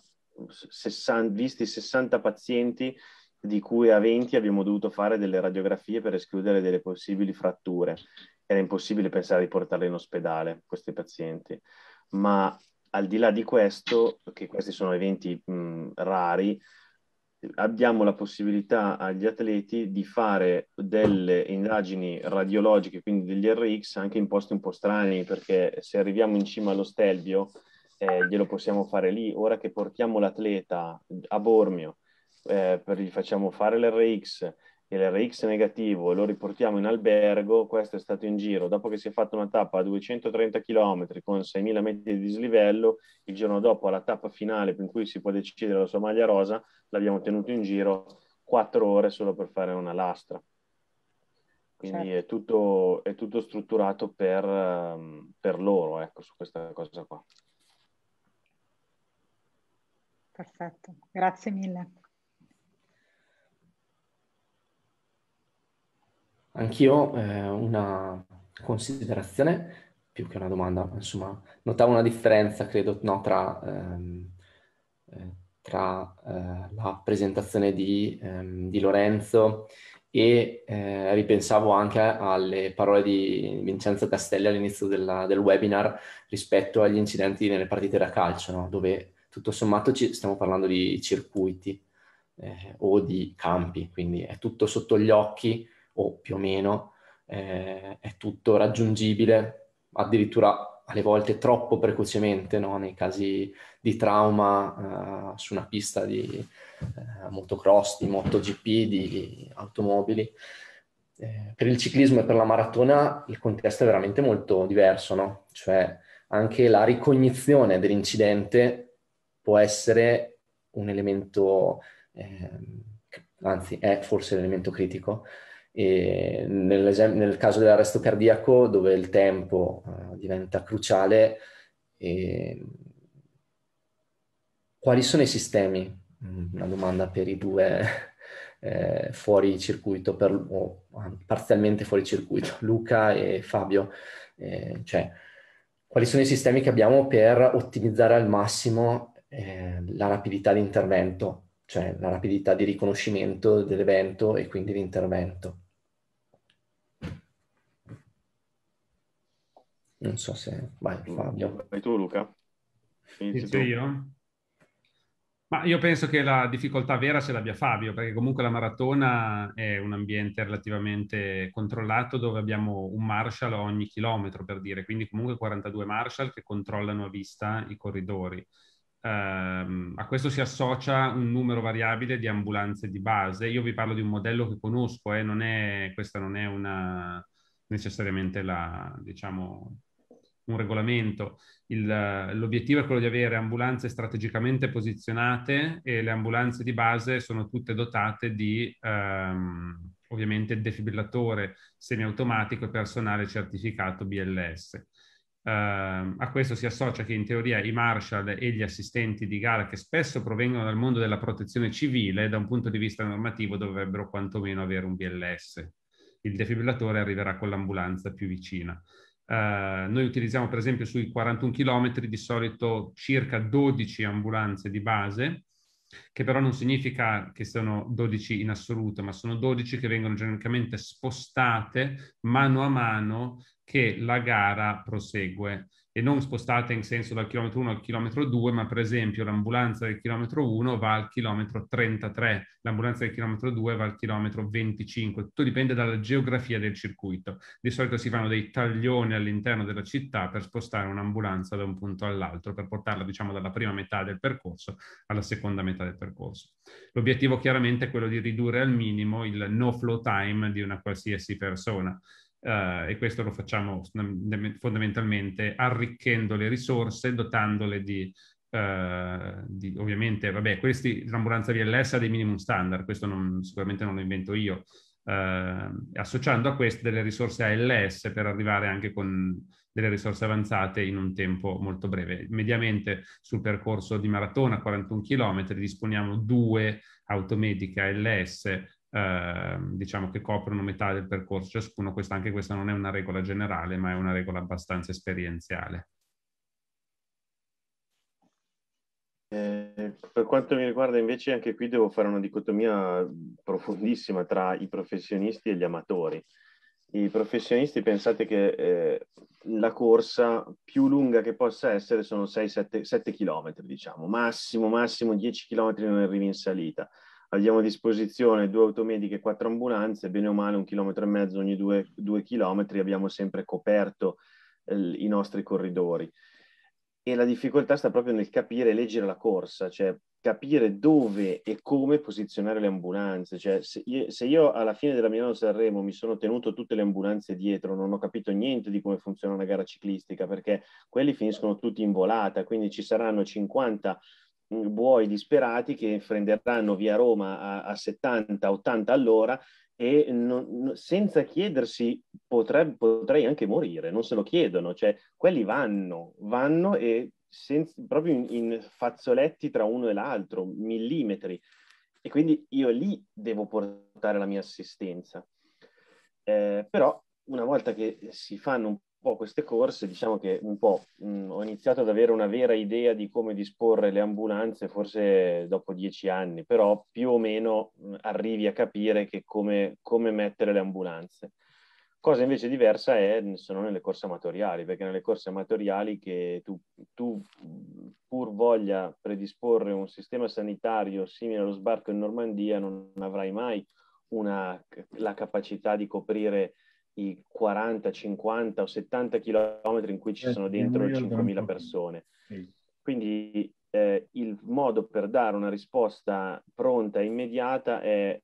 60, visti 60 pazienti, di cui a 20 abbiamo dovuto fare delle radiografie per escludere delle possibili fratture era impossibile pensare di portarli in ospedale, questi pazienti. Ma al di là di questo, che questi sono eventi mh, rari, abbiamo la possibilità agli atleti di fare delle indagini radiologiche, quindi degli RX, anche in posti un po' strani, perché se arriviamo in cima allo Stelvio, eh, glielo possiamo fare lì. Ora che portiamo l'atleta a Bormio, eh, per, gli facciamo fare l'RX, che l'RX è negativo e lo riportiamo in albergo, questo è stato in giro, dopo che si è fatta una tappa a 230 km con 6.000 metri di dislivello, il giorno dopo alla tappa finale in cui si può decidere la sua maglia rosa, l'abbiamo tenuto in giro 4 ore solo per fare una lastra. Quindi certo. è, tutto, è, tutto, strutturato per, ehm, per loro, ecco, su questa cosa qua. Perfetto, grazie mille. Anch'io eh, una considerazione, più che una domanda, insomma, notavo una differenza, credo, no, tra, ehm, eh, tra eh, la presentazione di, ehm, di Lorenzo e eh, ripensavo anche alle parole di Vincenzo Castelli all'inizio della, del webinar rispetto agli incidenti nelle partite da calcio, no? dove tutto sommato ci, stiamo parlando di circuiti eh, o di campi, quindi è tutto sotto gli occhi o più o meno eh, è tutto raggiungibile, addirittura alle volte troppo precocemente no? nei casi di trauma eh, su una pista di eh, motocross, di MotoGP, di automobili. Eh, per il ciclismo e per la maratona il contesto è veramente molto diverso, no? cioè anche la ricognizione dell'incidente può essere un elemento, ehm, anzi è forse l'elemento critico, nel caso dell'arresto cardiaco, dove il tempo uh, diventa cruciale, e... Ehm, quali sono i sistemi? Mm, una domanda per i due eh, fuori circuito, per, o parzialmente fuori circuito, Luca e Fabio. Eh, cioè, quali sono i sistemi che abbiamo per ottimizzare al massimo eh, la rapidità di intervento, cioè la rapidità di riconoscimento dell'evento e quindi l'intervento? Non so se... Vai Fabio. Vai tu Luca. Inizio io? Ma io penso che la difficoltà vera ce l'abbia Fabio, perché comunque la maratona è un ambiente relativamente controllato dove abbiamo un marshal ogni chilometro, per dire, quindi comunque 42 marshal che controllano a vista i corridori. Um, a questo si associa un numero variabile di ambulanze di base. Io vi parlo di un modello che conosco, eh, non è, questa non è una, necessariamente la, diciamo, un regolamento. Il, l'obiettivo è quello di avere ambulanze strategicamente posizionate e le ambulanze di base sono tutte dotate di ehm, ovviamente defibrillatore semiautomatico e personale certificato BLS. Uh, ehm, a questo si associa che in teoria i marshal e gli assistenti di gara, che spesso provengono dal mondo della protezione civile, da un punto di vista normativo dovrebbero quantomeno avere un BLS. Il defibrillatore arriverà con l'ambulanza più vicina. Eh, noi utilizziamo per esempio sui 41 km di solito circa 12 ambulanze di base, che però non significa che sono 12 in assoluto, ma sono 12 che vengono genericamente spostate mano a mano che la gara prosegue e non spostate in senso dal chilometro 1 al chilometro 2, ma per esempio l'ambulanza del chilometro 1 va al chilometro 33, l'ambulanza del chilometro 2 va al chilometro 25, tutto dipende dalla geografia del circuito. Di solito si fanno dei taglioni all'interno della città per spostare un'ambulanza da un punto all'altro, per portarla diciamo dalla prima metà del percorso alla seconda metà del percorso. L'obiettivo chiaramente è quello di ridurre al minimo il no flow time di una qualsiasi persona. Uh, e questo lo facciamo fondamentalmente arricchendo le risorse, dotandole di, uh, di ovviamente, vabbè, questi l'ambulanza VLS ha dei minimum standard, questo non, sicuramente non lo invento io, uh, associando a queste delle risorse ALS per arrivare anche con delle risorse avanzate in un tempo molto breve. Mediamente sul percorso di maratona, 41 km, disponiamo due automedica ALS Ehm, diciamo che coprono metà del percorso ciascuno, questa, anche questa non è una regola generale, ma è una regola abbastanza esperienziale. Eh, per quanto mi riguarda invece anche qui devo fare una dicotomia profondissima tra i professionisti e gli amatori. I professionisti pensate che eh, la corsa più lunga che possa essere sono 6-7 km, diciamo, massimo, massimo 10 km non arrivi in salita abbiamo a disposizione due automediche e quattro ambulanze, bene o male un chilometro e mezzo ogni due, due chilometri, abbiamo sempre coperto eh, i nostri corridori. E la difficoltà sta proprio nel capire e leggere la corsa, cioè capire dove e come posizionare le ambulanze. Cioè, se io, se io alla fine della Milano Sanremo mi sono tenuto tutte le ambulanze dietro, non ho capito niente di come funziona una gara ciclistica, perché quelli finiscono tutti in volata, quindi ci saranno 50 buoi disperati che prenderanno via Roma a, a 70-80 all'ora e non, senza chiedersi potrebbe, potrei anche morire, non se lo chiedono, cioè quelli vanno, vanno e senza, proprio in, in fazzoletti tra uno e l'altro, millimetri. E quindi io lì devo portare la mia assistenza. Eh, però una volta che si fanno un po' queste corse, diciamo che un po' mh, mm, ho iniziato ad avere una vera idea di come disporre le ambulanze forse dopo dieci anni, però più o meno mh, mm, arrivi a capire come, come, mettere le ambulanze. Cosa invece diversa è, sono nelle corse amatoriali, perché nelle corse amatoriali che tu, tu mm, pur voglia predisporre un sistema sanitario simile allo sbarco in Normandia non avrai mai una, la capacità di coprire i 40, 50 o 70 chilometri in cui ci eh, sono dentro 5.000 persone. Quindi eh, il modo per dare una risposta pronta e immediata è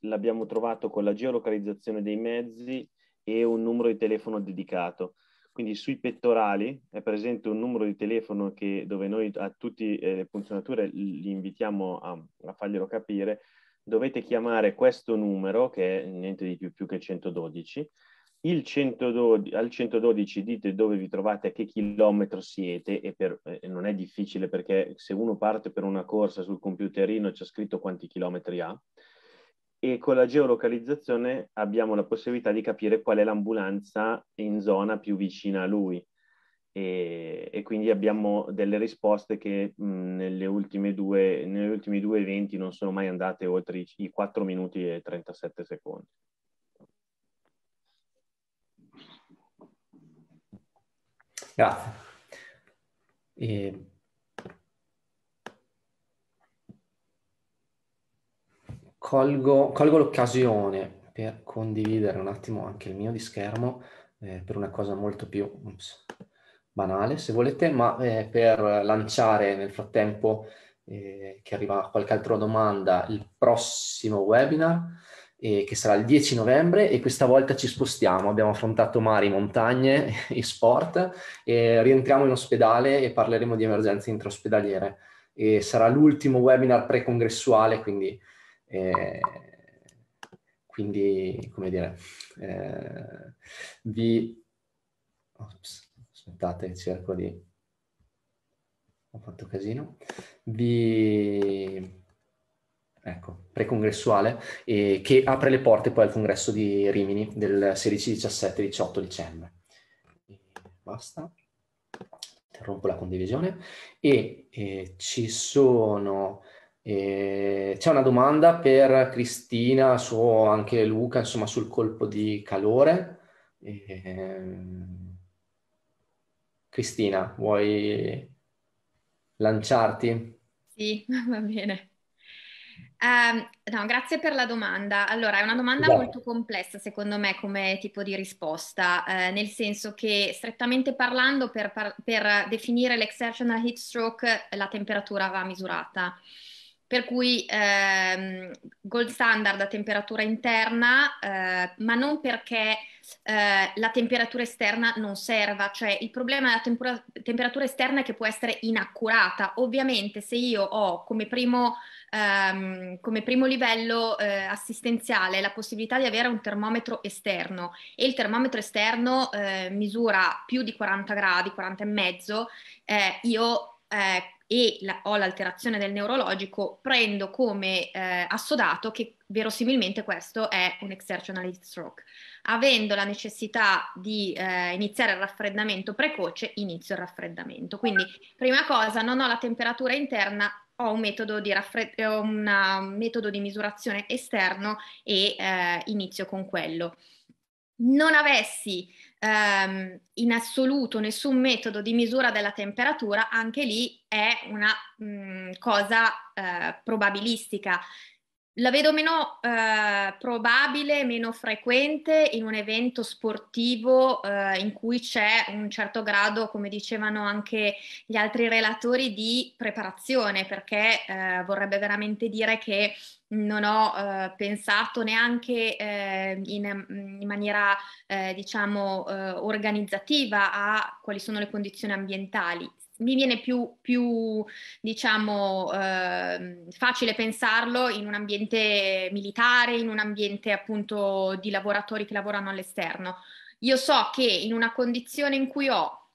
l'abbiamo trovato con la geolocalizzazione dei mezzi e un numero di telefono dedicato. Quindi sui pettorali è presente un numero di telefono che, dove noi a tutte eh, le funzionature li invitiamo a, a farglielo capire, dovete chiamare questo numero che è niente di più, più che 112 112, al 112 dite dove vi trovate, a che chilometro siete e per, eh, non è difficile perché se uno parte per una corsa sul computerino c'è scritto quanti chilometri ha e con la geolocalizzazione abbiamo la possibilità di capire qual è l'ambulanza in zona più vicina a lui. E, e, quindi abbiamo delle risposte che mh, nelle ultime due, negli ultimi due eventi non sono mai andate oltre i, i 4 minuti e 37 secondi. Grazie. E... Colgo, colgo l'occasione per condividere un attimo anche il mio di schermo eh, per una cosa molto più ups, banale, se volete, ma eh, per lanciare nel frattempo eh, che arriva qualche altra domanda il prossimo webinar eh, che sarà il 10 novembre e questa volta ci spostiamo, abbiamo affrontato mari, montagne e sport e rientriamo in ospedale e parleremo di emergenze intraospedaliere. E sarà l'ultimo webinar pre-congressuale, quindi, eh, quindi come dire, eh, vi... Ops, aspettate, cerco di... Ho fatto casino. Vi ecco, precongressuale, eh, che apre le porte poi al congresso di Rimini del 16, 17, 18 dicembre. Basta, interrompo la condivisione e eh, ci sono... Eh, c'è una domanda per Cristina, su anche Luca, insomma sul colpo di calore. Ehm, Cristina, vuoi lanciarti? Sì, va bene. Um, no, grazie per la domanda. Allora, è una domanda Beh. molto complessa secondo me come tipo di risposta, eh, nel senso che strettamente parlando per, par- per definire l'exertional heat stroke la temperatura va misurata. Per cui ehm, gold standard a temperatura interna, eh, ma non perché eh, la temperatura esterna non serva, cioè il problema della tempura- temperatura esterna è che può essere inaccurata. Ovviamente se io ho come primo ehm, come primo livello eh, assistenziale la possibilità di avere un termometro esterno e il termometro esterno eh, misura più di 40 gradi, 40 e mezzo, eh, io eh, e la, ho l'alterazione del neurologico, prendo come eh, assodato che verosimilmente questo è un exertional heat stroke. Avendo la necessità di eh, iniziare il raffreddamento precoce, inizio il raffreddamento. Quindi, prima cosa, non ho la temperatura interna, ho un metodo di, raffred- eh, un um, metodo di misurazione esterno e eh, inizio con quello. Non avessi ehm, in assoluto nessun metodo di misura della temperatura, anche lì è una mh, mm, cosa eh, probabilistica. La vedo meno eh, probabile, meno frequente in un evento sportivo eh, in cui c'è un certo grado, come dicevano anche gli altri relatori, di preparazione, perché eh, vorrebbe veramente dire che non ho eh, pensato neanche eh, in, in, maniera eh, diciamo eh, organizzativa a quali sono le condizioni ambientali mi viene più, più diciamo, eh, facile pensarlo in un ambiente militare, in un ambiente appunto di lavoratori che lavorano all'esterno. Io so che in una condizione in cui ho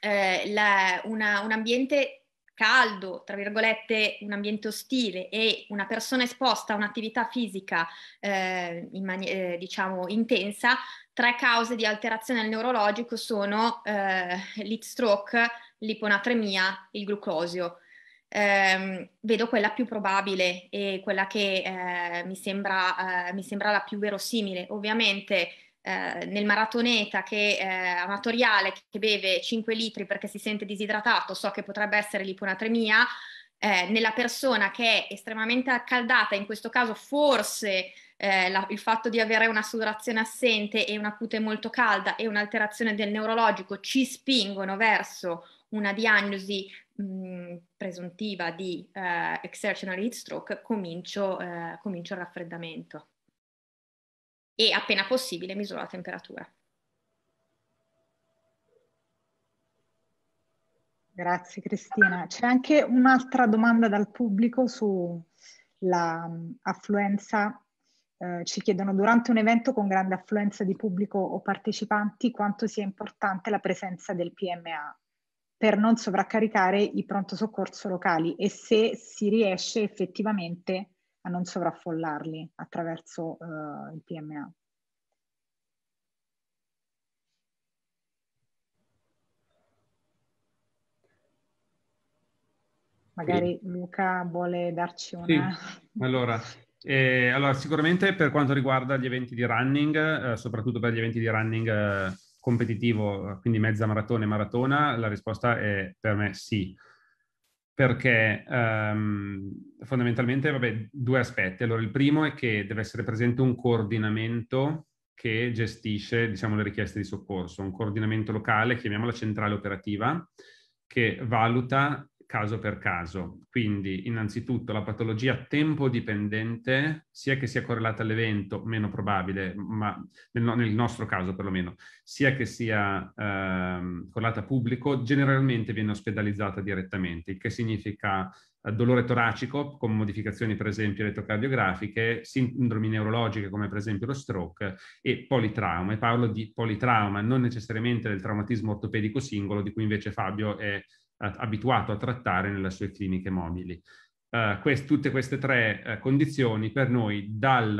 eh, la, una, un ambiente caldo, tra virgolette, un ambiente ostile e una persona esposta a un'attività fisica eh, in mani- eh, diciamo intensa, tre cause di alterazione al neurologico sono eh, l'heat stroke, l'iponatremia, il glucosio. Eh, vedo quella più probabile e quella che eh, mi, sembra, eh, mi, sembra, la più verosimile. Ovviamente eh, nel maratoneta che, eh, amatoriale che beve 5 litri perché si sente disidratato, so che potrebbe essere l'iponatremia. Eh, nella persona che è estremamente accaldata, in questo caso forse eh, la, il fatto di avere una sudorazione assente e una cute molto calda e un'alterazione del neurologico ci spingono verso una diagnosi mh, presuntiva di eh, exertional heat stroke, comincio, eh, comincio il raffreddamento e appena possibile misuro la temperatura. Grazie Cristina. C'è anche un'altra domanda dal pubblico sull'affluenza eh, ci chiedono durante un evento con grande affluenza di pubblico o partecipanti quanto sia importante la presenza del PMA per non sovraccaricare i pronto soccorso locali e se si riesce effettivamente a non sovraffollarli attraverso uh, il PMA. Magari sì. Luca vuole darci una... Sì. Allora, eh, allora, sicuramente per quanto riguarda gli eventi di running, eh, soprattutto per gli eventi di running... Eh, competitivo, quindi mezza maratona e maratona? La risposta è per me sì, perché um, fondamentalmente, vabbè, due aspetti. Allora, il primo è che deve essere presente un coordinamento che gestisce, diciamo, le richieste di soccorso, un coordinamento locale, chiamiamola centrale operativa, che valuta caso per caso. Quindi innanzitutto la patologia tempo-dipendente, sia che sia correlata all'evento, meno probabile, ma nel, nel nostro caso perlomeno, sia che sia ehm, correlata a pubblico, generalmente viene ospedalizzata direttamente, il che significa eh, dolore toracico con modificazioni per esempio elettrocardiografiche, sindromi neurologiche come per esempio lo stroke e politrauma. E parlo di politrauma, non necessariamente del traumatismo ortopedico singolo di cui invece Fabio è abituato a trattare nelle sue cliniche mobili. Uh, quest, tutte queste tre uh, condizioni per noi dal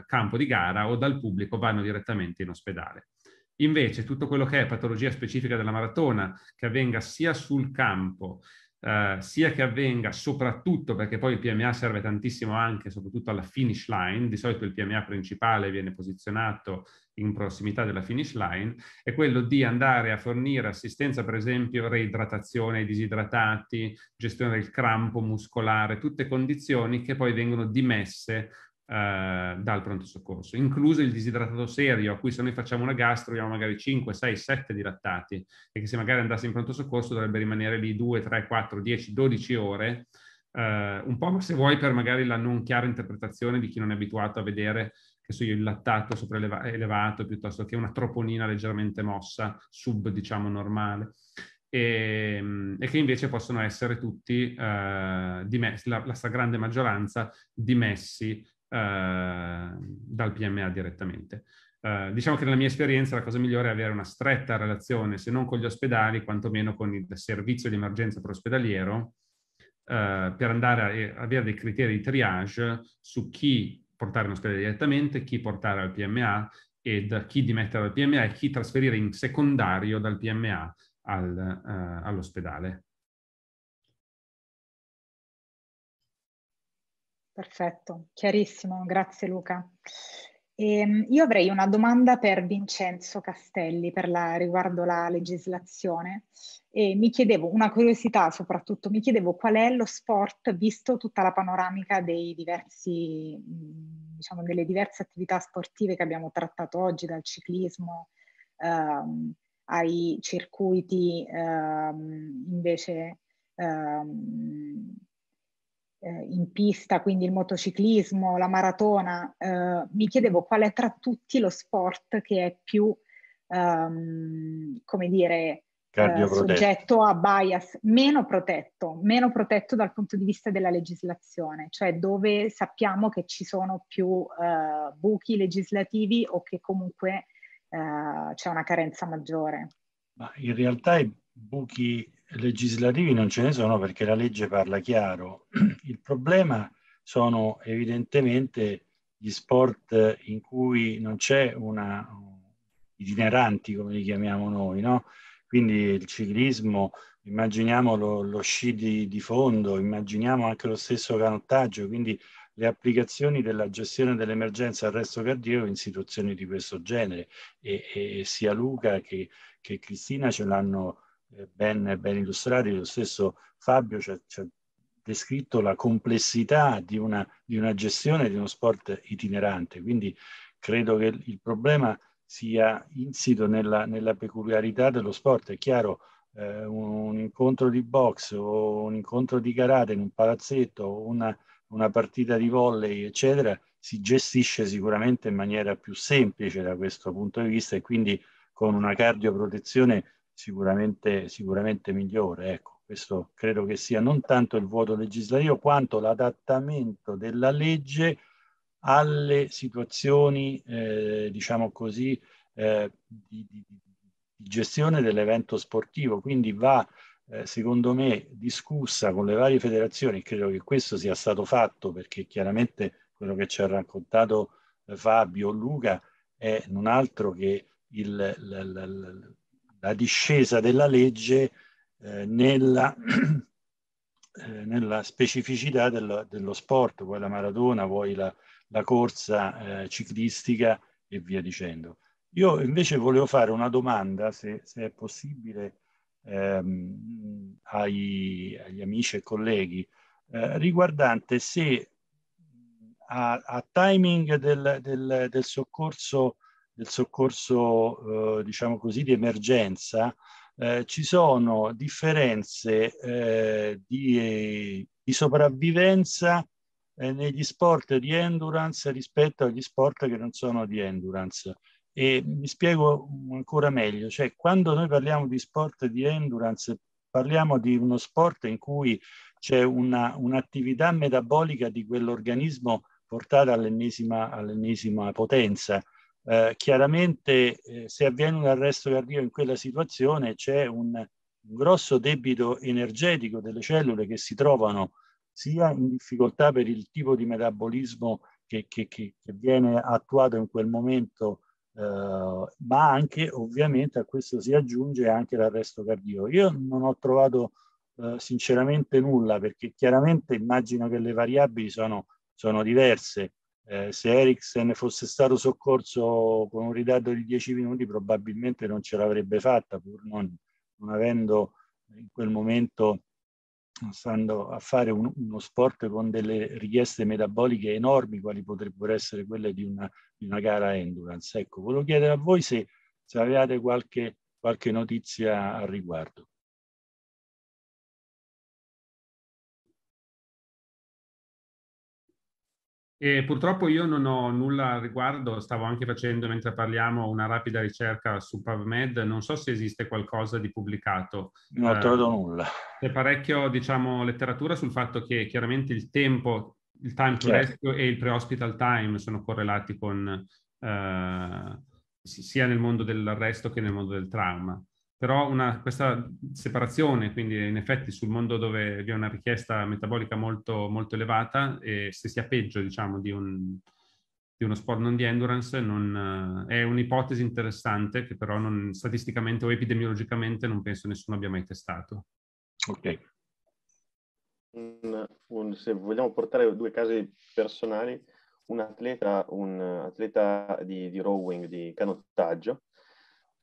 uh, campo di gara o dal pubblico vanno direttamente in ospedale. Invece tutto quello che è patologia specifica della maratona, che avvenga sia sul campo eh, sia che avvenga soprattutto perché poi il PMA serve tantissimo anche, soprattutto alla finish line, di solito il PMA principale viene posizionato in prossimità della finish line, è quello di andare a fornire assistenza, per esempio, reidratazione ai disidratati, gestione del crampo muscolare, tutte condizioni che poi vengono dimesse eh, dal pronto soccorso, incluso il disidratato serio, a cui se noi facciamo una gastro abbiamo magari 5, 6, 7 dilattati e che se magari andasse in pronto soccorso dovrebbe rimanere lì 2, 3, 4, 10, 12 ore, eh, un po' se vuoi per magari la non chiara interpretazione di chi non è abituato a vedere che so io il lattato sopraelevato piuttosto che una troponina leggermente mossa, sub diciamo normale. E, ehm, e, che invece possono essere tutti eh, dimessi, la, la stragrande maggioranza dimessi Ehm, dal PMA direttamente. Uh, diciamo che nella mia esperienza la cosa migliore è avere una stretta relazione, se non con gli ospedali, quantomeno con il servizio di emergenza per uh, per andare a, avere dei criteri di triage su chi portare in ospedale direttamente, chi portare al PMA e chi dimettere dal PMA e chi trasferire in secondario dal PMA al, uh, all'ospedale. Perfetto, chiarissimo, grazie Luca. E ehm, io avrei una domanda per Vincenzo Castelli per la, riguardo la legislazione e mi chiedevo, una curiosità soprattutto, mi chiedevo qual è lo sport visto tutta la panoramica diversi, diciamo, delle diverse attività sportive che abbiamo trattato oggi, dal ciclismo ehm, ai circuiti ehm, invece ehm, eh, in pista, quindi il motociclismo, la maratona, eh, mi chiedevo qual è tra tutti lo sport che è più, ehm, come dire, eh, soggetto a bias, meno protetto, meno protetto dal punto di vista della legislazione, cioè dove sappiamo che ci sono più eh, buchi legislativi o che comunque eh, c'è una carenza maggiore. in realtà i buchi legislativi non ce ne sono perché la legge parla chiaro. Il problema sono evidentemente gli sport in cui non c'è una itineranti, come li chiamiamo noi, no? Quindi il ciclismo, immaginiamo lo, lo sci di, di fondo, immaginiamo anche lo stesso canottaggio, quindi le applicazioni della gestione dell'emergenza al arresto cardiaco in situazioni di questo genere e, e sia Luca che, che Cristina ce l'hanno eh, ben, ben illustrati, lo stesso Fabio ci ha, ci ha descritto la complessità di una, di una gestione di uno sport itinerante, quindi credo che il problema sia insito nella, nella peculiarità dello sport. È chiaro, eh, un, un, incontro di box o un incontro di karate in un palazzetto, una, una partita di volley, eccetera, si gestisce sicuramente in maniera più semplice da questo punto di vista e quindi con una cardioprotezione sicuramente, sicuramente migliore. Ecco, questo credo che sia non tanto il vuoto legislativo quanto l'adattamento della legge alle situazioni, eh, diciamo così, eh, di, di, di, gestione dell'evento sportivo. Quindi va, eh, secondo me, discussa con le varie federazioni. Credo che questo sia stato fatto perché chiaramente quello che ci ha raccontato eh, Fabio Luca è non altro che il, il, il la discesa della legge eh, nella, eh, nella, specificità dello, dello sport, vuoi la maratona, vuoi la, la corsa eh, ciclistica e via dicendo. Io invece volevo fare una domanda, se, se è possibile, ehm, ai, agli amici e colleghi, eh, riguardante se a, a timing del, del, del soccorso del soccorso, eh, diciamo così, di emergenza, eh, ci sono differenze eh, di, di, sopravvivenza eh, negli sport di endurance rispetto agli sport che non sono di endurance. E mi spiego ancora meglio, cioè quando noi parliamo di sport di endurance parliamo di uno sport in cui c'è una, un'attività metabolica di quell'organismo portata all'ennesima, all'ennesima potenza eh, chiaramente eh, se avviene un arresto cardiaco in quella situazione c'è un, un, grosso debito energetico delle cellule che si trovano sia in difficoltà per il tipo di metabolismo che, che, che, che viene attuato in quel momento, eh, ma anche ovviamente a questo si aggiunge anche l'arresto cardiaco. Io non ho trovato eh, sinceramente nulla perché chiaramente immagino che le variabili sono, sono diverse eh, se Eriksen fosse stato soccorso con un ritardo di 10 minuti probabilmente non ce l'avrebbe fatta pur non, non avendo in quel momento stando a fare un, uno sport con delle richieste metaboliche enormi quali potrebbero essere quelle di una, di una gara endurance. Ecco, volevo chiedere a voi se, se avevate qualche, qualche notizia al riguardo. E purtroppo io non ho nulla al riguardo, stavo anche facendo mentre parliamo una rapida ricerca su PubMed, non so se esiste qualcosa di pubblicato. Non eh, trovo nulla. C'è parecchio, diciamo, letteratura sul fatto che chiaramente il tempo, il time to certo. rescue e il pre-hospital time sono correlati con, eh, sia nel mondo dell'arresto che nel mondo del trauma però una, questa separazione, quindi in effetti sul mondo dove vi è una richiesta metabolica molto, molto elevata, e se sia peggio diciamo, di, un, di, uno sport non di endurance, non, eh, è un'ipotesi interessante che però non, statisticamente o epidemiologicamente non penso nessuno abbia mai testato. Ok. Un, un, se vogliamo portare due casi personali, un atleta, un atleta di, di rowing, di canottaggio,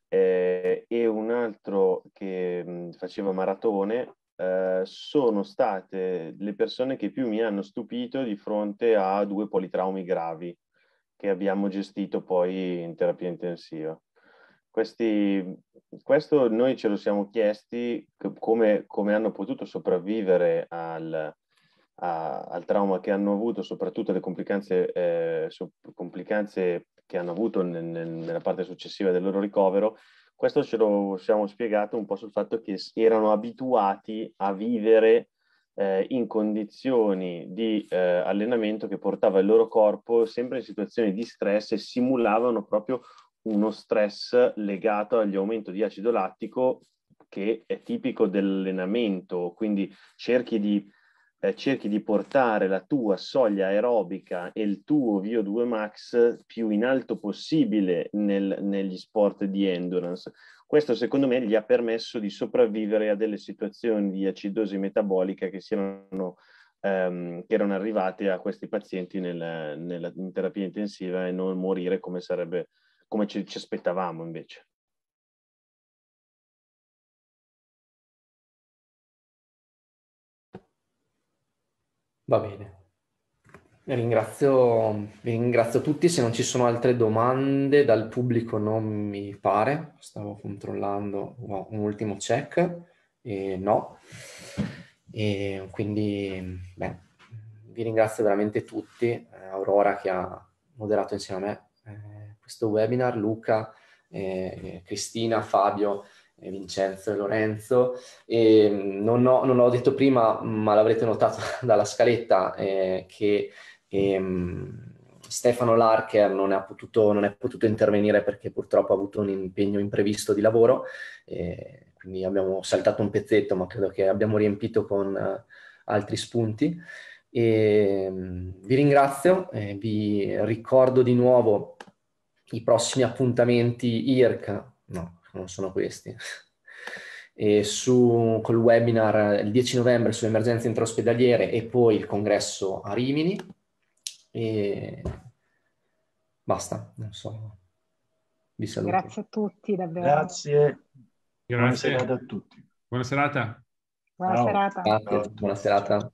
eh, e un altro che mh, faceva maratone eh, sono state le persone che più mi hanno stupito di fronte a due politraumi gravi che abbiamo gestito poi in terapia intensiva. Questi, questo noi ce lo siamo chiesti come, come hanno potuto sopravvivere al, a, al trauma che hanno avuto, soprattutto le complicanze, eh, complicanze che hanno avuto nel, nel, nella parte successiva del loro ricovero, questo ce lo siamo spiegato un po' sul fatto che erano abituati a vivere eh, in condizioni di eh, allenamento che portava il loro corpo sempre in situazioni di stress e simulavano proprio uno stress legato agli aumenti di acido lattico che è tipico dell'allenamento, quindi cerchi di eh, cerchi di portare la tua soglia aerobica e il tuo VO2 max più in alto possibile nel, negli sport di endurance. Questo secondo me gli ha permesso di sopravvivere a delle situazioni di acidosi metabolica che, siano, ehm, che erano arrivate a questi pazienti nel, nella, in terapia intensiva e non morire come, sarebbe, come ci, ci aspettavamo invece. Va bene. Ringrazio, ringrazio tutti, se non ci sono altre domande dal pubblico non mi pare, stavo controllando wow, un ultimo check, e no, e quindi beh, vi ringrazio veramente tutti, eh, Aurora che ha moderato insieme a me eh, questo webinar, Luca, eh, Cristina, Fabio, Vincenzo e Lorenzo. E mm, non, ho, non ho detto prima, ma l'avrete notato dalla scaletta, eh, che ehm, Stefano Larker non è, potuto, non è, potuto, intervenire perché purtroppo ha avuto un impegno imprevisto di lavoro, eh, quindi abbiamo saltato un pezzetto, ma credo che abbiamo riempito con eh, altri spunti. E, mm, vi ringrazio, vi ricordo di nuovo i prossimi appuntamenti IRC, no, non sono questi. E su, col webinar il 10 novembre sulle emergenze intraospedaliere e poi il congresso a Rimini. E basta, non so. Vi saluto. Grazie a tutti, davvero. Grazie. Grazie. Buona serata a tutti. Buona serata. Buona Ciao. serata. Grazie, buona serata.